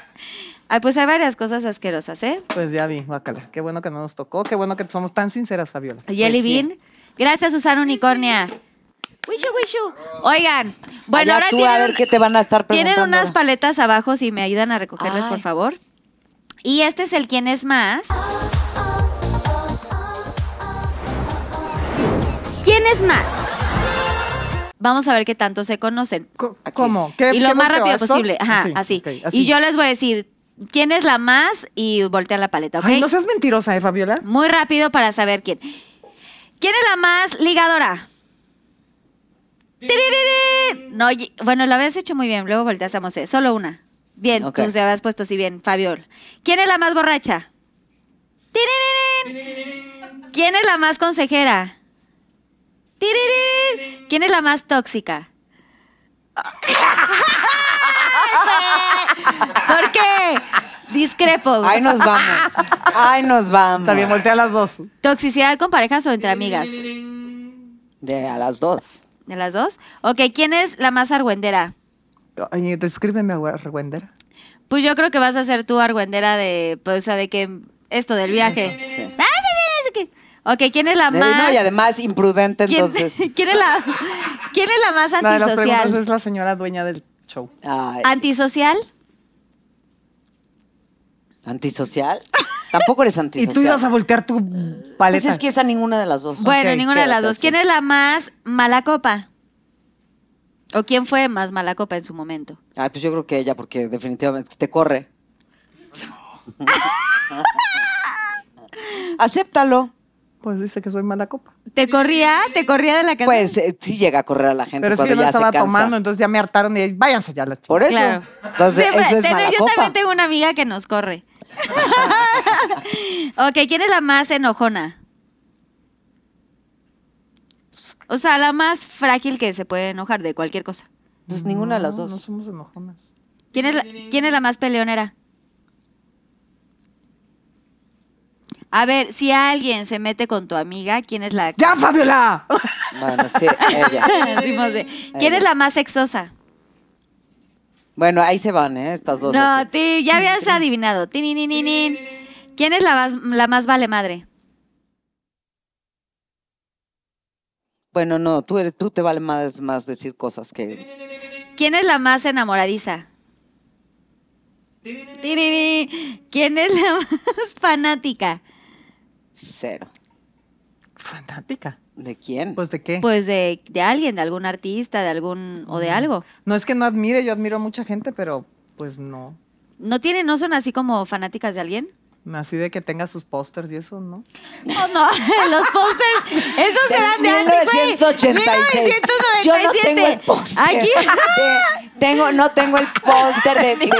pues hay varias cosas asquerosas, ¿eh? Pues ya vi, guácala. Qué bueno que no nos tocó. Qué bueno que somos tan sinceras, Fabiola. Jelly pues Bean. Gracias, Susana Unicornia. Wishu, wishu. Oigan, bueno, ahora tú, tienen, a ver qué te van a estar preguntando. Tienen unas paletas abajo si me ayudan a recogerlas, por favor. Y este es el quién es más. ¿Quién es más? Vamos a ver qué tanto se conocen. ¿Cómo? ¿Qué, y lo más rápido posible. Ajá, así. Y yo les voy a decir, quién es la más y voltean la paleta, ¿ok? Ay, no seas mentirosa, ¿eh, Fabiola? Muy rápido para saber quién. ¿Quién es la más ligadora? No, bueno, lo habías hecho muy bien, luego volteas a Mosé. Solo una. Bien, okay. tú se habías puesto así bien, Fabiola. ¿Quién es la más borracha? ¿Quién es la más consejera? ¿Quién es la más tóxica? ¿Por qué? Discrepo. Ahí nos vamos. Ahí nos vamos. También voltea a las dos. ¿Toxicidad con parejas o entre amigas? De a las dos. ¿De las dos? Ok, ¿quién es la más argüendera? descríbeme arguendera. Pues yo creo que vas a ser tú argüendera de, pues, o sea, de que esto del viaje. Ah, Ok, ¿quién es la más...? y además imprudente, entonces. ¿quién, es la, la más antisocial? La es la señora dueña del show. ¿Antisocial? ¿Antisocial? Tampoco eres antisocial. Y tú ibas a voltear tu paleta. Pues es que esa ninguna de las dos. Bueno, ninguna de las dos. ¿Quién es la más mala copa? ¿O quién fue más mala copa en su momento? Ah, pues yo creo que ella, porque definitivamente te corre. Acéptalo. Pues dice que soy mala copa. ¿Te corría? ¿Te corría de la casa? Pues eh, sí llega a correr a la gente Pero es que yo ya estaba tomando, entonces ya me hartaron y váyanse ya la chica. Por eso. Entonces, eso es tengo- yo también tengo una amiga que nos corre. ok, ¿quién es la más enojona? O sea, la más frágil que se puede enojar de cualquier cosa. Pues ninguna de las dos No somos enojonas. ¿Quién es quién es la más peleonera? A ver, si alguien se mete con tu amiga, ¿quién es la. ¡Ya, Fabiola! Bueno, sí, ella. Pues, ¿Quién es la más sexosa? Bueno, ahí se van, ¿eh? Estas dos. No, ti, ya habías adivinado. ¿Quién es la más, la más vale madre? Bueno, no, tú, eres, tú te vale más, más decir cosas que. ¿Quién es la más enamoradiza? ¿Quién es la más fanática? Cero. Fanática. ¿De quién? Pues de qué. Pues de, alguien, de algún artista, de algún o de mm. algo. No es que no admire, yo admiro a mucha gente, pero pues no. ¿No tiene no son así como fanáticas de alguien? Así de que tenga sus pósters y eso, ¿no? No, no, los pósters, esos eran de 1986. 1997. Yo no tengo el Aquí. tengo, no tengo el póster de, Te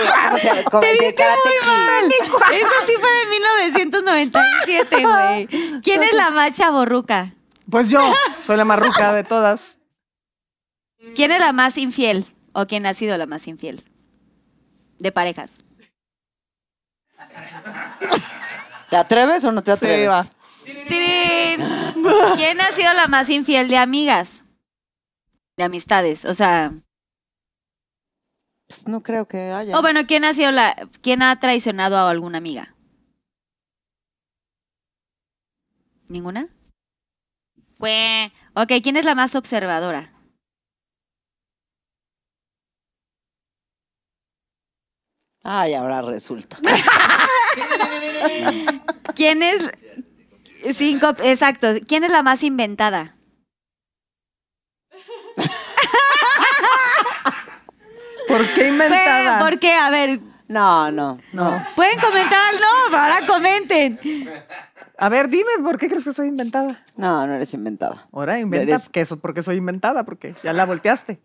o como Eso sí fue de 1997, güey. ¿Quién es la macha borruca? Pues yo, soy la más ruca de todas. ¿Quién es la más infiel? ¿O quién ha sido la más infiel? De parejas. ¿Te atreves o no te atreves? ¿Quién ha sido la más infiel de amigas? De amistades, o sea. Pues no creo que haya. O bueno, ¿quién ha sido la. ¿Quién ha traicionado a alguna amiga? ¿Ninguna? Pues. Ok, ¿quién es la más observadora? Ay, ah, ahora resulta. ¿Quién es? Cinco, exacto. ¿Quién es la más inventada? ¿Por qué inventada? ¿Por qué? a ver. No, no, no. ¿Pueden comentar? No, ahora comenten. A ver, dime, ¿por qué crees que soy inventada? No, no eres inventada. Ahora inventas porque soy inventada, porque ya la volteaste.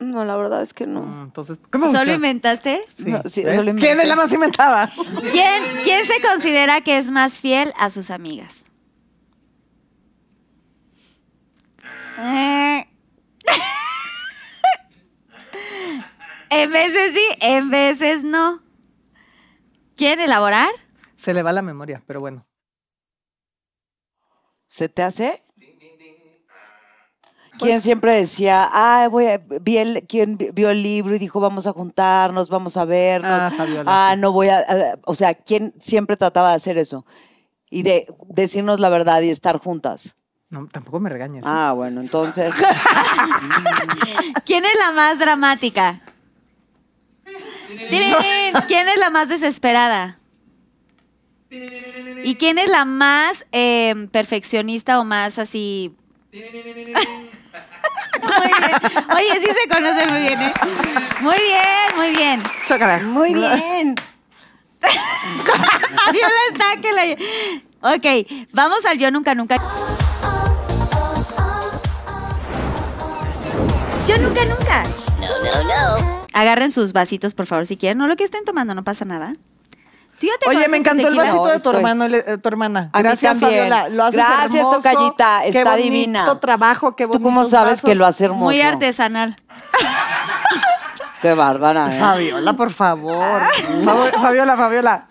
No, la verdad es que no. Ah, entonces, ¿cómo ¿Solo inventaste? ¿Quién es la más inventada? ¿Quién, se considera que es más fiel a sus amigas? Eh. en veces sí, en veces no. ¿Quién elaborar? Se le va la memoria, pero bueno. ¿Se te hace? ¿Quién pues, siempre decía, ah, voy a, vi el, quien vio el libro y dijo, vamos a juntarnos, vamos a vernos. Ah, ah no voy a, O sea, ¿quién siempre trataba de hacer eso y de decirnos la verdad y estar juntas. No, tampoco me regañes. ¿eh? Ah, bueno, entonces. ¿Quién es la más dramática? ¿Quién es la más desesperada? ¿Y quién es la más eh, perfeccionista o más así? Oye, sí se conocen muy bien, ¿eh? Muy bien, muy bien. Muy bien. está que Ok, vamos al Yo Nunca Nunca. Yo nunca, nunca. No, no, no. Agarren sus vasitos, por favor, si quieren. No lo que estén tomando, no pasa nada. Oye, me encantó el vasito de tu, eh, tu hermana. Gracias, Fabiola. Lo haces Gracias, Tocayita, Tocallita. Está qué bonito divina. trabajo, qué bonito. ¿Tú cómo sabes que lo hace hermoso? Muy artesanal. qué bárbara, ¿eh? Fabiola, por favor. Fabiola, Fabiola.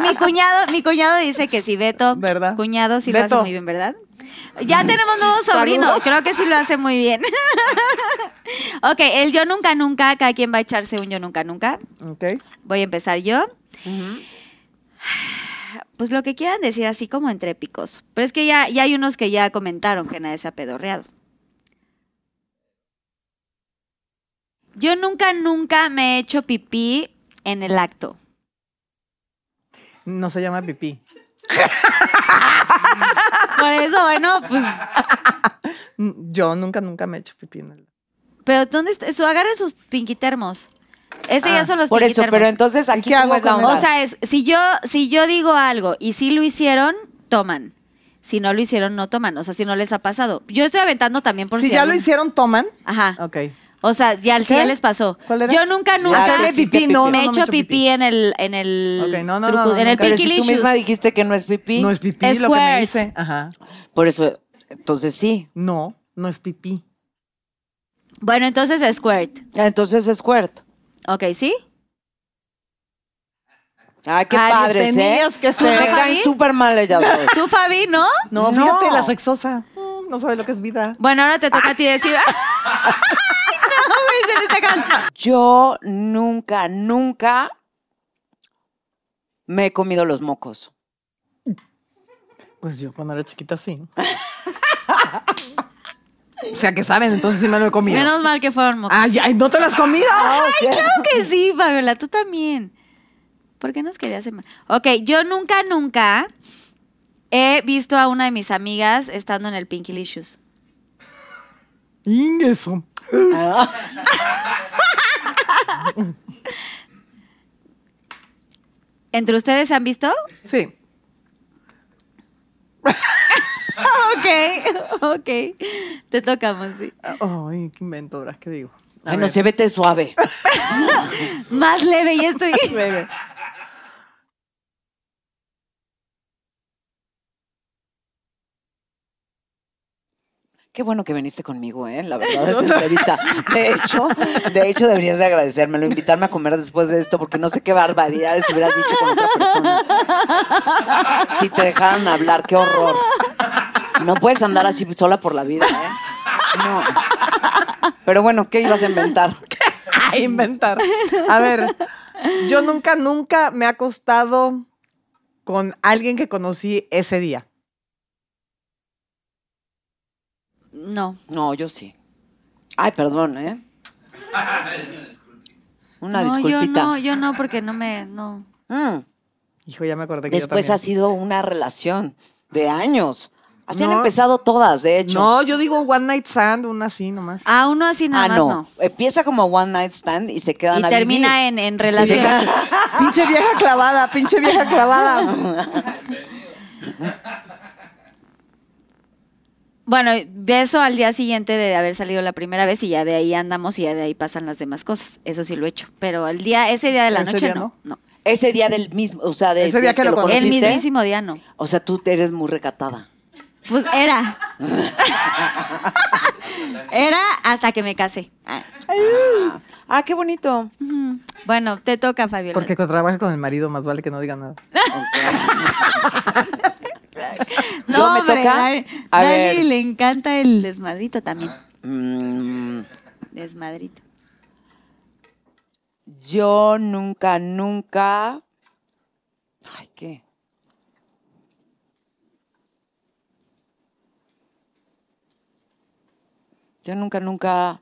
mi cuñado, mi cuñado dice que sí, Beto. ¿Verdad? Cuñado sí Beto. lo muy bien, ¿verdad? Ya tenemos nuevos sobrinos. Creo que sí lo hace muy bien. ok, el yo nunca nunca. Cada quien va a echarse un yo nunca nunca. Voy a empezar yo. Pues lo que quieran decir así como entre picos. Pero es que ya, ya hay unos que ya comentaron que nadie se ha pedorreado. Yo nunca, nunca me he hecho pipí en el acto. No se llama pipí. Por eso, bueno, pues. Mm, yo nunca, nunca me he hecho pipí en el. Pero ¿dónde está? Su, agarren sus pinquitermos. Ese ya ah, son los Por eso, pero entonces aquí ¿Qué hago con O sea, es, si yo, si yo digo algo y si lo hicieron, toman. Si no lo hicieron, no toman. O sea, si no les ha pasado. Yo estoy aventando también por si. Si ya lo hicieron, toman. Ajá. Ok. O sea, ya, sí, ya les pasó. ¿Cuál era? Yo nunca, nunca pipí, no, me he hecho pipí, en el en el Ok, no, no, en el Pero tú misma dijiste que no es pipí. No es pipí lo que me dice. Ajá. Por eso, entonces sí. No, no es pipí. Bueno, entonces es Squirt. Ah, Entonces es Squirt. Ok, ¿sí? Ay, qué Ay, padres, ¿eh? que se... Me caen súper mal ellas dos. ¿Tú, Fabi, no? No, fíjate, la sexosa. Mm, no sabe lo que es vida. Bueno, ahora te toca a ti decir. Yo nunca, nunca me he comido los mocos. Pues yo cuando era chiquita sí. O sea, que saben, entonces sí me lo he comido. Menos mal que fueron mocos. Ay, ay ¿no te las has comido? Ay, claro que sí, Fabiola, tú también. ¿Por qué nos querías mal? Ok, yo nunca, nunca he visto a una de mis amigas estando en el Pinky Licious. Ingeso. ¿Entre ustedes se han visto? Sí. ok, ok. Te tocamos, sí. Ay, qué inventoras, ¿qué digo? bueno, se vete suave. Más leve, y estoy. Qué bueno que viniste conmigo, ¿eh? La verdad, esta entrevista. De hecho, de hecho, deberías de agradecérmelo, invitarme a comer después de esto, porque no sé qué barbaridades hubieras dicho con otra persona. Si te dejaran hablar, qué horror. No puedes andar así sola por la vida, ¿eh? No. Pero bueno, ¿qué ibas a inventar? A inventar. A ver, yo nunca, nunca me he acostado con alguien que conocí ese día. No. No, yo sí. Ay, perdón, ¿eh? Una no, Yo no, yo no, porque no me. No. Mm. Hijo, ya me acordé que Después ha sido una relación de años. Así han empezado todas, de hecho. No, yo digo One Night Stand, una así nomás. Ah, uno así nada ah, no. no. Empieza como One Night Stand y se quedan y termina En, en relación. pinche vieja clavada, pinche vieja clavada. Bueno, beso al día siguiente de haber salido la primera vez y ya de ahí andamos y ya de ahí pasan las demás cosas. Eso sí lo he hecho. Pero el día, ese día de la noche no. no. Ese día del mismo, o sea, de, ese día que, lo conociste. El mismísimo día no. O sea, tú eres muy recatada. Pues era. era hasta que me casé. Ah, qué bonito. Bueno, te toca, Fabiola. Porque trabaja con el marido, más vale que no diga nada no, me toca. A, le encanta el desmadrito también. Mm, desmadrito. Yo nunca, nunca. Ay, ¿qué? Yo nunca, nunca.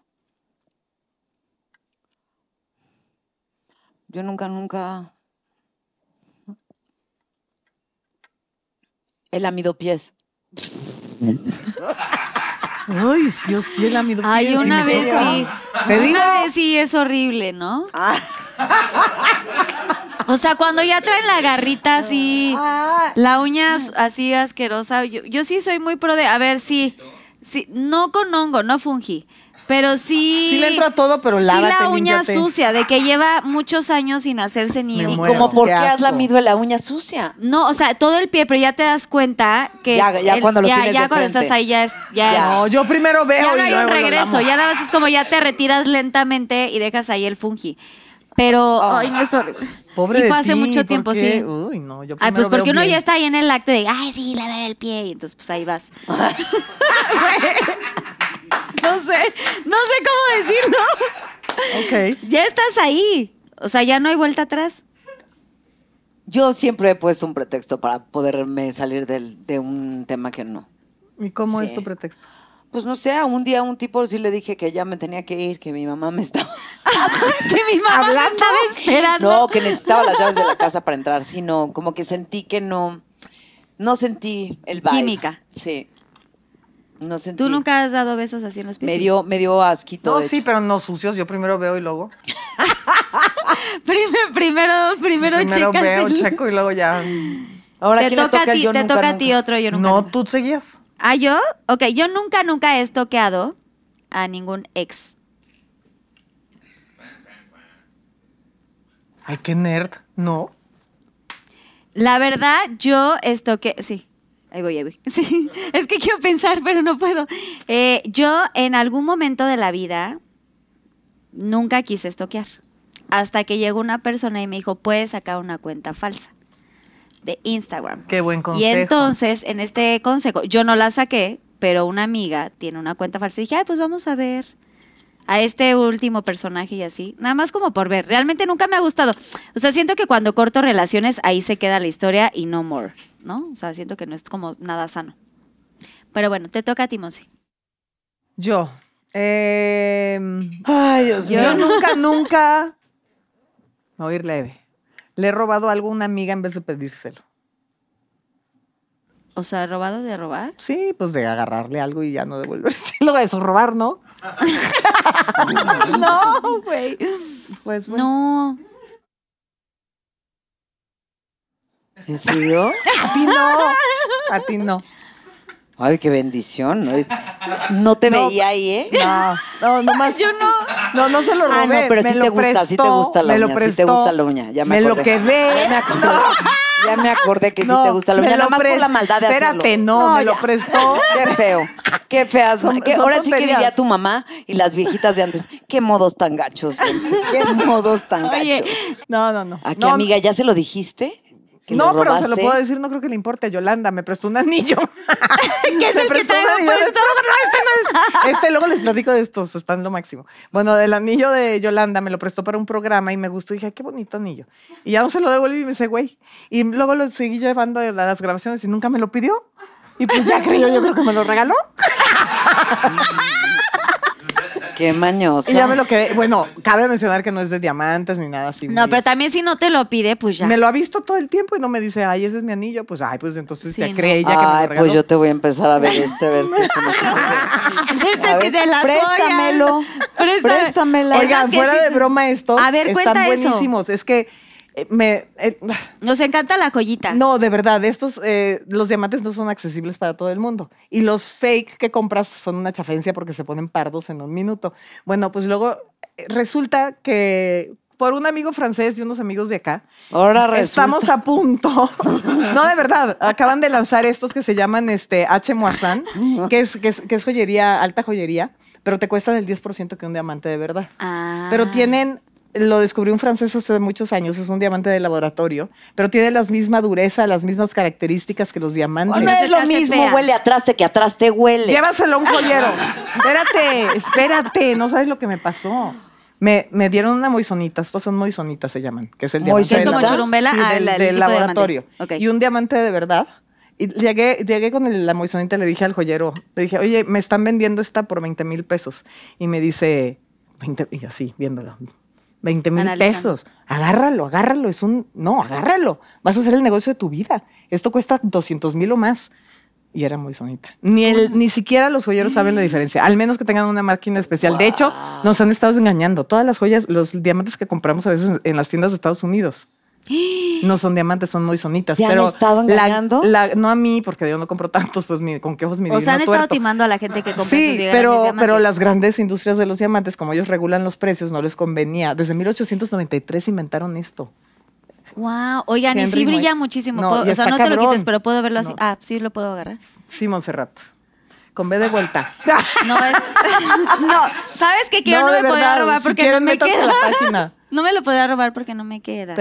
Yo nunca, nunca. El pies. Ay, sí, sí, el pies. Ay, una vez sí. una vez sí es horrible, ¿no? O sea, cuando ya traen la garrita así, ah. la uña así asquerosa, yo, sí soy muy pro de, a ver, sí, sí, no con hongo, no fungi, pero sí. Sí le todo, pero lávate, la uña sucia, de que lleva muchos años sin hacerse ni. ¿Y como por qué has lamido la uña sucia? No, o sea, todo el pie, pero ya te das cuenta que. Ya- cuando lo ya, tienes ya cuando estás ahí ya es. Ya, No, yo primero veo ya no y hay un regreso, ya nada más es como ya te retiras lentamente y dejas ahí el fungi. Pero, ah. ay, no es Pobre y hace mucho tiempo, sí. Uy, no, yo Ay, ah, pues porque uno ya está ahí en el acto de, ay, sí, ve el pie, y entonces pues ahí vas. No sé cómo decirlo. Ok. Ya estás ahí. O sea, ya no hay vuelta atrás. Yo siempre he puesto un pretexto para poderme salir de un tema que no. ¿Y cómo es tu pretexto? Pues no sé, un día un tipo sí le dije que ya me tenía que ir, que mi mamá me estaba. Ah, que mi mamá ¿Hablando? estaba esperando. No, que necesitaba las llaves de la casa para entrar. sino como que sentí que no. No sentí el vibe. Química. Sí. ¿Tú nunca has dado besos así en los pies? Medio dio, asquito. No, sí, pero no sucios. Yo primero veo y luego. primero, primero, primero veo, checo y luego ya. Ahora te toca, toca a ti, te toca a ti otro, yo nunca. No, tú seguías. Ah, yo? Ok, yo nunca, nunca he estoqueado a ningún ex. Ay, qué nerd, no. La verdad, yo estoqué, sí. Ahí voy, Sí, es que quiero pensar, pero no puedo. Eh, yo en algún momento de la vida nunca quise estoquear. Hasta que llegó una persona y me dijo, puedes sacar una cuenta falsa de Instagram. Qué buen consejo. Y entonces, en este consejo, yo no la saqué, pero una amiga tiene una cuenta falsa. Y dije, ay, pues vamos a ver a este último personaje y así. Nada más como por ver. Realmente nunca me ha gustado. O sea, siento que cuando corto relaciones, ahí se queda la historia y no more. ¿no? O sea, siento que no es como nada sano. Pero bueno, te toca a ti, Yo. Em, ay, Dios mío. Yo nunca, nunca. Me voy a leve. Le he robado algo a una amiga en vez de pedírselo. O sea, robado de robar. Sí, pues de agarrarle algo y ya no devolvérselo. Eso, robar, ¿no? no, güey. Pues bueno. No. ¿En serio? A ti no. A ti no. Ay, qué bendición. No te veía ahí, ¿eh? No, no, nomás. Yo no. No, no se lo robé. Ah, no, pero sí te gusta, sí te gusta la uña, sí te gusta la uña. Ya me, lo quedé. Ya me acordé, ya me acordé que sí te gusta la uña, nada más por la maldad de hacerlo. no, no me lo prestó. Qué feo, qué feas. ahora sí que diría tu mamá y las viejitas de antes, qué modos tan gachos, Benzi, qué modos tan gachos. No, no, no. Aquí, amiga, ya se lo dijiste? no, pero se lo puedo decir, no creo que le importe. a Yolanda me prestó un anillo. ¿Qué es el que traigo puesto? No, este, no es... este luego les platico de estos, están lo máximo. Bueno, del anillo de Yolanda me lo prestó para un programa y me gustó. Y dije, qué bonito anillo. Y ya no se lo devolví y me dice, güey. Y luego lo seguí llevando a las grabaciones y nunca me lo pidió. Y pues ya creyó, yo creo que me lo regaló. Qué mañoso. Y ya me lo quedé. Bueno, cabe mencionar que no es de diamantes ni nada así. No, pero también si no te lo pide, pues ya. Me lo ha visto todo el tiempo y no me dice, ay, ese es mi anillo. Pues, ay, pues entonces ya cree ella que me lo regaló. pues yo te voy a empezar a ver este, a ver este de las préstamelo. Préstamelo. Oigan, fuera de broma estos a ver, están buenísimos. Es que eh, eh, Nos encanta la joyita. No, de verdad, estos, eh, los diamantes no son accesibles para todo el mundo. Y los fake que compras son una chafencia porque se ponen pardos en un minuto. Bueno, pues luego resulta que por un amigo francés y unos amigos de acá. Ahora Estamos a punto. no, de verdad. Acaban de lanzar estos que se llaman este H. Moissan, que es, que es, joyería, alta joyería pero te cuestan el 10% que un diamante de verdad. Ah. Pero tienen lo descubrió un francés hace muchos años, es un diamante de laboratorio, pero tiene la misma dureza, las mismas características que los diamantes. No es lo mismo huele a traste que atrás traste huele. Llévaselo a un joyero. espérate, espérate, no sabes lo que me pasó. Me, me dieron una moisonita, estos son moisonitas se llaman, que es el diamante. De del, laboratorio. Y un diamante de verdad. Y llegué, llegué con la moisonita le dije al joyero, le dije, oye, me están vendiendo esta por 20 mil pesos. Y me dice, y así, viéndolo, 20 mil pesos. Agárralo, agárralo. Es un. No, agárralo. Vas a hacer el negocio de tu vida. Esto cuesta 200 mil o más. Y era muy sonita. Ni, el, ni siquiera los joyeros saben la diferencia, al menos que tengan una máquina especial. De hecho, nos han estado engañando. Todas las joyas, los diamantes que compramos a veces en las tiendas de Estados Unidos No son diamantes, son muy sonitas. pero han no a mí, porque yo no compro tantos, pues mi, con ojos mi O sea, han estado timando a la gente que compra Sí, pero, pero las grandes industrias de los diamantes, como ellos regulan los precios, no les convenía. Desde 1893 inventaron esto. Wow, oigan, y sí brilla muchísimo. No, o sea, no te lo quites, pero puedo verlo así. Ah, sí lo puedo agarrar. Sí, Montserrat con B de vuelta. No, es, no ¿sabes que Quiero no, me verdad, robar porque si me queda. la página. No me lo podía robar porque no me queda.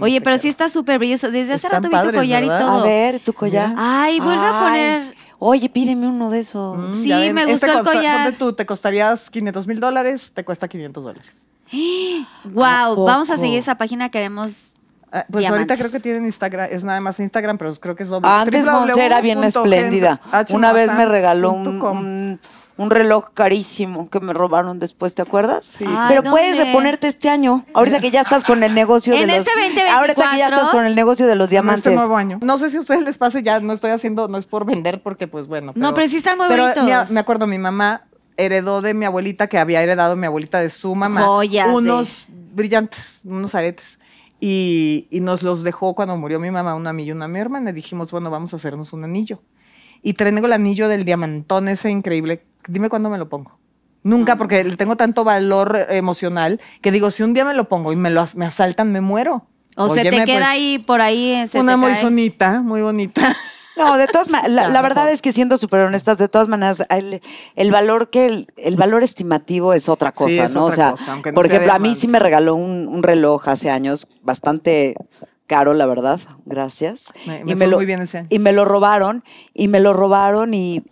Oye, pero sí está súper brilloso. Desde hace rato vi tu collar y todo. A ver, tu collar. Ay, vuelve a poner. Oye, pídeme uno de esos. Mm, sí, me este gustó el collar. tú, te costarías 500 mil dólares, te cuesta 500 dólares. wow, vamos a seguir esa página, queremos ah, pues ahorita creo que tienen Instagram, es nada más Instagram, pero creo que es doble. Antes Monse era bien espléndida. Una vez me regaló un, un reloj carísimo que me robaron después, ¿te acuerdas? Sí. Pero puedes reponerte este año, ahorita que ya estás con el negocio de ¿En los Ahorita que ya estás con el negocio de los este diamantes. No sé si a ustedes les pase, ya no estoy haciendo, no es por vender porque pues bueno, No, pero sí están muy pero bonitos. me acuerdo mi mamá heredó de mi abuelita que había heredado mi abuelita de su mamá unos brillantes, unos aretes. Y, nos los dejó cuando murió mi mamá, una a mí y una a mi hermana. Y dijimos, bueno, vamos a hacernos un anillo. Y traigo el anillo del diamantón ese increíble dime cuándo me lo pongo. Nunca, porque tengo tanto valor emocional que digo, si un día me lo pongo y me me asaltan, me muero. O sea te queda pues, ahí por ahí. Eh, se una muy muy bonita. No, de todas maneras, la, verdad es que siendo súper honestas, de todas maneras, el, valor que el, valor estimativo es otra cosa, ¿no? o sea, porque a mí sí me regaló un, reloj hace años bastante caro, la verdad, gracias. y me lo, muy bien ese Y me lo robaron, y me lo robaron, y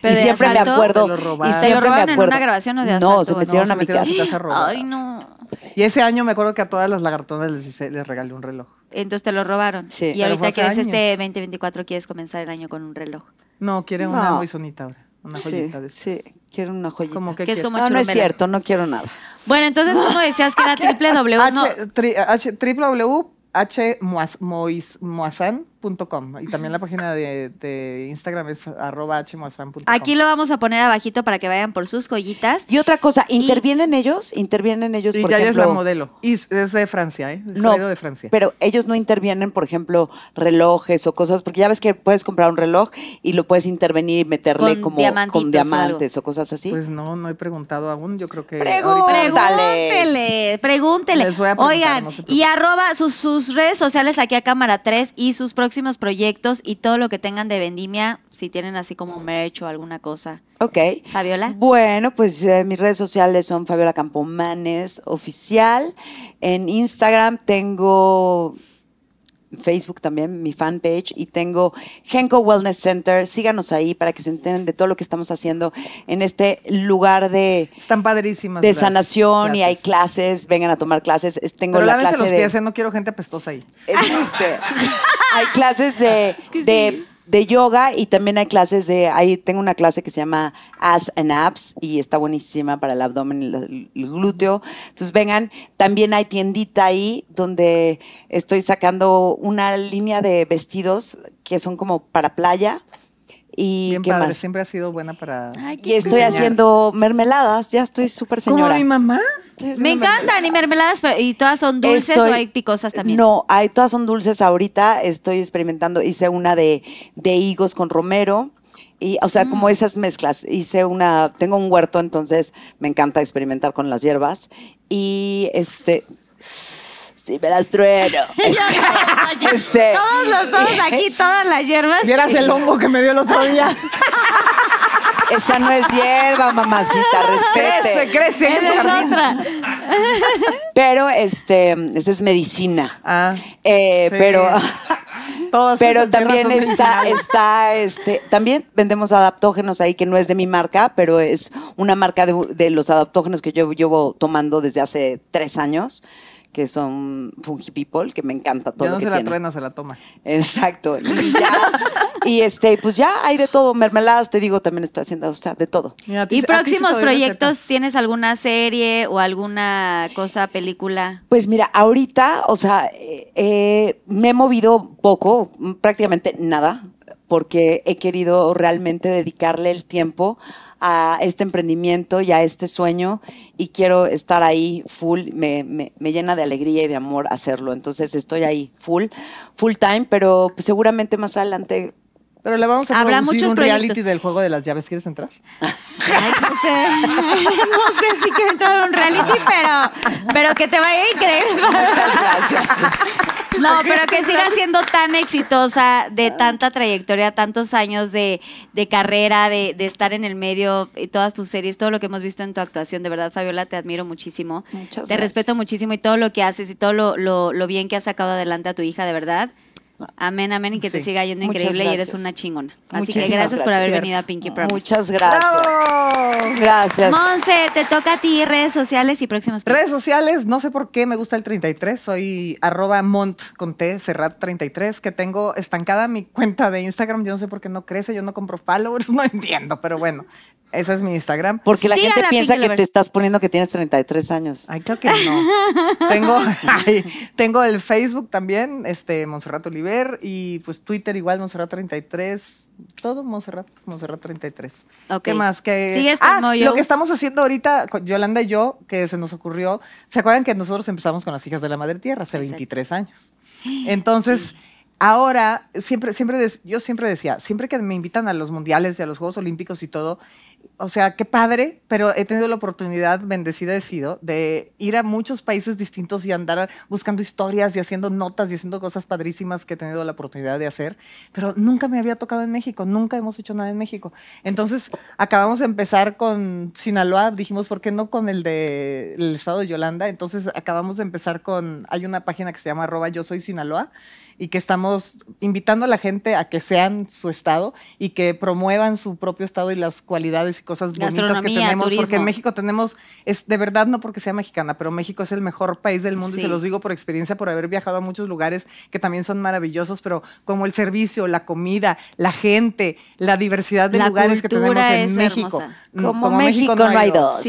pero y siempre me acuerdo. lo y siempre me acuerdo. en una grabación o de asalto? No, se metieron a mi casa. casa Ay, no. Y ese año me acuerdo que a todas las lagartonas les, regalé un reloj. Entonces te lo robaron. Sí. Y ahorita que es este 2024, quieres comenzar el año con un reloj. No, quieren una muy sonita ahora. Una joyita sí, de Sí, quiero una joyita. Como que, es como no, ah, no es cierto, no quiero nada. Bueno, entonces, ¿cómo decías que era triple No. Triple W hmoazan.com y también la página de, Instagram es arroba hmoazan.com. Aquí lo vamos a poner abajito para que vayan por sus joyitas. Y otra cosa, ¿intervienen ellos? ¿Intervienen ellos, y por ya es la modelo. Y es de Francia, ¿eh? no, de Francia. Pero ellos no intervienen, por ejemplo, relojes o cosas, porque ya ves que puedes comprar un reloj y lo puedes intervenir y meterle como con diamantes o, cosas así. Pues no, no he preguntado aún, yo creo que... Pregúntale, pregúntele, Oigan, y arroba sus redes sociales aquí a Cámara 3 y sus próximos proyectos y todo lo que tengan de vendimia, si tienen así como merch o alguna cosa. Ok. Fabiola. Bueno, pues eh, mis redes sociales son Fabiola Campomanes Oficial. En Instagram tengo Facebook también, mi fanpage, y tengo Genco Wellness Center. Síganos ahí para que se enteren de todo lo que estamos haciendo en este lugar de. Están padrísimas. De sanación y hay clases, vengan a tomar clases. Tengo la clase de, ¿eh? no quiero gente apestosa ahí. Este, hay clases de de yoga y también hay clases de, ahí tengo una clase que se llama As and Abs y está buenísima para el abdomen y el glúteo. Entonces vengan, también hay tiendita ahí donde estoy sacando una línea de vestidos que son como para playa. Y ¿qué más? siempre ha sido buena para... y estoy haciendo mermeladas, ya estoy súper señora. ¿Como mi mamá? Me encantan y mermeladas, y todas son dulces o hay picosas también. No, hay, todas son dulces ahorita. Estoy experimentando. Hice una de, higos con romero. Y, o sea, como mm. esas mezclas. Hice una, tengo un huerto, entonces me encanta experimentar con las hierbas. Y este. Sí, me las trueno. Este, todos los todos aquí, todas las Y eras el hongo que me dio el otro día. Esa no es hierba, mamacita, respete. Se crece en el jardín. Pero este, esa es medicina. Ah, eh, Pero pero también está, está, este, también vendemos adaptógenos ahí que no es de mi marca, pero es una marca de, de los adaptógenos que yo llevo tomando desde hace tres años que son Fungi People, que me encanta todo. Ya no se la truena, se la toma. Exacto. Y, ya, este, pues ya hay de todo, mermeladas, te digo, también estoy haciendo, o sea, de todo. ¿Y, próximos proyectos? ¿Tienes alguna serie o alguna cosa, película? Pues mira, ahorita, o sea, eh, eh, me he movido poco, prácticamente nada, porque he querido realmente dedicarle el tiempo a este emprendimiento y a este sueño y quiero estar ahí full, me, llena de alegría y de amor hacerlo. Entonces estoy ahí full, full time, pero seguramente más adelante pero le vamos a Habrá un reality del juego de las llaves. ¿Quieres entrar? no sé. No sé si quiero entrar a un reality, pero, pero que te vaya increíble. Muchas gracias. No, pero que siga siendo tan exitosa, de tanta trayectoria, tantos años de, carrera, de, de, estar en el medio, y todas tus series, todo lo que hemos visto en tu actuación. De verdad, Fabiola, te admiro muchísimo. te respeto muchísimo y todo lo que haces y todo lo, lo bien que has sacado adelante a tu hija, de verdad. Amén, amén, y que te siga yendo increíble y eres una chingona. Así que gracias, por haber venido a Pinky Promise. Muchas gracias. Gracias. Monse, te toca a ti redes sociales y próximos. Redes sociales, no sé por qué me gusta el 33, soy arroba mont con T, cerrat 33, que tengo estancada mi cuenta de Instagram, yo no sé por qué no crece, yo no compro followers, no entiendo, pero bueno, ese es mi Instagram. Porque la gente piensa que te estás poniendo que tienes 33 años. Ay, creo que no. tengo, tengo el Facebook también, este, Monserrato Oliver y pues Twitter igual, Monserrat 33. Todo Monserrat, Monserrat 33. ¿Qué más? que ah, Lo que estamos haciendo ahorita, Yolanda y yo, que se nos ocurrió, ¿se acuerdan que nosotros empezamos con las hijas de la Madre Tierra hace 23 años? Entonces... Ahora, siempre, siempre, yo siempre decía, siempre que me invitan a los mundiales y a los Juegos Olímpicos y todo, o sea, qué padre, pero he tenido la oportunidad, bendecida he sido, de ir a muchos países distintos y andar buscando historias y haciendo notas y haciendo cosas padrísimas que he tenido la oportunidad de hacer, pero nunca me había tocado en México, nunca hemos hecho nada en México. Entonces, acabamos de empezar con Sinaloa, dijimos, ¿por qué no con el del el estado de Yolanda? Entonces, acabamos de empezar con, hay una página que se llama arroba yo soy Sinaloa y que estamos invitando a la gente a que sean su estado y que promuevan su propio estado y las cualidades y cosas bonitas que tenemos, porque en México tenemos, es de verdad no porque sea mexicana, pero México es el mejor país del mundo y se los digo por experiencia, por haber viajado a muchos lugares que también son maravillosos, pero como el servicio, la comida, la gente, la diversidad de lugares que tenemos en México. Mm, como, México, no, hay dos.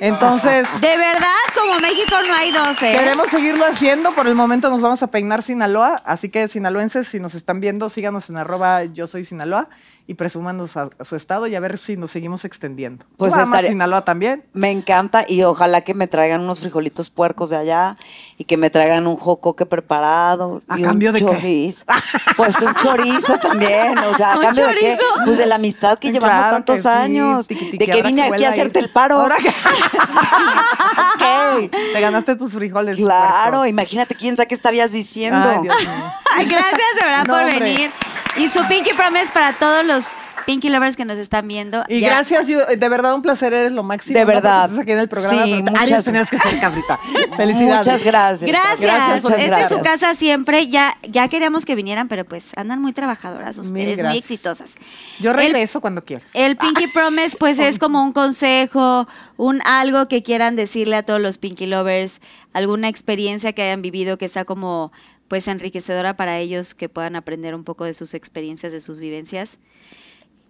Entonces... De verdad, como México no hay dos. ¿eh? Queremos seguirlo haciendo, por el momento nos vamos a peinar Sinaloa, así Así que sinaloenses, si nos están viendo, síganos en arroba yo soy Sinaloa y presúmanos a, su estado y a ver si nos seguimos extendiendo. Pues a Sinaloa también. Me encanta y ojalá que me traigan unos frijolitos puercos de allá y que me traigan un jocoque preparado. ¿A y cambio un chorizo. Pues un chorizo también, o sea, a cambio de qué? Pues de la amistad que llevamos tantos años, de que vine aquí a hacerte el paro. Ahora Te ganaste tus frijoles. Claro, imagínate quién sabe qué estarías diciendo. Gracias, de verdad, por venir. Y su Pinky Promise para todos los Pinky Lovers que nos están viendo. Y gracias, de verdad un placer, eres lo máximo. De verdad. Aquí en el programa, sí, muchas gracias que cabrita. Felicidades. Muchas gracias. Gracias. gracias Esta es su casa siempre. Ya, ya queríamos que vinieran, pero pues andan muy trabajadoras ustedes, muy exitosas. Yo regreso cuando quieras. El Pinky ah. Promise pues es como un consejo, un algo que quieran decirle a todos los Pinky Lovers, alguna experiencia que hayan vivido que está como pues enriquecedora para ellos que puedan aprender un poco de sus experiencias, de sus vivencias.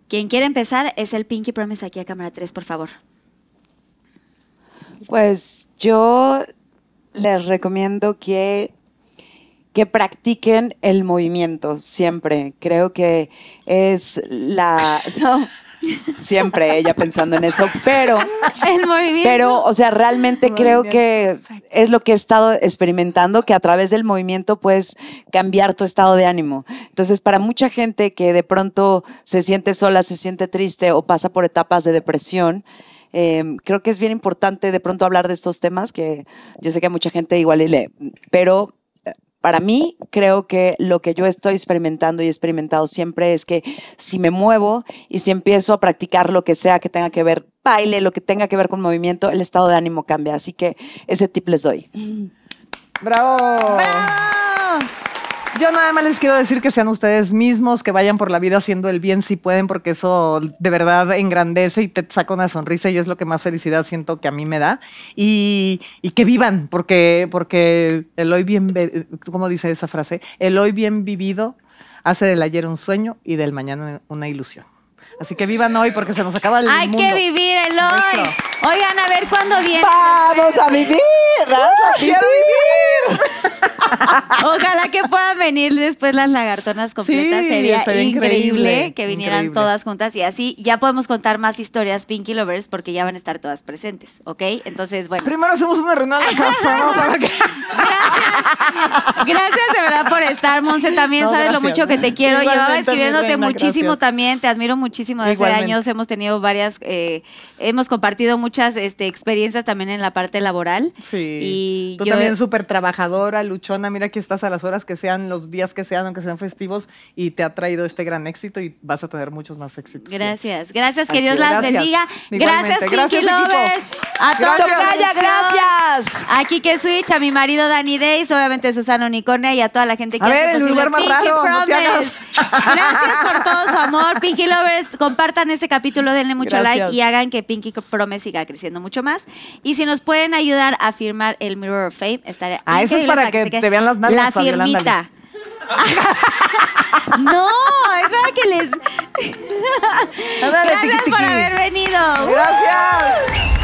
Quien quiere empezar es el Pinky Promise aquí a cámara 3, por favor. Pues yo les recomiendo que, que practiquen el movimiento siempre. Creo que es la... Siempre ella pensando en eso, pero. movimiento. Pero, o sea, realmente creo que es lo que he estado experimentando, que a través del movimiento puedes cambiar tu estado de ánimo. Entonces, para mucha gente que de pronto se siente sola, se siente triste o pasa por etapas de depresión, em, creo que es bien importante de pronto hablar de estos temas que yo sé que a mucha gente igual y le, pero para mí, creo que lo que yo estoy experimentando y he experimentado siempre es que si me muevo y si empiezo a practicar lo que sea que tenga que ver baile, lo que tenga que ver con movimiento, el estado de ánimo cambia. Así que ese tip les doy. ¡Bravo! ¡Bravo! Yo nada más les quiero decir que sean ustedes mismos, que vayan por la vida haciendo el bien si pueden, porque eso de verdad engrandece y te saca una sonrisa y es lo que más felicidad siento que a mí me da. Y, que vivan, porque, porque el hoy bien, ¿cómo dice esa frase? El hoy bien vivido hace del ayer un sueño y del mañana una ilusión. Así que vivan hoy porque se nos acaba el Hay Hay que vivir el hoy. Oigan, a ver cuándo viene. ¡Vamos a vivir! ¡Vamos a vivir! Ojalá que puedan venir después las lagartonas completas. Sería increíble, que vinieran todas juntas y así ya podemos contar más historias Pinky Lovers porque ya van a estar todas presentes, ¿ok? Entonces, bueno. Primero hacemos una reunión casa, gracias. Gracias de verdad por estar, Monse. También sabes lo mucho que te quiero. Llevaba escribiéndote muchísimo también. Te admiro muchísimo. Desde años hemos tenido varias, eh, hemos compartido muchas este, experiencias también en la parte laboral. Sí. Tú también súper trabajadora, luchó mira que estás a las horas que sean, los días que sean, aunque sean festivos, y te ha traído este gran éxito y vas a tener muchos más éxitos. Gracias, gracias, que Dios las bendiga. Gracias, Pinky Lovers. A todos gracias, gracias. A Kike Switch, a mi marido Danny Days, obviamente Susana Unicornia y a toda la gente que ha hace Gracias por todo su amor. Pinky Lovers, compartan este capítulo, denle mucho like y hagan que Pinky Promise siga creciendo mucho más. Y si nos pueden ayudar a firmar el Mirror of Fame, estaré a ah, eso es para que, vean las nalgas. La firmita no, es para que les. Gracias por haber venido. Gracias. Uh.